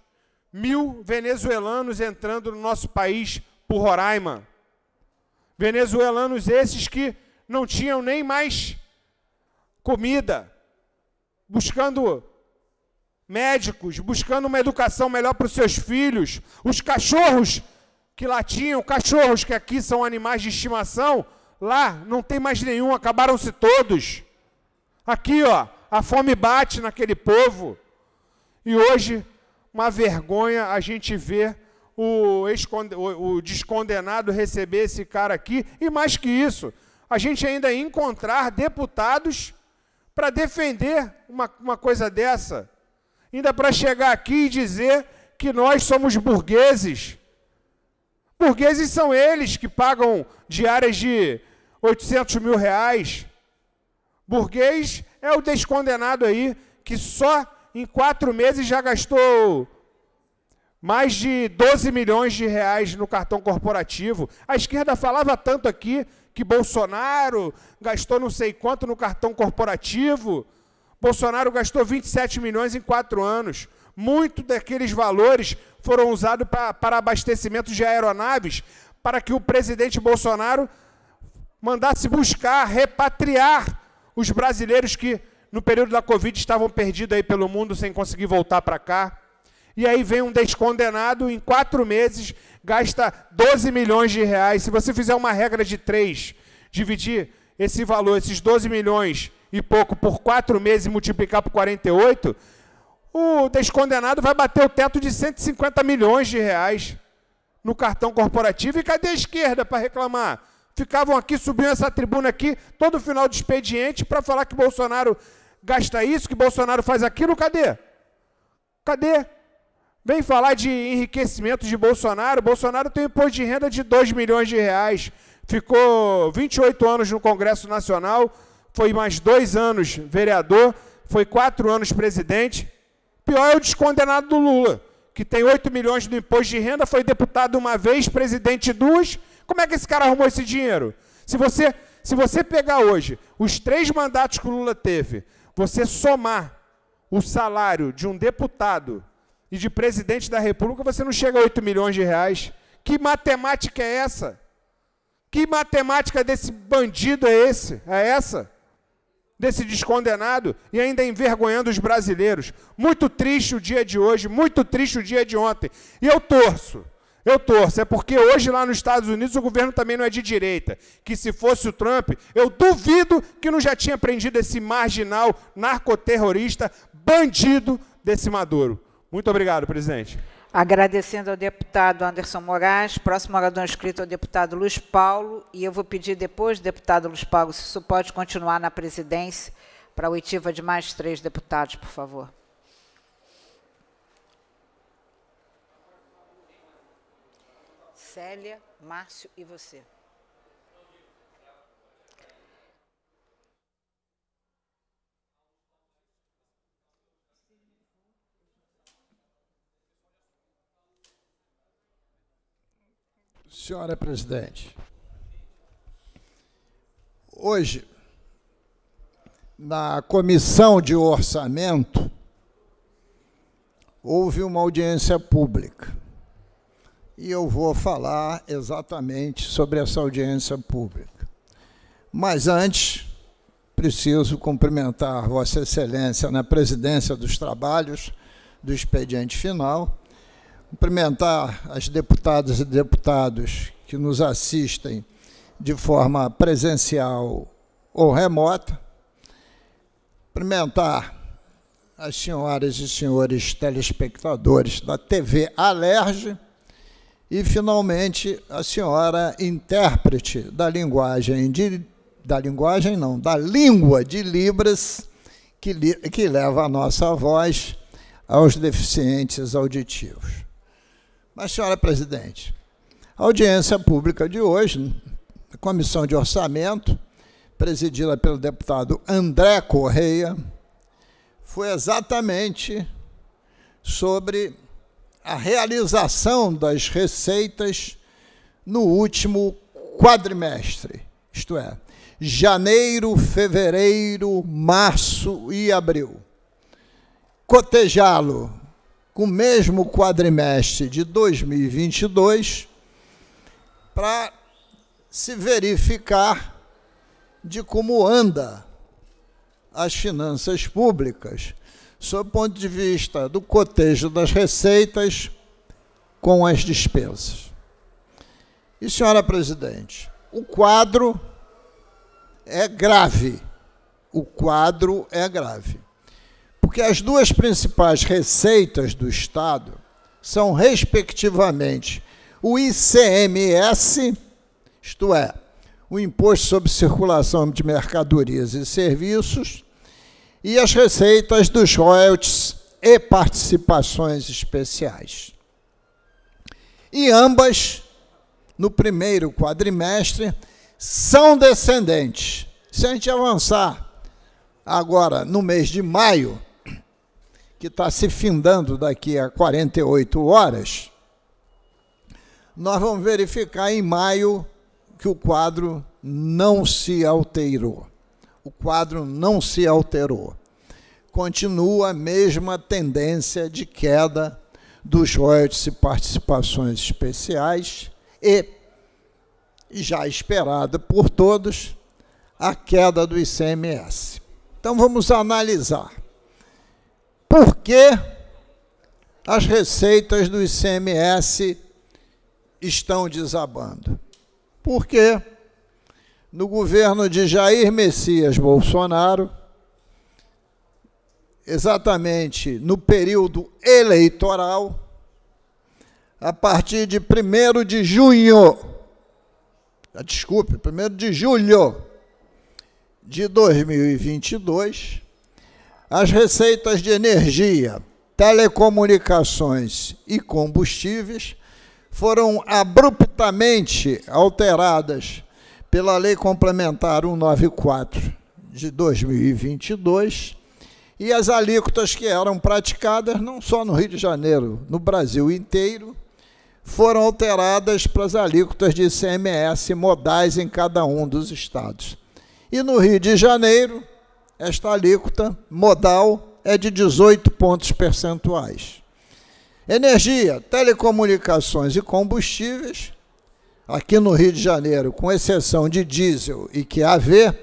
mil venezuelanos entrando no nosso país por Roraima. Venezuelanos esses que não tinham nem mais comida, buscando médicos, buscando uma educação melhor para os seus filhos, os cachorros que lá tinham, cachorros que aqui são animais de estimação, lá não tem mais nenhum, acabaram-se todos. Aqui, ó, a fome bate naquele povo. E hoje, uma vergonha a gente ver o, o, o descondenado receber esse cara aqui, e mais que isso, a gente ainda encontrar deputados para defender uma, uma coisa dessa. Ainda para chegar aqui e dizer que nós somos burgueses. Burgueses são eles que pagam diárias de 800 mil reais. Burguês é o descondenado aí que só em quatro meses já gastou mais de 12 milhões de reais no cartão corporativo. A esquerda falava tanto aqui que Bolsonaro gastou não sei quanto no cartão corporativo. Bolsonaro gastou 27 milhões em quatro anos. Muito daqueles valores foram usados pra, para abastecimento de aeronaves para que o presidente Bolsonaro mandasse buscar, repatriar os brasileiros que no período da Covid estavam perdidos aí pelo mundo sem conseguir voltar para cá. E aí vem um descondenado em quatro meses gasta 12 milhões de reais. Se você fizer uma regra de três, dividir esse valor, esses 12 milhões e pouco, por quatro meses e multiplicar por 48, o descondenado vai bater o teto de 150 milhões de reais no cartão corporativo. E cadê a esquerda para reclamar? Ficavam aqui, subiam essa tribuna aqui, todo final de expediente, para falar que Bolsonaro gasta isso, que Bolsonaro faz aquilo. Cadê? Cadê? Vem falar de enriquecimento de Bolsonaro. Bolsonaro tem um imposto de renda de 2 milhões de reais. Ficou 28 anos no Congresso Nacional, foi mais dois anos vereador, foi quatro anos presidente. Pior é o descondenado do Lula, que tem 8 milhões do imposto de renda, foi deputado uma vez, presidente duas. Como é que esse cara arrumou esse dinheiro? Se você, se você pegar hoje os três mandatos que o Lula teve, você somar o salário de um deputado e de presidente da República, você não chega a 8 milhões de reais. Que matemática é essa? Que matemática desse bandido é esse? É essa? Desse descondenado e ainda envergonhando os brasileiros. Muito triste o dia de hoje, muito triste o dia de ontem. E eu torço. Eu torço, é porque hoje lá nos Estados Unidos o governo também não é de direita. Que se fosse o Trump, eu duvido que não já tinha prendido esse marginal narcoterrorista, bandido desse Maduro. Muito obrigado, presidente. Agradecendo ao deputado Anderson Moraes, próximo orador inscrito é o deputado Luiz Paulo, e eu vou pedir depois, deputado Luiz Paulo, se isso pode continuar na presidência, para a oitiva de mais três deputados, por favor. Célia, Márcio e você. Senhora é presidente, hoje, na comissão de orçamento, houve uma audiência pública. E eu vou falar exatamente sobre essa audiência pública. Mas antes, preciso cumprimentar Vossa Excelência na presidência dos trabalhos do expediente final cumprimentar as deputadas e deputados que nos assistem de forma presencial ou remota, cumprimentar as senhoras e senhores telespectadores da TV Alerj e, finalmente, a senhora intérprete da linguagem de, da linguagem não, da língua de Libras que, que leva a nossa voz aos deficientes auditivos. Mas, senhora presidente, a audiência pública de hoje, a Comissão de Orçamento, presidida pelo deputado André Correia, foi exatamente sobre a realização das receitas no último quadrimestre, isto é, janeiro, fevereiro, março e abril. Cotejá-lo com o mesmo quadrimestre de 2022 para se verificar de como anda as finanças públicas, sob o ponto de vista do cotejo das receitas com as despesas. E, senhora presidente, o quadro é grave. O quadro é grave. Porque as duas principais receitas do Estado são, respectivamente, o ICMS, isto é, o Imposto sobre Circulação de Mercadorias e Serviços, e as receitas dos royalties e participações especiais. E ambas, no primeiro quadrimestre, são descendentes. Se a gente avançar agora no mês de maio, que está se findando daqui a 48 horas, nós vamos verificar em maio que o quadro não se alterou. O quadro não se alterou. Continua a mesma tendência de queda dos royalties e participações especiais e, já esperada por todos, a queda do ICMS. Então vamos analisar por que as receitas do ICMS estão desabando? Porque no governo de Jair Messias Bolsonaro, exatamente no período eleitoral, a partir de 1 de junho, ah, desculpe, 1 de julho de 2022, as receitas de energia, telecomunicações e combustíveis foram abruptamente alteradas pela Lei Complementar 194 de 2022 e as alíquotas que eram praticadas não só no Rio de Janeiro, no Brasil inteiro, foram alteradas para as alíquotas de ICMS modais em cada um dos estados. E no Rio de Janeiro, esta alíquota modal é de 18 pontos percentuais. Energia, telecomunicações e combustíveis, aqui no Rio de Janeiro, com exceção de diesel e QAV,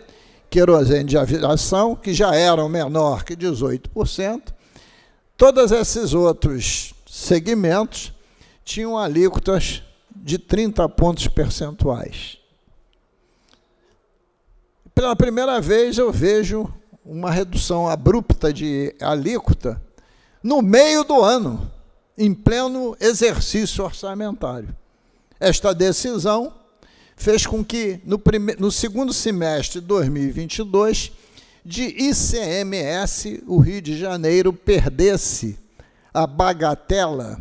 querosene de aviação, que já eram menor que 18%, todos esses outros segmentos tinham alíquotas de 30 pontos percentuais. Pela primeira vez eu vejo uma redução abrupta de alíquota no meio do ano, em pleno exercício orçamentário. Esta decisão fez com que, no, no segundo semestre de 2022, de ICMS, o Rio de Janeiro perdesse a bagatela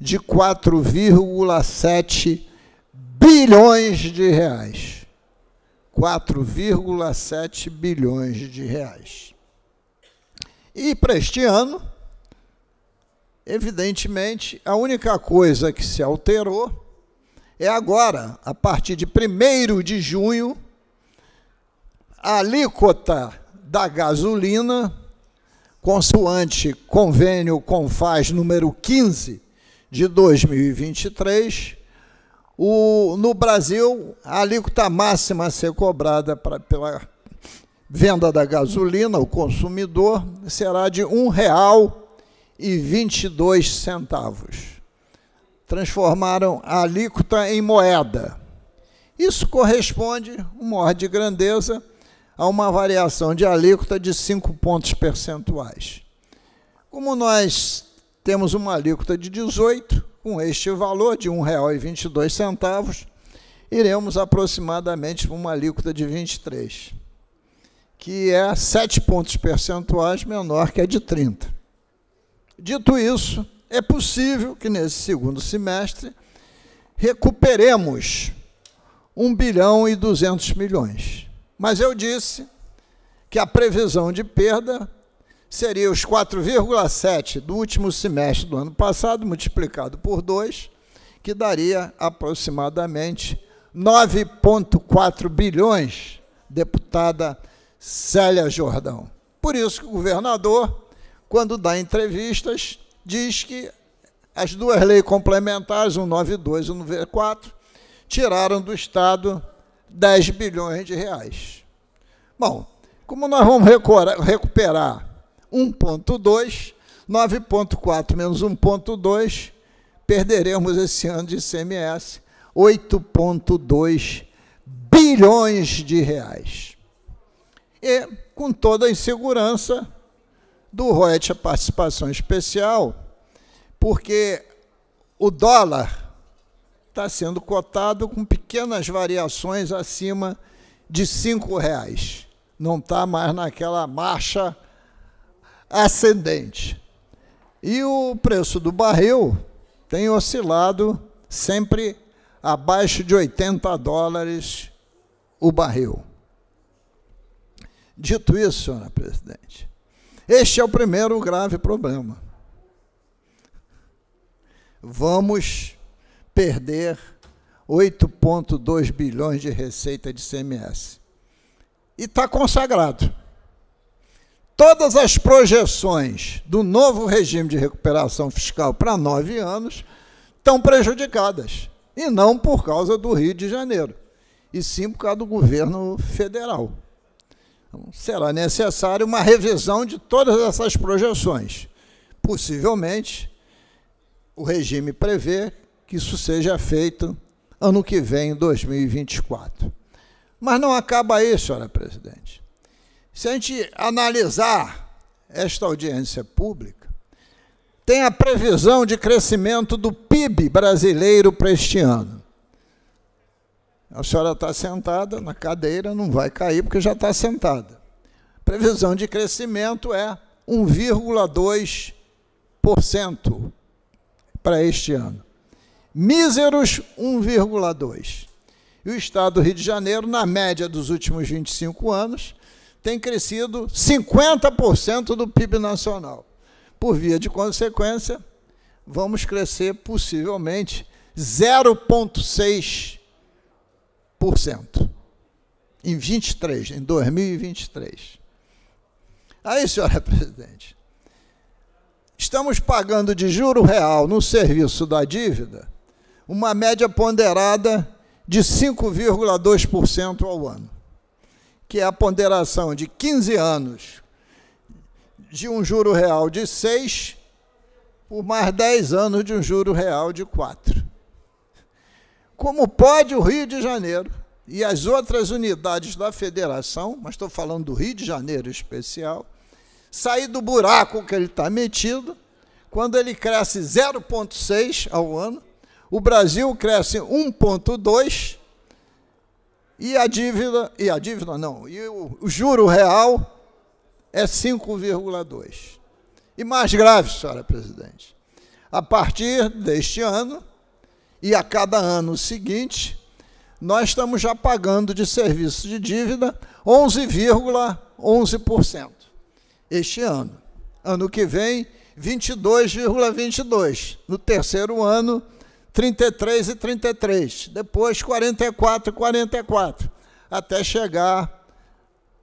de 4,7 bilhões de reais. 4,7 bilhões de reais. E para este ano, evidentemente, a única coisa que se alterou é agora, a partir de 1 de junho, a alíquota da gasolina, consoante convênio com faz número 15 de 2023, o, no Brasil, a alíquota máxima a ser cobrada pra, pela venda da gasolina ao consumidor será de R$ 1,22. Transformaram a alíquota em moeda. Isso corresponde, uma ordem de grandeza, a uma variação de alíquota de 5 pontos percentuais. Como nós temos uma alíquota de 18, com este valor de R$ 1,22, iremos aproximadamente para uma alíquota de 23, que é 7 pontos percentuais menor que a de 30. Dito isso, é possível que nesse segundo semestre recuperemos 1 bilhão e 200 milhões. Mas eu disse que a previsão de perda seria os 4,7 do último semestre do ano passado, multiplicado por 2, que daria aproximadamente 9,4 bilhões, deputada Célia Jordão. Por isso que o governador, quando dá entrevistas, diz que as duas leis complementares, 192 e 194, tiraram do Estado 10 bilhões de reais. Bom, como nós vamos recuperar 1,2, 9,4 menos 1,2, perderemos esse ano de ICMS 8,2 bilhões de reais. E, com toda a insegurança do royalties a participação especial, porque o dólar está sendo cotado com pequenas variações acima de R$ reais. Não está mais naquela marcha ascendente. E o preço do barril tem oscilado sempre abaixo de 80 dólares o barril. Dito isso, senhora presidente, este é o primeiro grave problema. Vamos perder 8,2 bilhões de receita de CMS. E está consagrado todas as projeções do novo regime de recuperação fiscal para nove anos estão prejudicadas. E não por causa do Rio de Janeiro, e sim por causa do governo federal. Então, será necessária uma revisão de todas essas projeções. Possivelmente, o regime prevê que isso seja feito ano que vem, em 2024. Mas não acaba aí, senhora presidente. Se a gente analisar esta audiência pública, tem a previsão de crescimento do PIB brasileiro para este ano. A senhora está sentada na cadeira, não vai cair porque já está sentada. A previsão de crescimento é 1,2% para este ano. Míseros 1,2%. E o Estado do Rio de Janeiro, na média dos últimos 25 anos, tem crescido 50% do PIB nacional. Por via de consequência, vamos crescer possivelmente 0,6% em 23, em 2023. Aí, senhora [LAUGHS] presidente, estamos pagando de juro real no serviço da dívida uma média ponderada de 5,2% ao ano que é a ponderação de 15 anos de um juro real de 6 por mais 10 anos de um juro real de 4. Como pode o Rio de Janeiro e as outras unidades da federação, mas estou falando do Rio de Janeiro especial, sair do buraco que ele está metido, quando ele cresce 0,6 ao ano, o Brasil cresce 1,2 e a dívida, e a dívida não, e o, o juro real é 5,2. E mais grave, senhora presidente, a partir deste ano e a cada ano seguinte, nós estamos já pagando de serviço de dívida 11,11%. 11%. Este ano. Ano que vem, 22,22%. ,22. No terceiro ano, 33 e 33, depois 44 e 44, até chegar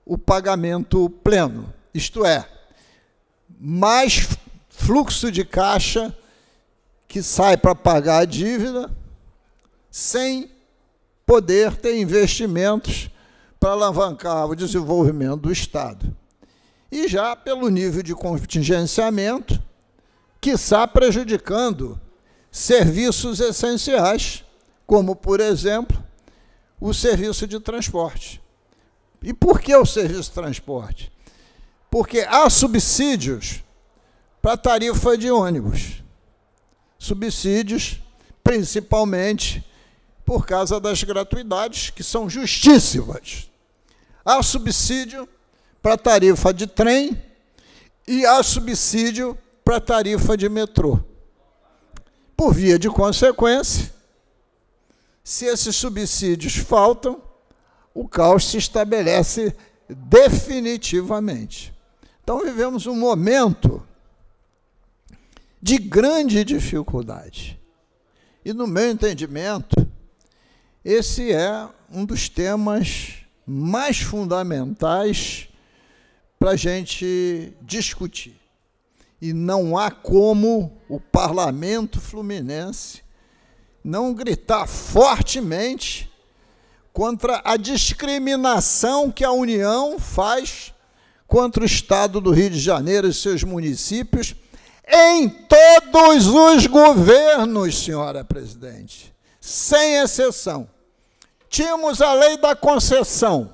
o pagamento pleno. Isto é, mais fluxo de caixa que sai para pagar a dívida, sem poder ter investimentos para alavancar o desenvolvimento do Estado. E já pelo nível de contingenciamento, que está prejudicando serviços essenciais, como, por exemplo, o serviço de transporte. E por que o serviço de transporte? Porque há subsídios para tarifa de ônibus. Subsídios, principalmente por causa das gratuidades, que são justíssimas. Há subsídio para tarifa de trem e há subsídio para tarifa de metrô. Por via de consequência, se esses subsídios faltam, o caos se estabelece definitivamente. Então, vivemos um momento de grande dificuldade. E, no meu entendimento, esse é um dos temas mais fundamentais para a gente discutir e não há como o parlamento fluminense não gritar fortemente contra a discriminação que a União faz contra o Estado do Rio de Janeiro e seus municípios em todos os governos, senhora presidente, sem exceção. Tínhamos a lei da concessão.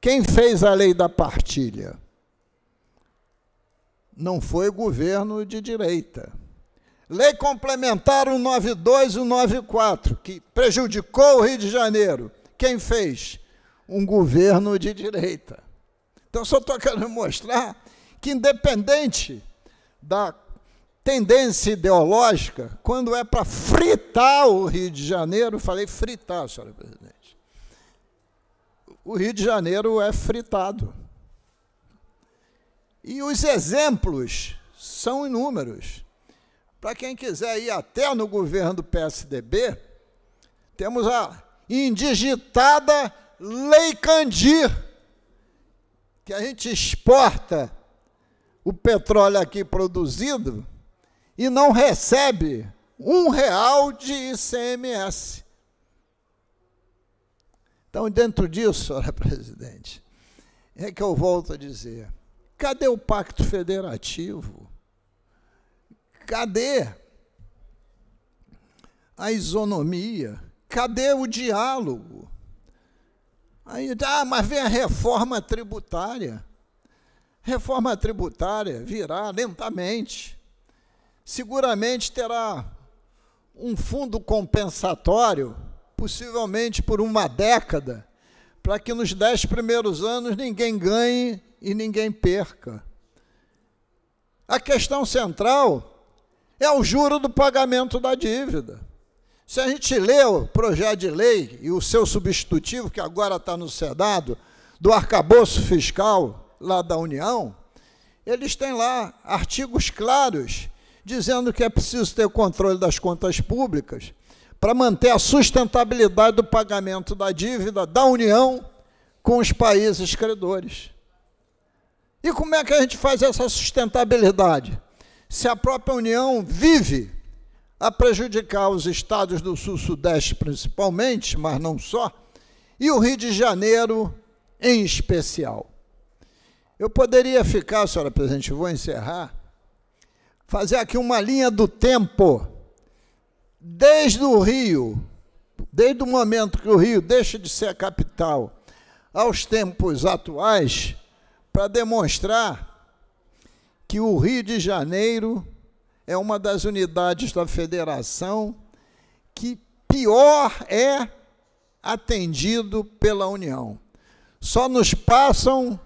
Quem fez a lei da partilha? não foi governo de direita. Lei complementar 192 e 194, que prejudicou o Rio de Janeiro. Quem fez? Um governo de direita. Então, só estou querendo mostrar que, independente da tendência ideológica, quando é para fritar o Rio de Janeiro, falei fritar, senhora presidente. O Rio de Janeiro é fritado. E os exemplos são inúmeros. Para quem quiser ir até no governo do PSDB, temos a indigitada Lei Candir, que a gente exporta o petróleo aqui produzido e não recebe um real de ICMS. Então, dentro disso, [LAUGHS] senhora presidente, é que eu volto a dizer: Cadê o pacto federativo? Cadê a isonomia? Cadê o diálogo? Aí, ah, mas vem a reforma tributária. Reforma tributária virá lentamente. Seguramente terá um fundo compensatório, possivelmente por uma década, para que nos dez primeiros anos ninguém ganhe e ninguém perca. A questão central é o juro do pagamento da dívida. Se a gente lê o projeto de lei e o seu substitutivo, que agora está no Senado, do arcabouço fiscal lá da União, eles têm lá artigos claros dizendo que é preciso ter controle das contas públicas para manter a sustentabilidade do pagamento da dívida da União com os países credores. E como é que a gente faz essa sustentabilidade? Se a própria União vive a prejudicar os estados do Sul-Sudeste, principalmente, mas não só, e o Rio de Janeiro em especial. Eu poderia ficar, senhora presidente, vou encerrar, fazer aqui uma linha do tempo, desde o Rio, desde o momento que o Rio deixa de ser a capital aos tempos atuais para demonstrar que o Rio de Janeiro é uma das unidades da federação que pior é atendido pela União. Só nos passam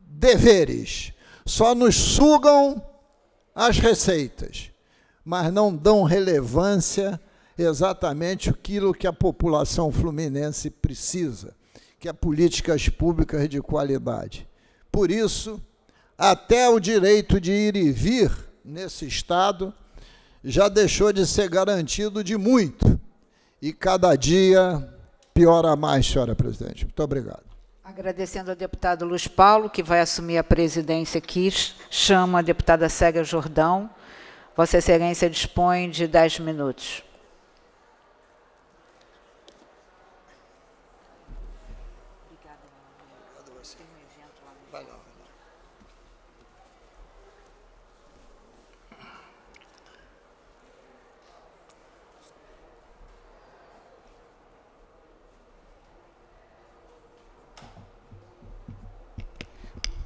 deveres, só nos sugam as receitas, mas não dão relevância exatamente aquilo que a população fluminense precisa, que é políticas públicas de qualidade. Por isso, até o direito de ir e vir nesse Estado já deixou de ser garantido de muito. E cada dia piora mais, senhora presidente. Muito obrigado. Agradecendo ao deputado Luiz Paulo, que vai assumir a presidência aqui, chama a deputada Célia Jordão. Vossa Excelência dispõe de 10 minutos.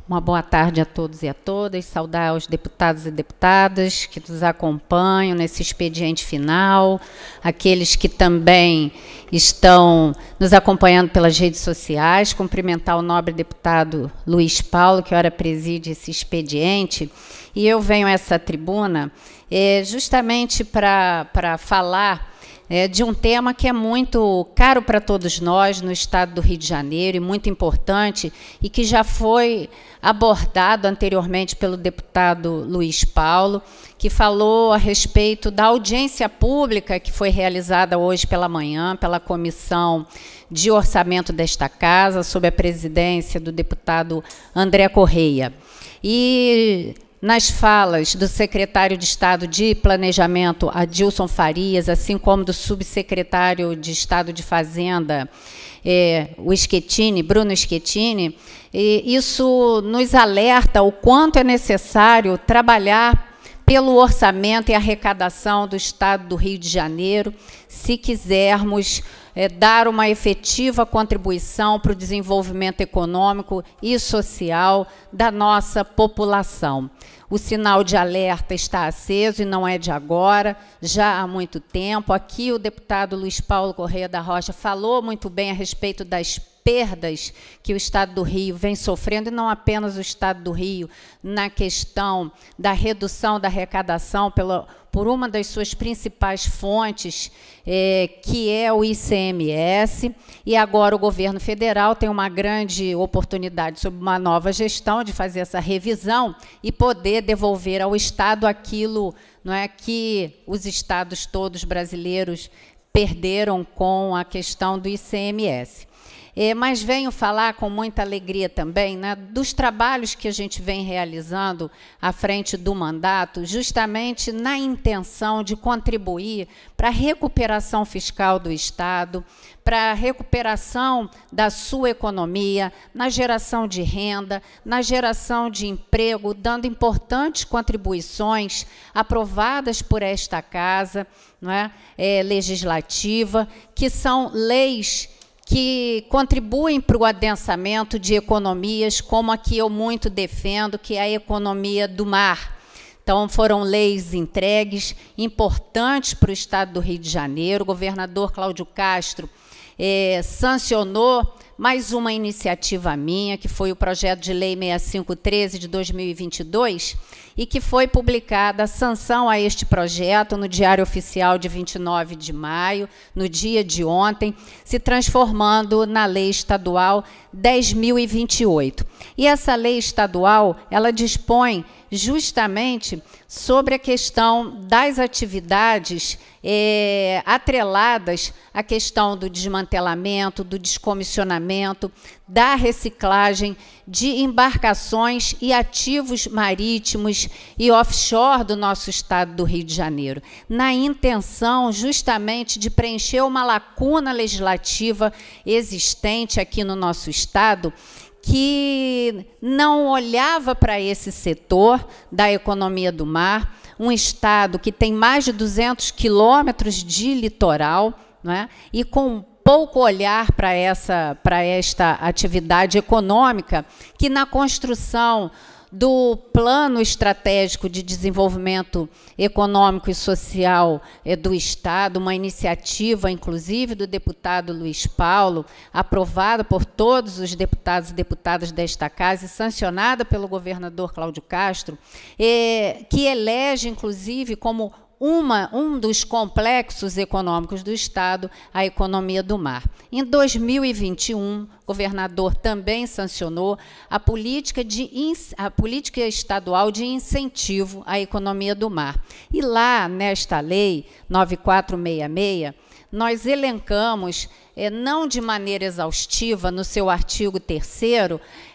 Uma boa tarde a todos e a todas. Saudar aos deputados e deputadas que nos acompanham nesse expediente final, aqueles que também estão nos acompanhando pelas redes sociais. Cumprimentar o nobre deputado Luiz Paulo, que ora preside esse expediente. E eu venho a essa tribuna é, justamente para falar é, de um tema que é muito caro para todos nós no estado do Rio de Janeiro e muito importante e que já foi abordado anteriormente pelo deputado Luiz Paulo, que falou a respeito da audiência pública que foi realizada hoje pela manhã pela comissão de orçamento desta casa, sob a presidência do deputado André Correia. E nas falas do secretário de Estado de Planejamento, Adilson Farias, assim como do subsecretário de Estado de Fazenda, é, o Schettini, Bruno Schettini, isso nos alerta o quanto é necessário trabalhar pelo orçamento e arrecadação do Estado do Rio de Janeiro, se quisermos é, dar uma efetiva contribuição para o desenvolvimento econômico e social da nossa população. O sinal de alerta está aceso e não é de agora, já há muito tempo. Aqui o deputado Luiz Paulo Correia da Rocha falou muito bem a respeito das perdas que o Estado do Rio vem sofrendo, e não apenas o Estado do Rio, na questão da redução da arrecadação pelo por uma das suas principais fontes, é, que é o ICMS, e agora o governo federal tem uma grande oportunidade sob uma nova gestão de fazer essa revisão e poder devolver ao Estado aquilo não é, que os estados todos brasileiros perderam com a questão do ICMS. É, mas venho falar com muita alegria também né, dos trabalhos que a gente vem realizando à frente do mandato, justamente na intenção de contribuir para a recuperação fiscal do Estado, para a recuperação da sua economia, na geração de renda, na geração de emprego, dando importantes contribuições aprovadas por esta casa não é? é legislativa, que são leis que contribuem para o adensamento de economias, como a que eu muito defendo, que é a economia do mar. Então, foram leis entregues importantes para o estado do Rio de Janeiro. O governador Cláudio Castro eh, sancionou mais uma iniciativa minha, que foi o projeto de lei 6513 de 2022 e que foi publicada a sanção a este projeto no Diário Oficial de 29 de maio, no dia de ontem, se transformando na Lei Estadual 10028. E essa lei estadual, ela dispõe justamente sobre a questão das atividades é, atreladas à questão do desmantelamento, do descomissionamento, da reciclagem de embarcações e ativos marítimos e offshore do nosso estado do Rio de Janeiro, na intenção justamente de preencher uma lacuna legislativa existente aqui no nosso estado que não olhava para esse setor da economia do mar, um estado que tem mais de 200 quilômetros de litoral, é, e com pouco olhar para essa para esta atividade econômica que na construção do Plano Estratégico de Desenvolvimento Econômico e Social é, do Estado, uma iniciativa, inclusive, do deputado Luiz Paulo, aprovada por todos os deputados e deputadas desta casa e sancionada pelo governador Cláudio Castro, é, que elege, inclusive, como uma, um dos complexos econômicos do Estado, a economia do mar. Em 2021, o governador também sancionou a política, de, a política estadual de incentivo à economia do mar. E lá, nesta lei 9466, nós elencamos, é, não de maneira exaustiva, no seu artigo 3,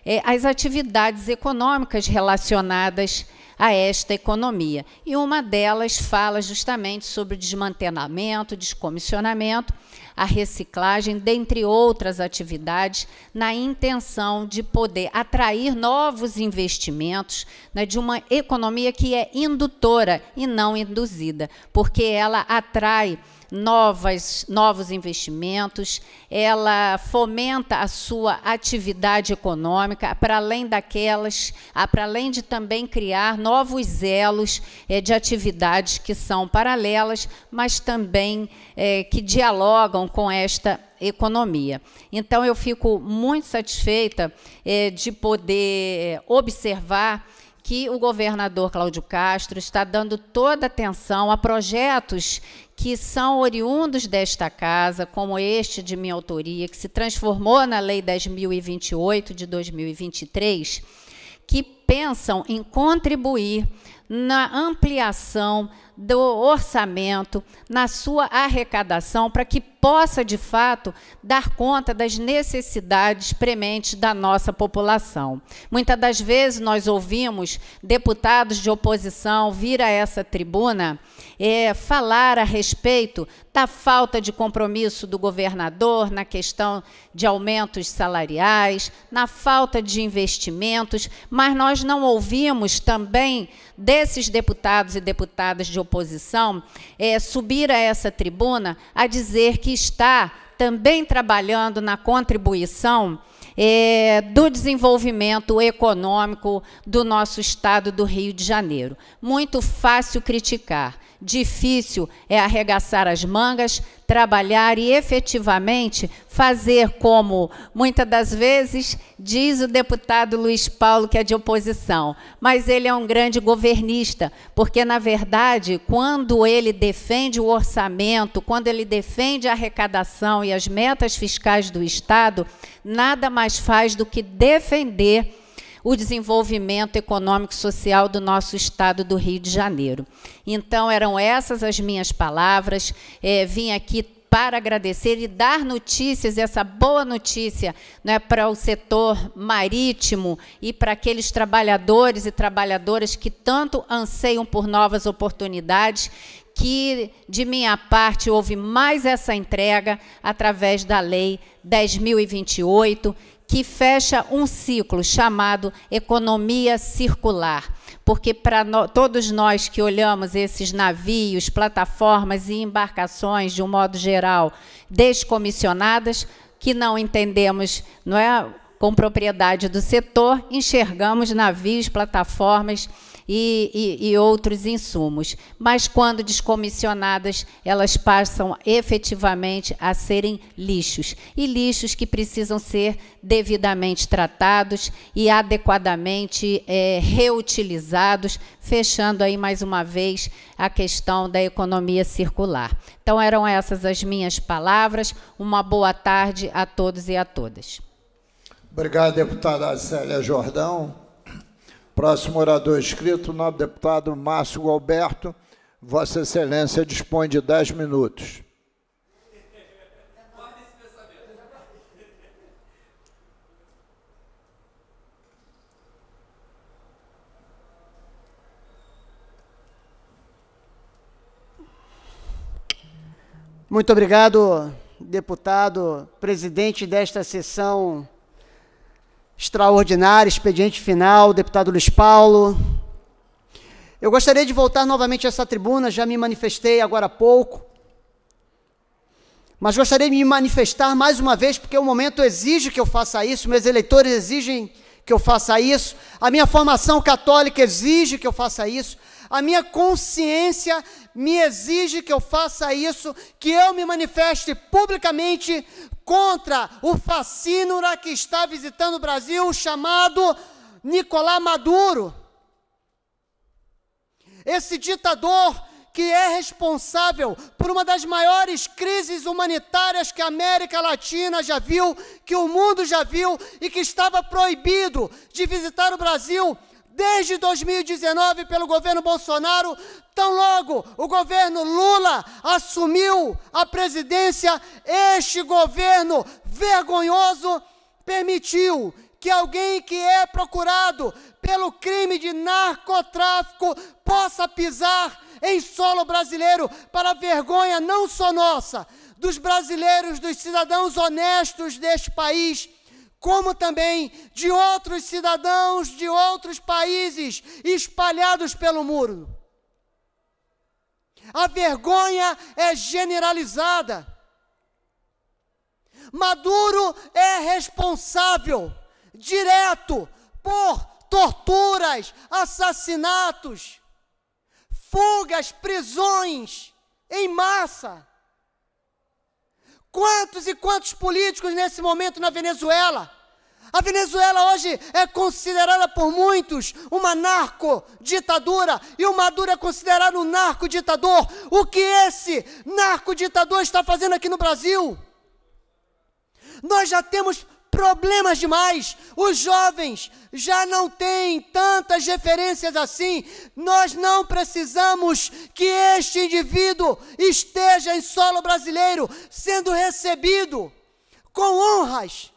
é, eh, as atividades econômicas relacionadas a esta economia. E uma delas fala justamente sobre o desmantelamento, descomissionamento, a reciclagem, dentre outras atividades, na intenção de poder atrair novos investimentos né, de uma economia que é indutora e não induzida, porque ela atrai novas, novos investimentos, ela fomenta a sua atividade econômica, para além daquelas, para além de também criar novos elos é, de atividades que são paralelas, mas também é, que dialogam com esta economia. Então, eu fico muito satisfeita é, de poder observar que o governador Cláudio Castro está dando toda atenção a projetos que são oriundos desta casa, como este de minha autoria, que se transformou na Lei 10.028 de 2023, que pensam em contribuir na ampliação do orçamento, na sua arrecadação, para que possa, de fato, dar conta das necessidades prementes da nossa população. Muitas das vezes nós ouvimos deputados de oposição vir a essa tribuna é, falar a respeito da falta de compromisso do governador na questão de aumentos salariais, na falta de investimentos, mas nós nós não ouvimos também desses deputados e deputadas de oposição é, subir a essa tribuna a dizer que está também trabalhando na contribuição é, do desenvolvimento econômico do nosso estado do Rio de Janeiro. Muito fácil criticar. Difícil é arregaçar as mangas, trabalhar e efetivamente fazer como muitas das vezes diz o deputado Luiz Paulo, que é de oposição. Mas ele é um grande governista, porque, na verdade, quando ele defende o orçamento, quando ele defende a arrecadação e as metas fiscais do Estado, nada mais faz do que defender o desenvolvimento econômico e social do nosso estado do Rio de Janeiro. Então, eram essas as minhas palavras. É, vim aqui para agradecer e dar notícias, essa boa notícia né, para o setor marítimo e para aqueles trabalhadores e trabalhadoras que tanto anseiam por novas oportunidades, que de minha parte houve mais essa entrega através da Lei 10.028, que fecha um ciclo chamado economia circular. Porque para no, todos nós que olhamos esses navios, plataformas e embarcações de um modo geral descomissionadas, que não entendemos, não é com propriedade do setor, enxergamos navios, plataformas e, e, e outros insumos. Mas quando descomissionadas, elas passam efetivamente a serem lixos e lixos que precisam ser devidamente tratados e adequadamente é, reutilizados, fechando aí mais uma vez a questão da economia circular. Então eram essas as minhas palavras. Uma boa tarde a todos e a todas. Obrigado, deputada Célia Jordão. Próximo orador inscrito, nobre deputado Márcio Galberto. Vossa Excelência dispõe de 10 minutos. Muito obrigado, deputado, presidente desta sessão extraordinária, expediente final, deputado Luiz Paulo. Eu gostaria de voltar novamente a essa tribuna, já me manifestei agora há pouco, mas gostaria de me manifestar mais uma vez, porque o momento exige que eu faça isso, meus eleitores exigem que eu faça isso, a minha formação católica exige que eu faça isso, a minha consciência me exige que eu faça isso, que eu me manifeste publicamente contra o fascínora que está visitando o Brasil, chamado Nicolás Maduro. Esse ditador que é responsável por uma das maiores crises humanitárias que a América Latina já viu, que o mundo já viu e que estava proibido de visitar o Brasil desde 2019 pelo governo Bolsonaro, tão logo o governo Lula assumiu a presidência, este governo vergonhoso permitiu que alguém que é procurado pelo crime de narcotráfico possa pisar em solo brasileiro para vergonha não só nossa, dos brasileiros, dos cidadãos honestos deste país como também de outros cidadãos de outros países espalhados pelo muro. A vergonha é generalizada. Maduro é responsável direto por torturas, assassinatos, fugas, prisões em massa. Quantos e quantos políticos nesse momento na Venezuela? A Venezuela hoje é considerada por muitos uma narco-ditadura e o Maduro é considerado um narco-ditador. O que esse narco-ditador está fazendo aqui no Brasil? Nós já temos problemas demais. Os jovens já não têm tantas referências assim. Nós não precisamos que este indivíduo esteja em solo brasileiro sendo recebido com honras.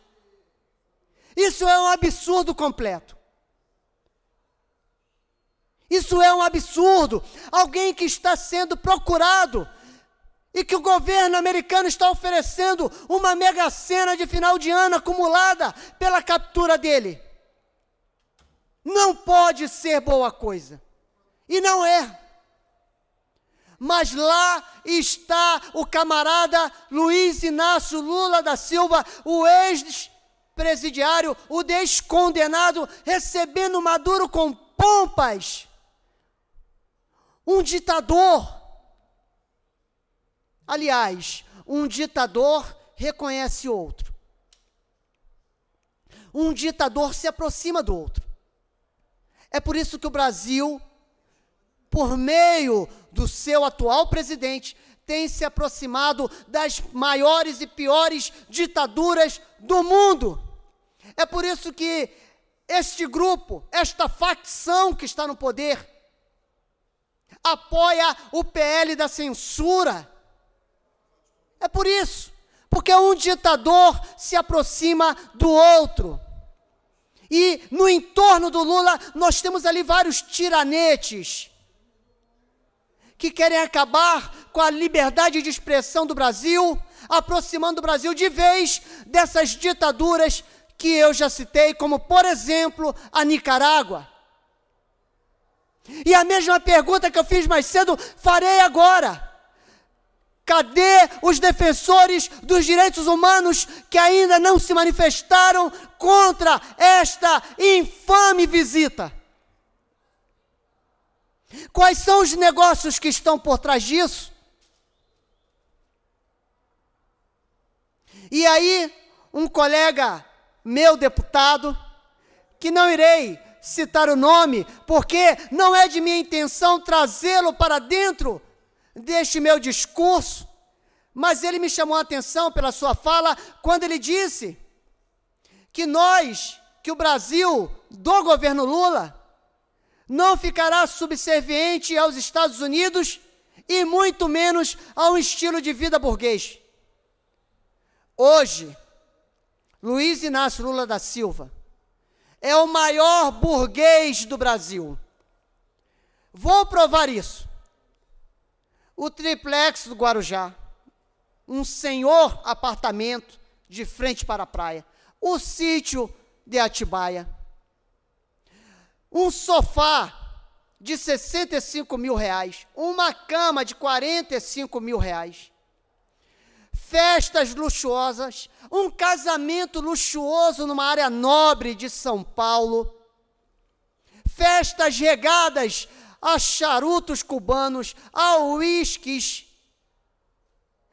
Isso é um absurdo completo. Isso é um absurdo. Alguém que está sendo procurado e que o governo americano está oferecendo uma mega cena de final de ano acumulada pela captura dele. Não pode ser boa coisa. E não é. Mas lá está o camarada Luiz Inácio Lula da Silva, o ex-presidiário, o descondenado, recebendo Maduro com pompas. Um ditador Aliás, um ditador reconhece outro. Um ditador se aproxima do outro. É por isso que o Brasil, por meio do seu atual presidente, tem se aproximado das maiores e piores ditaduras do mundo. É por isso que este grupo, esta facção que está no poder, apoia o PL da censura é por isso. Porque um ditador se aproxima do outro. E no entorno do Lula, nós temos ali vários tiranetes que querem acabar com a liberdade de expressão do Brasil, aproximando o Brasil de vez dessas ditaduras que eu já citei, como por exemplo a Nicarágua. E a mesma pergunta que eu fiz mais cedo, farei agora. Cadê os defensores dos direitos humanos que ainda não se manifestaram contra esta infame visita? Quais são os negócios que estão por trás disso? E aí, um colega meu deputado, que não irei citar o nome, porque não é de minha intenção trazê-lo para dentro deste meu discurso, mas ele me chamou a atenção pela sua fala quando ele disse que nós, que o Brasil do governo Lula, não ficará subserviente aos Estados Unidos e muito menos ao estilo de vida burguês. Hoje, Luiz Inácio Lula da Silva é o maior burguês do Brasil. Vou provar isso o triplex do Guarujá, um senhor apartamento de frente para a praia, o sítio de Atibaia, um sofá de 65 mil reais, uma cama de 45 mil reais, festas luxuosas, um casamento luxuoso numa área nobre de São Paulo, festas regadas a charutos cubanos, a uísques,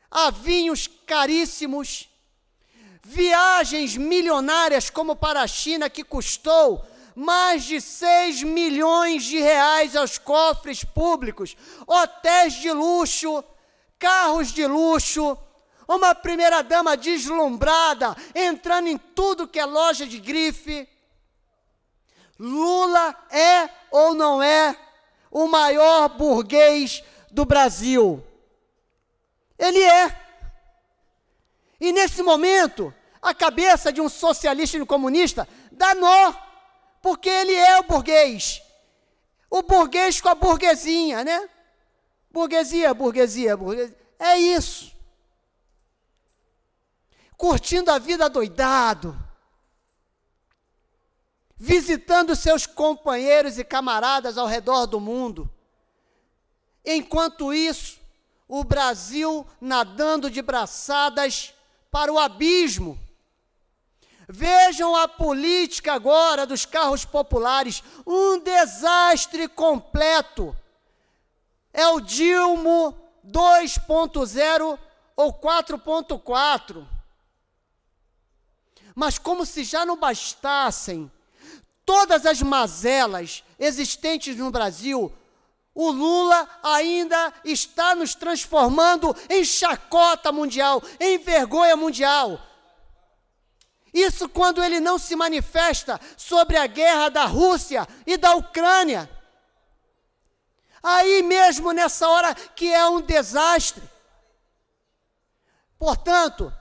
a vinhos caríssimos, viagens milionárias como para a China, que custou mais de 6 milhões de reais aos cofres públicos, hotéis de luxo, carros de luxo, uma primeira-dama deslumbrada entrando em tudo que é loja de grife. Lula é ou não é o maior burguês do Brasil. Ele é. E nesse momento, a cabeça de um socialista e um comunista dá nó, porque ele é o burguês. O burguês com a burguesinha, né? Burguesia, burguesia, burguesia. É isso. Curtindo a vida doidado visitando seus companheiros e camaradas ao redor do mundo. Enquanto isso, o Brasil nadando de braçadas para o abismo. Vejam a política agora dos carros populares, um desastre completo. É o Dilmo 2.0 ou 4.4. Mas como se já não bastassem todas as mazelas existentes no Brasil, o Lula ainda está nos transformando em chacota mundial, em vergonha mundial. Isso quando ele não se manifesta sobre a guerra da Rússia e da Ucrânia. Aí mesmo nessa hora que é um desastre. Portanto,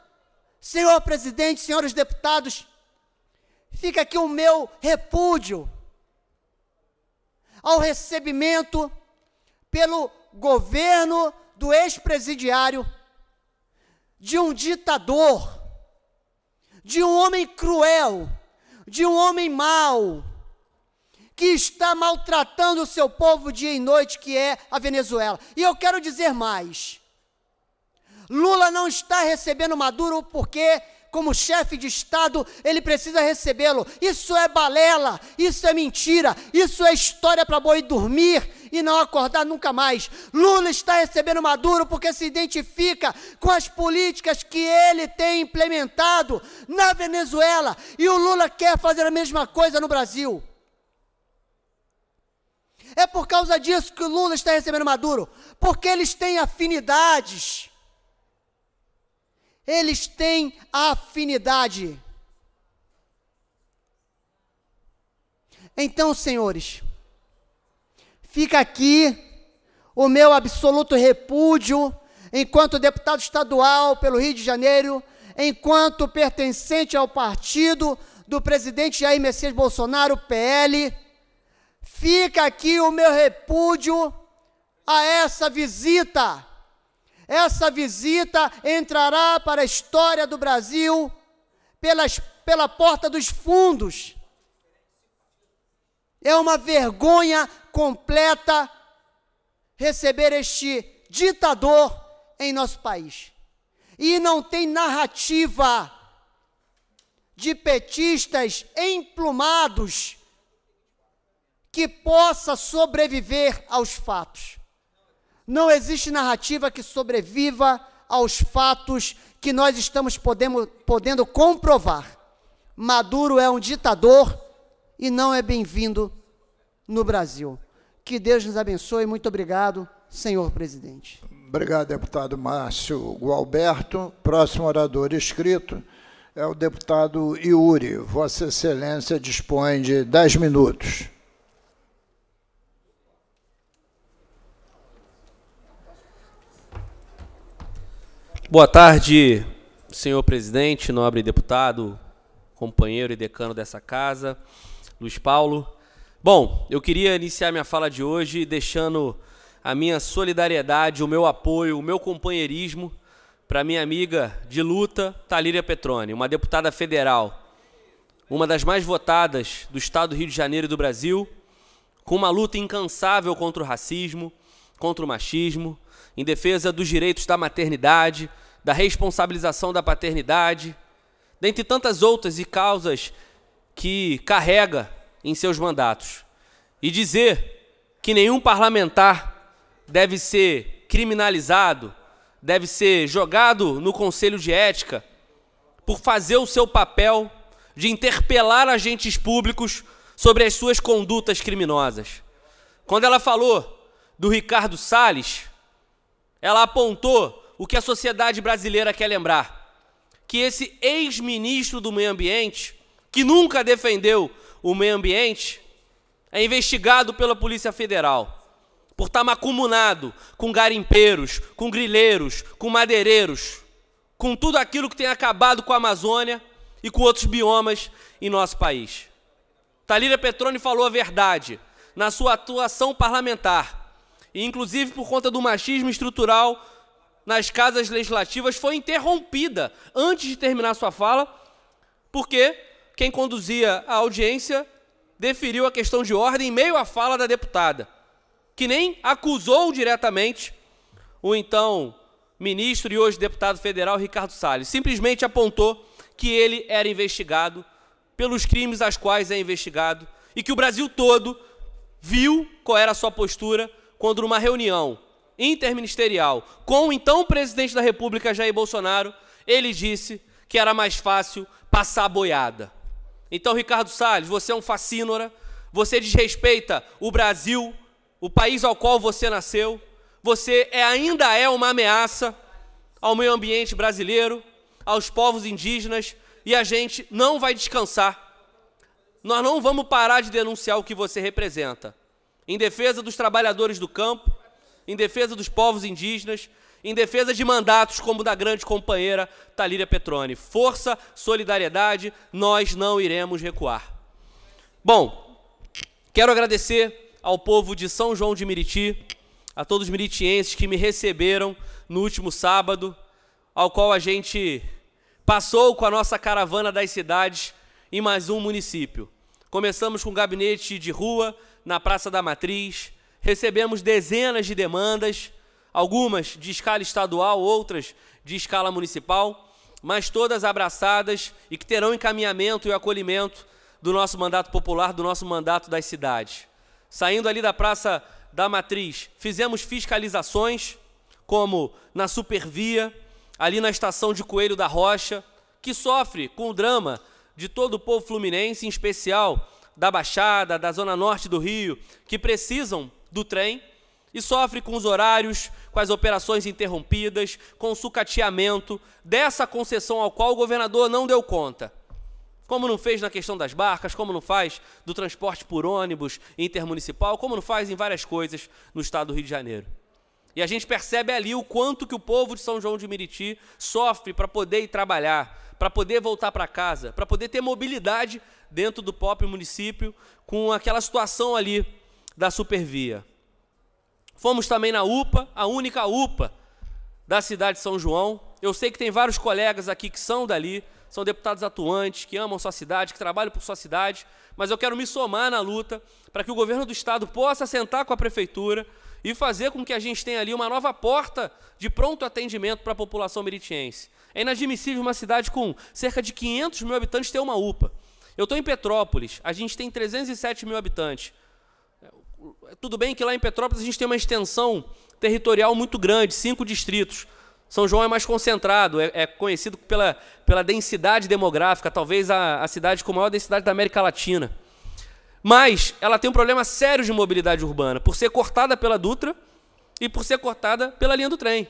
senhor presidente, senhores deputados, fica aqui o meu repúdio ao recebimento pelo governo do ex-presidiário de um ditador, de um homem cruel, de um homem mau, que está maltratando o seu povo dia e noite, que é a Venezuela. E eu quero dizer mais. Lula não está recebendo Maduro porque como chefe de Estado, ele precisa recebê-lo. Isso é balela, isso é mentira, isso é história para boi dormir e não acordar nunca mais. Lula está recebendo Maduro porque se identifica com as políticas que ele tem implementado na Venezuela e o Lula quer fazer a mesma coisa no Brasil. É por causa disso que o Lula está recebendo Maduro, porque eles têm afinidades eles têm afinidade. Então, senhores, fica aqui o meu absoluto repúdio enquanto deputado estadual pelo Rio de Janeiro, enquanto pertencente ao partido do presidente Jair Messias Bolsonaro, PL. Fica aqui o meu repúdio a essa visita essa visita entrará para a história do Brasil pelas, pela porta dos fundos. É uma vergonha completa receber este ditador em nosso país. E não tem narrativa de petistas emplumados que possa sobreviver aos fatos. Não existe narrativa que sobreviva aos fatos que nós estamos podemos, podendo comprovar. Maduro é um ditador e não é bem-vindo no Brasil. Que Deus nos abençoe. Muito obrigado, senhor presidente. Obrigado, deputado Márcio Gualberto. Próximo orador escrito é o deputado Iuri. Vossa Excelência dispõe de 10 minutos. Boa tarde, senhor presidente, nobre deputado, companheiro e decano dessa casa, Luiz Paulo. Bom, eu queria iniciar minha fala de hoje deixando a minha solidariedade, o meu apoio, o meu companheirismo para minha amiga de luta, Talíria Petrone, uma deputada federal, uma das mais votadas do estado do Rio de Janeiro e do Brasil, com uma luta incansável contra o racismo, contra o machismo, em defesa dos direitos da maternidade, da responsabilização da paternidade, dentre tantas outras e causas que carrega em seus mandatos. E dizer que nenhum parlamentar deve ser criminalizado, deve ser jogado no Conselho de Ética por fazer o seu papel de interpelar agentes públicos sobre as suas condutas criminosas. Quando ela falou do Ricardo Salles, ela apontou o que a sociedade brasileira quer lembrar: que esse ex-ministro do meio ambiente, que nunca defendeu o meio ambiente, é investigado pela Polícia Federal por estar tá macumunado com garimpeiros, com grileiros, com madeireiros, com tudo aquilo que tem acabado com a Amazônia e com outros biomas em nosso país. Talíria Petroni falou a verdade na sua atuação parlamentar e inclusive por conta do machismo estrutural nas casas legislativas, foi interrompida antes de terminar sua fala, porque quem conduzia a audiência deferiu a questão de ordem em meio à fala da deputada, que nem acusou diretamente o então ministro e hoje deputado federal Ricardo Salles, simplesmente apontou que ele era investigado pelos crimes aos quais é investigado e que o Brasil todo viu qual era a sua postura quando numa reunião interministerial com o então presidente da República, Jair Bolsonaro, ele disse que era mais fácil passar boiada. Então, Ricardo Salles, você é um facínora, você desrespeita o Brasil, o país ao qual você nasceu, você é, ainda é uma ameaça ao meio ambiente brasileiro, aos povos indígenas, e a gente não vai descansar. Nós não vamos parar de denunciar o que você representa em defesa dos trabalhadores do campo, em defesa dos povos indígenas, em defesa de mandatos como da grande companheira Talíria Petrone. Força, solidariedade, nós não iremos recuar. Bom, quero agradecer ao povo de São João de Meriti, a todos os meritienses que me receberam no último sábado, ao qual a gente passou com a nossa caravana das cidades em mais um município. Começamos com o gabinete de rua, na Praça da Matriz, recebemos dezenas de demandas, algumas de escala estadual, outras de escala municipal, mas todas abraçadas e que terão encaminhamento e acolhimento do nosso mandato popular, do nosso mandato das cidades. Saindo ali da Praça da Matriz, fizemos fiscalizações, como na Supervia, ali na estação de Coelho da Rocha, que sofre com o drama de todo o povo fluminense, em especial da Baixada, da Zona Norte do Rio, que precisam do trem e sofre com os horários, com as operações interrompidas, com o sucateamento dessa concessão ao qual o governador não deu conta. Como não fez na questão das barcas, como não faz do transporte por ônibus intermunicipal, como não faz em várias coisas no estado do Rio de Janeiro. E a gente percebe ali o quanto que o povo de São João de Meriti sofre para poder ir trabalhar, para poder voltar para casa, para poder ter mobilidade dentro do próprio município com aquela situação ali da supervia. Fomos também na UPA, a única UPA da cidade de São João. Eu sei que tem vários colegas aqui que são dali, são deputados atuantes, que amam sua cidade, que trabalham por sua cidade, mas eu quero me somar na luta para que o governo do estado possa sentar com a prefeitura e fazer com que a gente tenha ali uma nova porta de pronto atendimento para a população meritiense. É inadmissível uma cidade com cerca de 500 mil habitantes ter uma UPA. Eu estou em Petrópolis, a gente tem 307 mil habitantes. É, tudo bem que lá em Petrópolis a gente tem uma extensão territorial muito grande, cinco distritos. São João é mais concentrado, é, é conhecido pela, pela densidade demográfica, talvez a, a cidade com maior densidade da América Latina. Mas ela tem um problema sério de mobilidade urbana, por ser cortada pela Dutra e por ser cortada pela linha do trem.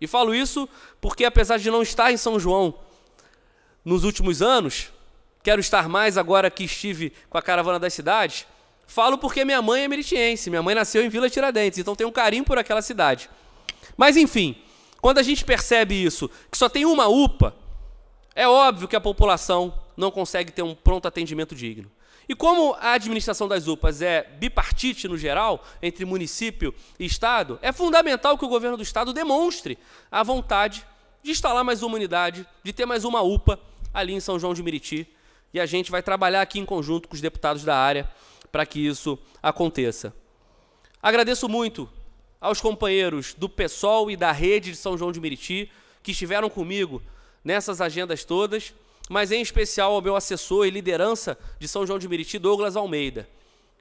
E falo isso porque, apesar de não estar em São João nos últimos anos, quero estar mais agora que estive com a caravana das cidades. Falo porque minha mãe é meritiense, minha mãe nasceu em Vila Tiradentes, então tenho um carinho por aquela cidade. Mas enfim, quando a gente percebe isso, que só tem uma UPA, é óbvio que a população não consegue ter um pronto atendimento digno. E como a administração das UPAs é bipartite no geral, entre município e Estado, é fundamental que o governo do Estado demonstre a vontade de instalar mais uma unidade, de ter mais uma UPA ali em São João de Meriti. E a gente vai trabalhar aqui em conjunto com os deputados da área para que isso aconteça. Agradeço muito aos companheiros do PSOL e da rede de São João de Meriti que estiveram comigo nessas agendas todas mas em especial ao meu assessor e liderança de São João de Meriti, Douglas Almeida,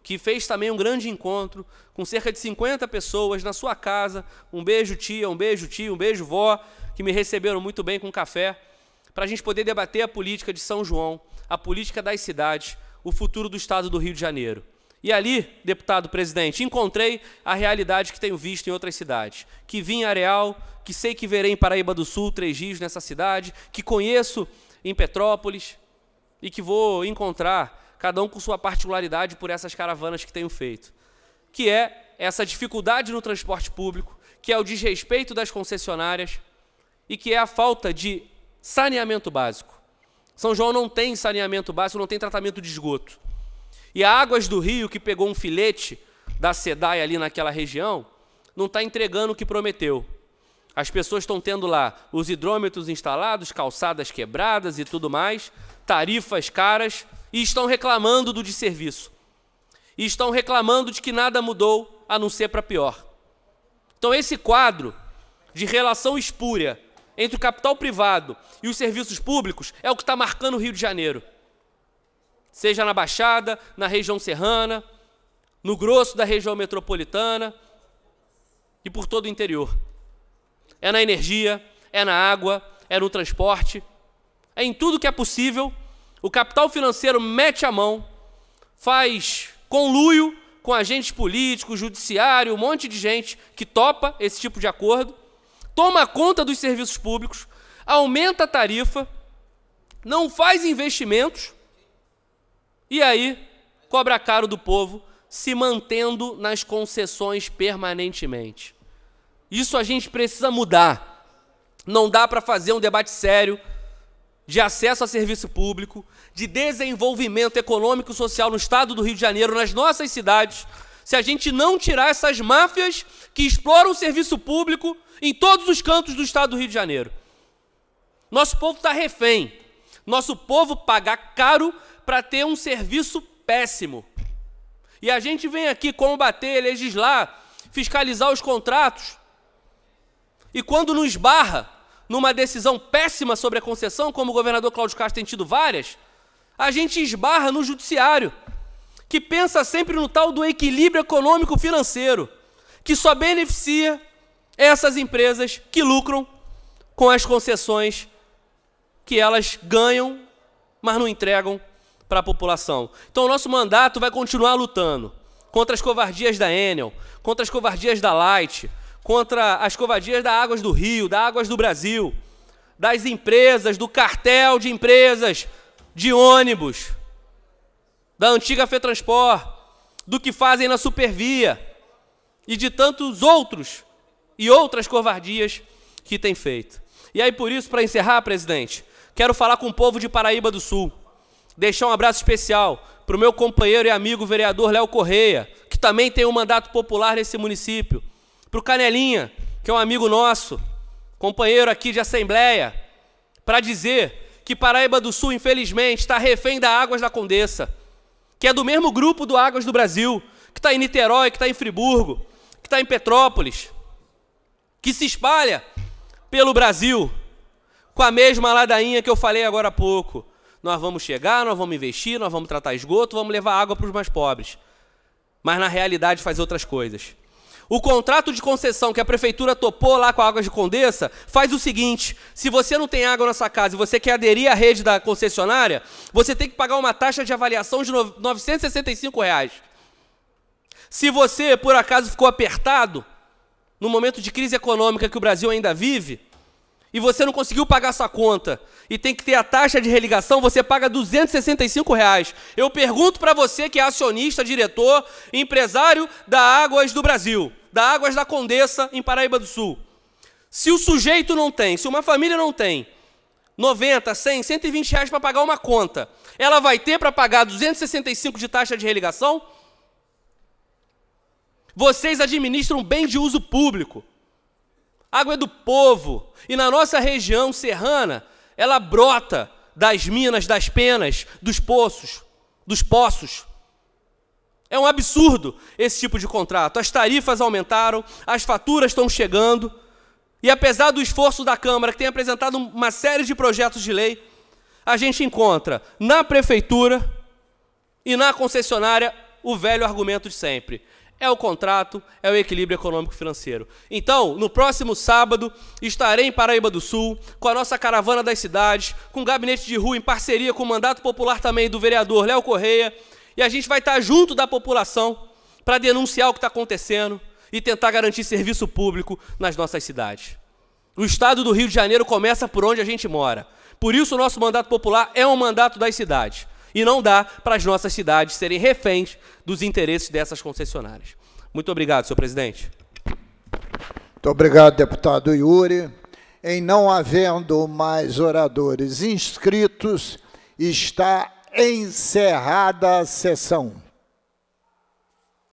que fez também um grande encontro com cerca de 50 pessoas na sua casa. Um beijo, tia, um beijo, tio, um beijo, vó, que me receberam muito bem com café, para a gente poder debater a política de São João, a política das cidades, o futuro do estado do Rio de Janeiro. E ali, deputado presidente, encontrei a realidade que tenho visto em outras cidades. Que vim em Areal, que sei que verei em Paraíba do Sul, Três Rios, nessa cidade, que conheço em Petrópolis e que vou encontrar, cada um com sua particularidade, por essas caravanas que tenho feito. Que é essa dificuldade no transporte público, que é o desrespeito das concessionárias e que é a falta de saneamento básico. São João não tem saneamento básico, não tem tratamento de esgoto. E a Águas do Rio, que pegou um filete da SEDAI ali naquela região, não está entregando o que prometeu. As pessoas estão tendo lá os hidrômetros instalados, calçadas quebradas e tudo mais, tarifas caras, e estão reclamando do desserviço. E estão reclamando de que nada mudou, a não ser para pior. Então, esse quadro de relação espúria entre o capital privado e os serviços públicos é o que está marcando o Rio de Janeiro. Seja na Baixada, na região serrana, no grosso da região metropolitana e por todo o interior é na energia, é na água, é no transporte, é em tudo que é possível. O capital financeiro mete a mão, faz conluio com agentes políticos, judiciário, um monte de gente que topa esse tipo de acordo, toma conta dos serviços públicos, aumenta a tarifa, não faz investimentos e aí cobra caro do povo, se mantendo nas concessões permanentemente. Isso a gente precisa mudar. Não dá para fazer um debate sério de acesso a serviço público, de desenvolvimento econômico e social no estado do Rio de Janeiro, nas nossas cidades, se a gente não tirar essas máfias que exploram o serviço público em todos os cantos do estado do Rio de Janeiro. Nosso povo está refém. Nosso povo paga caro para ter um serviço péssimo. E a gente vem aqui combater, legislar, fiscalizar os contratos, e quando nos barra numa decisão péssima sobre a concessão, como o governador Cláudio Castro tem tido várias, a gente esbarra no judiciário, que pensa sempre no tal do equilíbrio econômico-financeiro, que só beneficia essas empresas que lucram com as concessões que elas ganham, mas não entregam para a população. Então, o nosso mandato vai continuar lutando contra as covardias da Enel, contra as covardias da Light, contra as covardias da Águas do Rio, da Águas do Brasil, das empresas, do cartel de empresas de ônibus, da antiga Fetranspor, do que fazem na Supervia e de tantos outros e outras covardias que têm feito. E aí, por isso, para encerrar, presidente, quero falar com o povo de Paraíba do Sul. Deixar um abraço especial para o meu companheiro e amigo vereador Léo Correia, que também tem um mandato popular nesse município para o Canelinha, que é um amigo nosso, companheiro aqui de Assembleia, para dizer que Paraíba do Sul, infelizmente, está refém da Águas da Condessa, que é do mesmo grupo do Águas do Brasil, que está em Niterói, que está em Friburgo, que está em Petrópolis, que se espalha pelo Brasil com a mesma ladainha que eu falei agora há pouco. Nós vamos chegar, nós vamos investir, nós vamos tratar esgoto, vamos levar água para os mais pobres. Mas na realidade faz outras coisas. O contrato de concessão que a prefeitura topou lá com a Águas de Condessa faz o seguinte: se você não tem água na sua casa e você quer aderir à rede da concessionária, você tem que pagar uma taxa de avaliação de R$ 965. Reais. Se você, por acaso, ficou apertado no momento de crise econômica que o Brasil ainda vive, e você não conseguiu pagar sua conta e tem que ter a taxa de religação, você paga R$ 265 reais. Eu pergunto para você que é acionista, diretor, empresário da Águas do Brasil da Águas da Condessa, em Paraíba do Sul. Se o sujeito não tem, se uma família não tem 90, 100, 120 reais para pagar uma conta, ela vai ter para pagar 265 de taxa de religação? Vocês administram bem de uso público. Água é do povo. E na nossa região serrana, ela brota das minas, das penas, dos poços, dos poços. É um absurdo esse tipo de contrato. As tarifas aumentaram, as faturas estão chegando, e apesar do esforço da Câmara, que tem apresentado uma série de projetos de lei, a gente encontra na prefeitura e na concessionária o velho argumento de sempre. É o contrato, é o equilíbrio econômico-financeiro. Então, no próximo sábado, estarei em Paraíba do Sul, com a nossa caravana das cidades, com o gabinete de rua em parceria com o mandato popular também do vereador Léo Correia e a gente vai estar junto da população para denunciar o que está acontecendo e tentar garantir serviço público nas nossas cidades. O estado do Rio de Janeiro começa por onde a gente mora. Por isso, o nosso mandato popular é um mandato das cidades. E não dá para as nossas cidades serem reféns dos interesses dessas concessionárias. Muito obrigado, senhor presidente. Muito obrigado, deputado Yuri. Em não havendo mais oradores inscritos, está encerrada a sessão.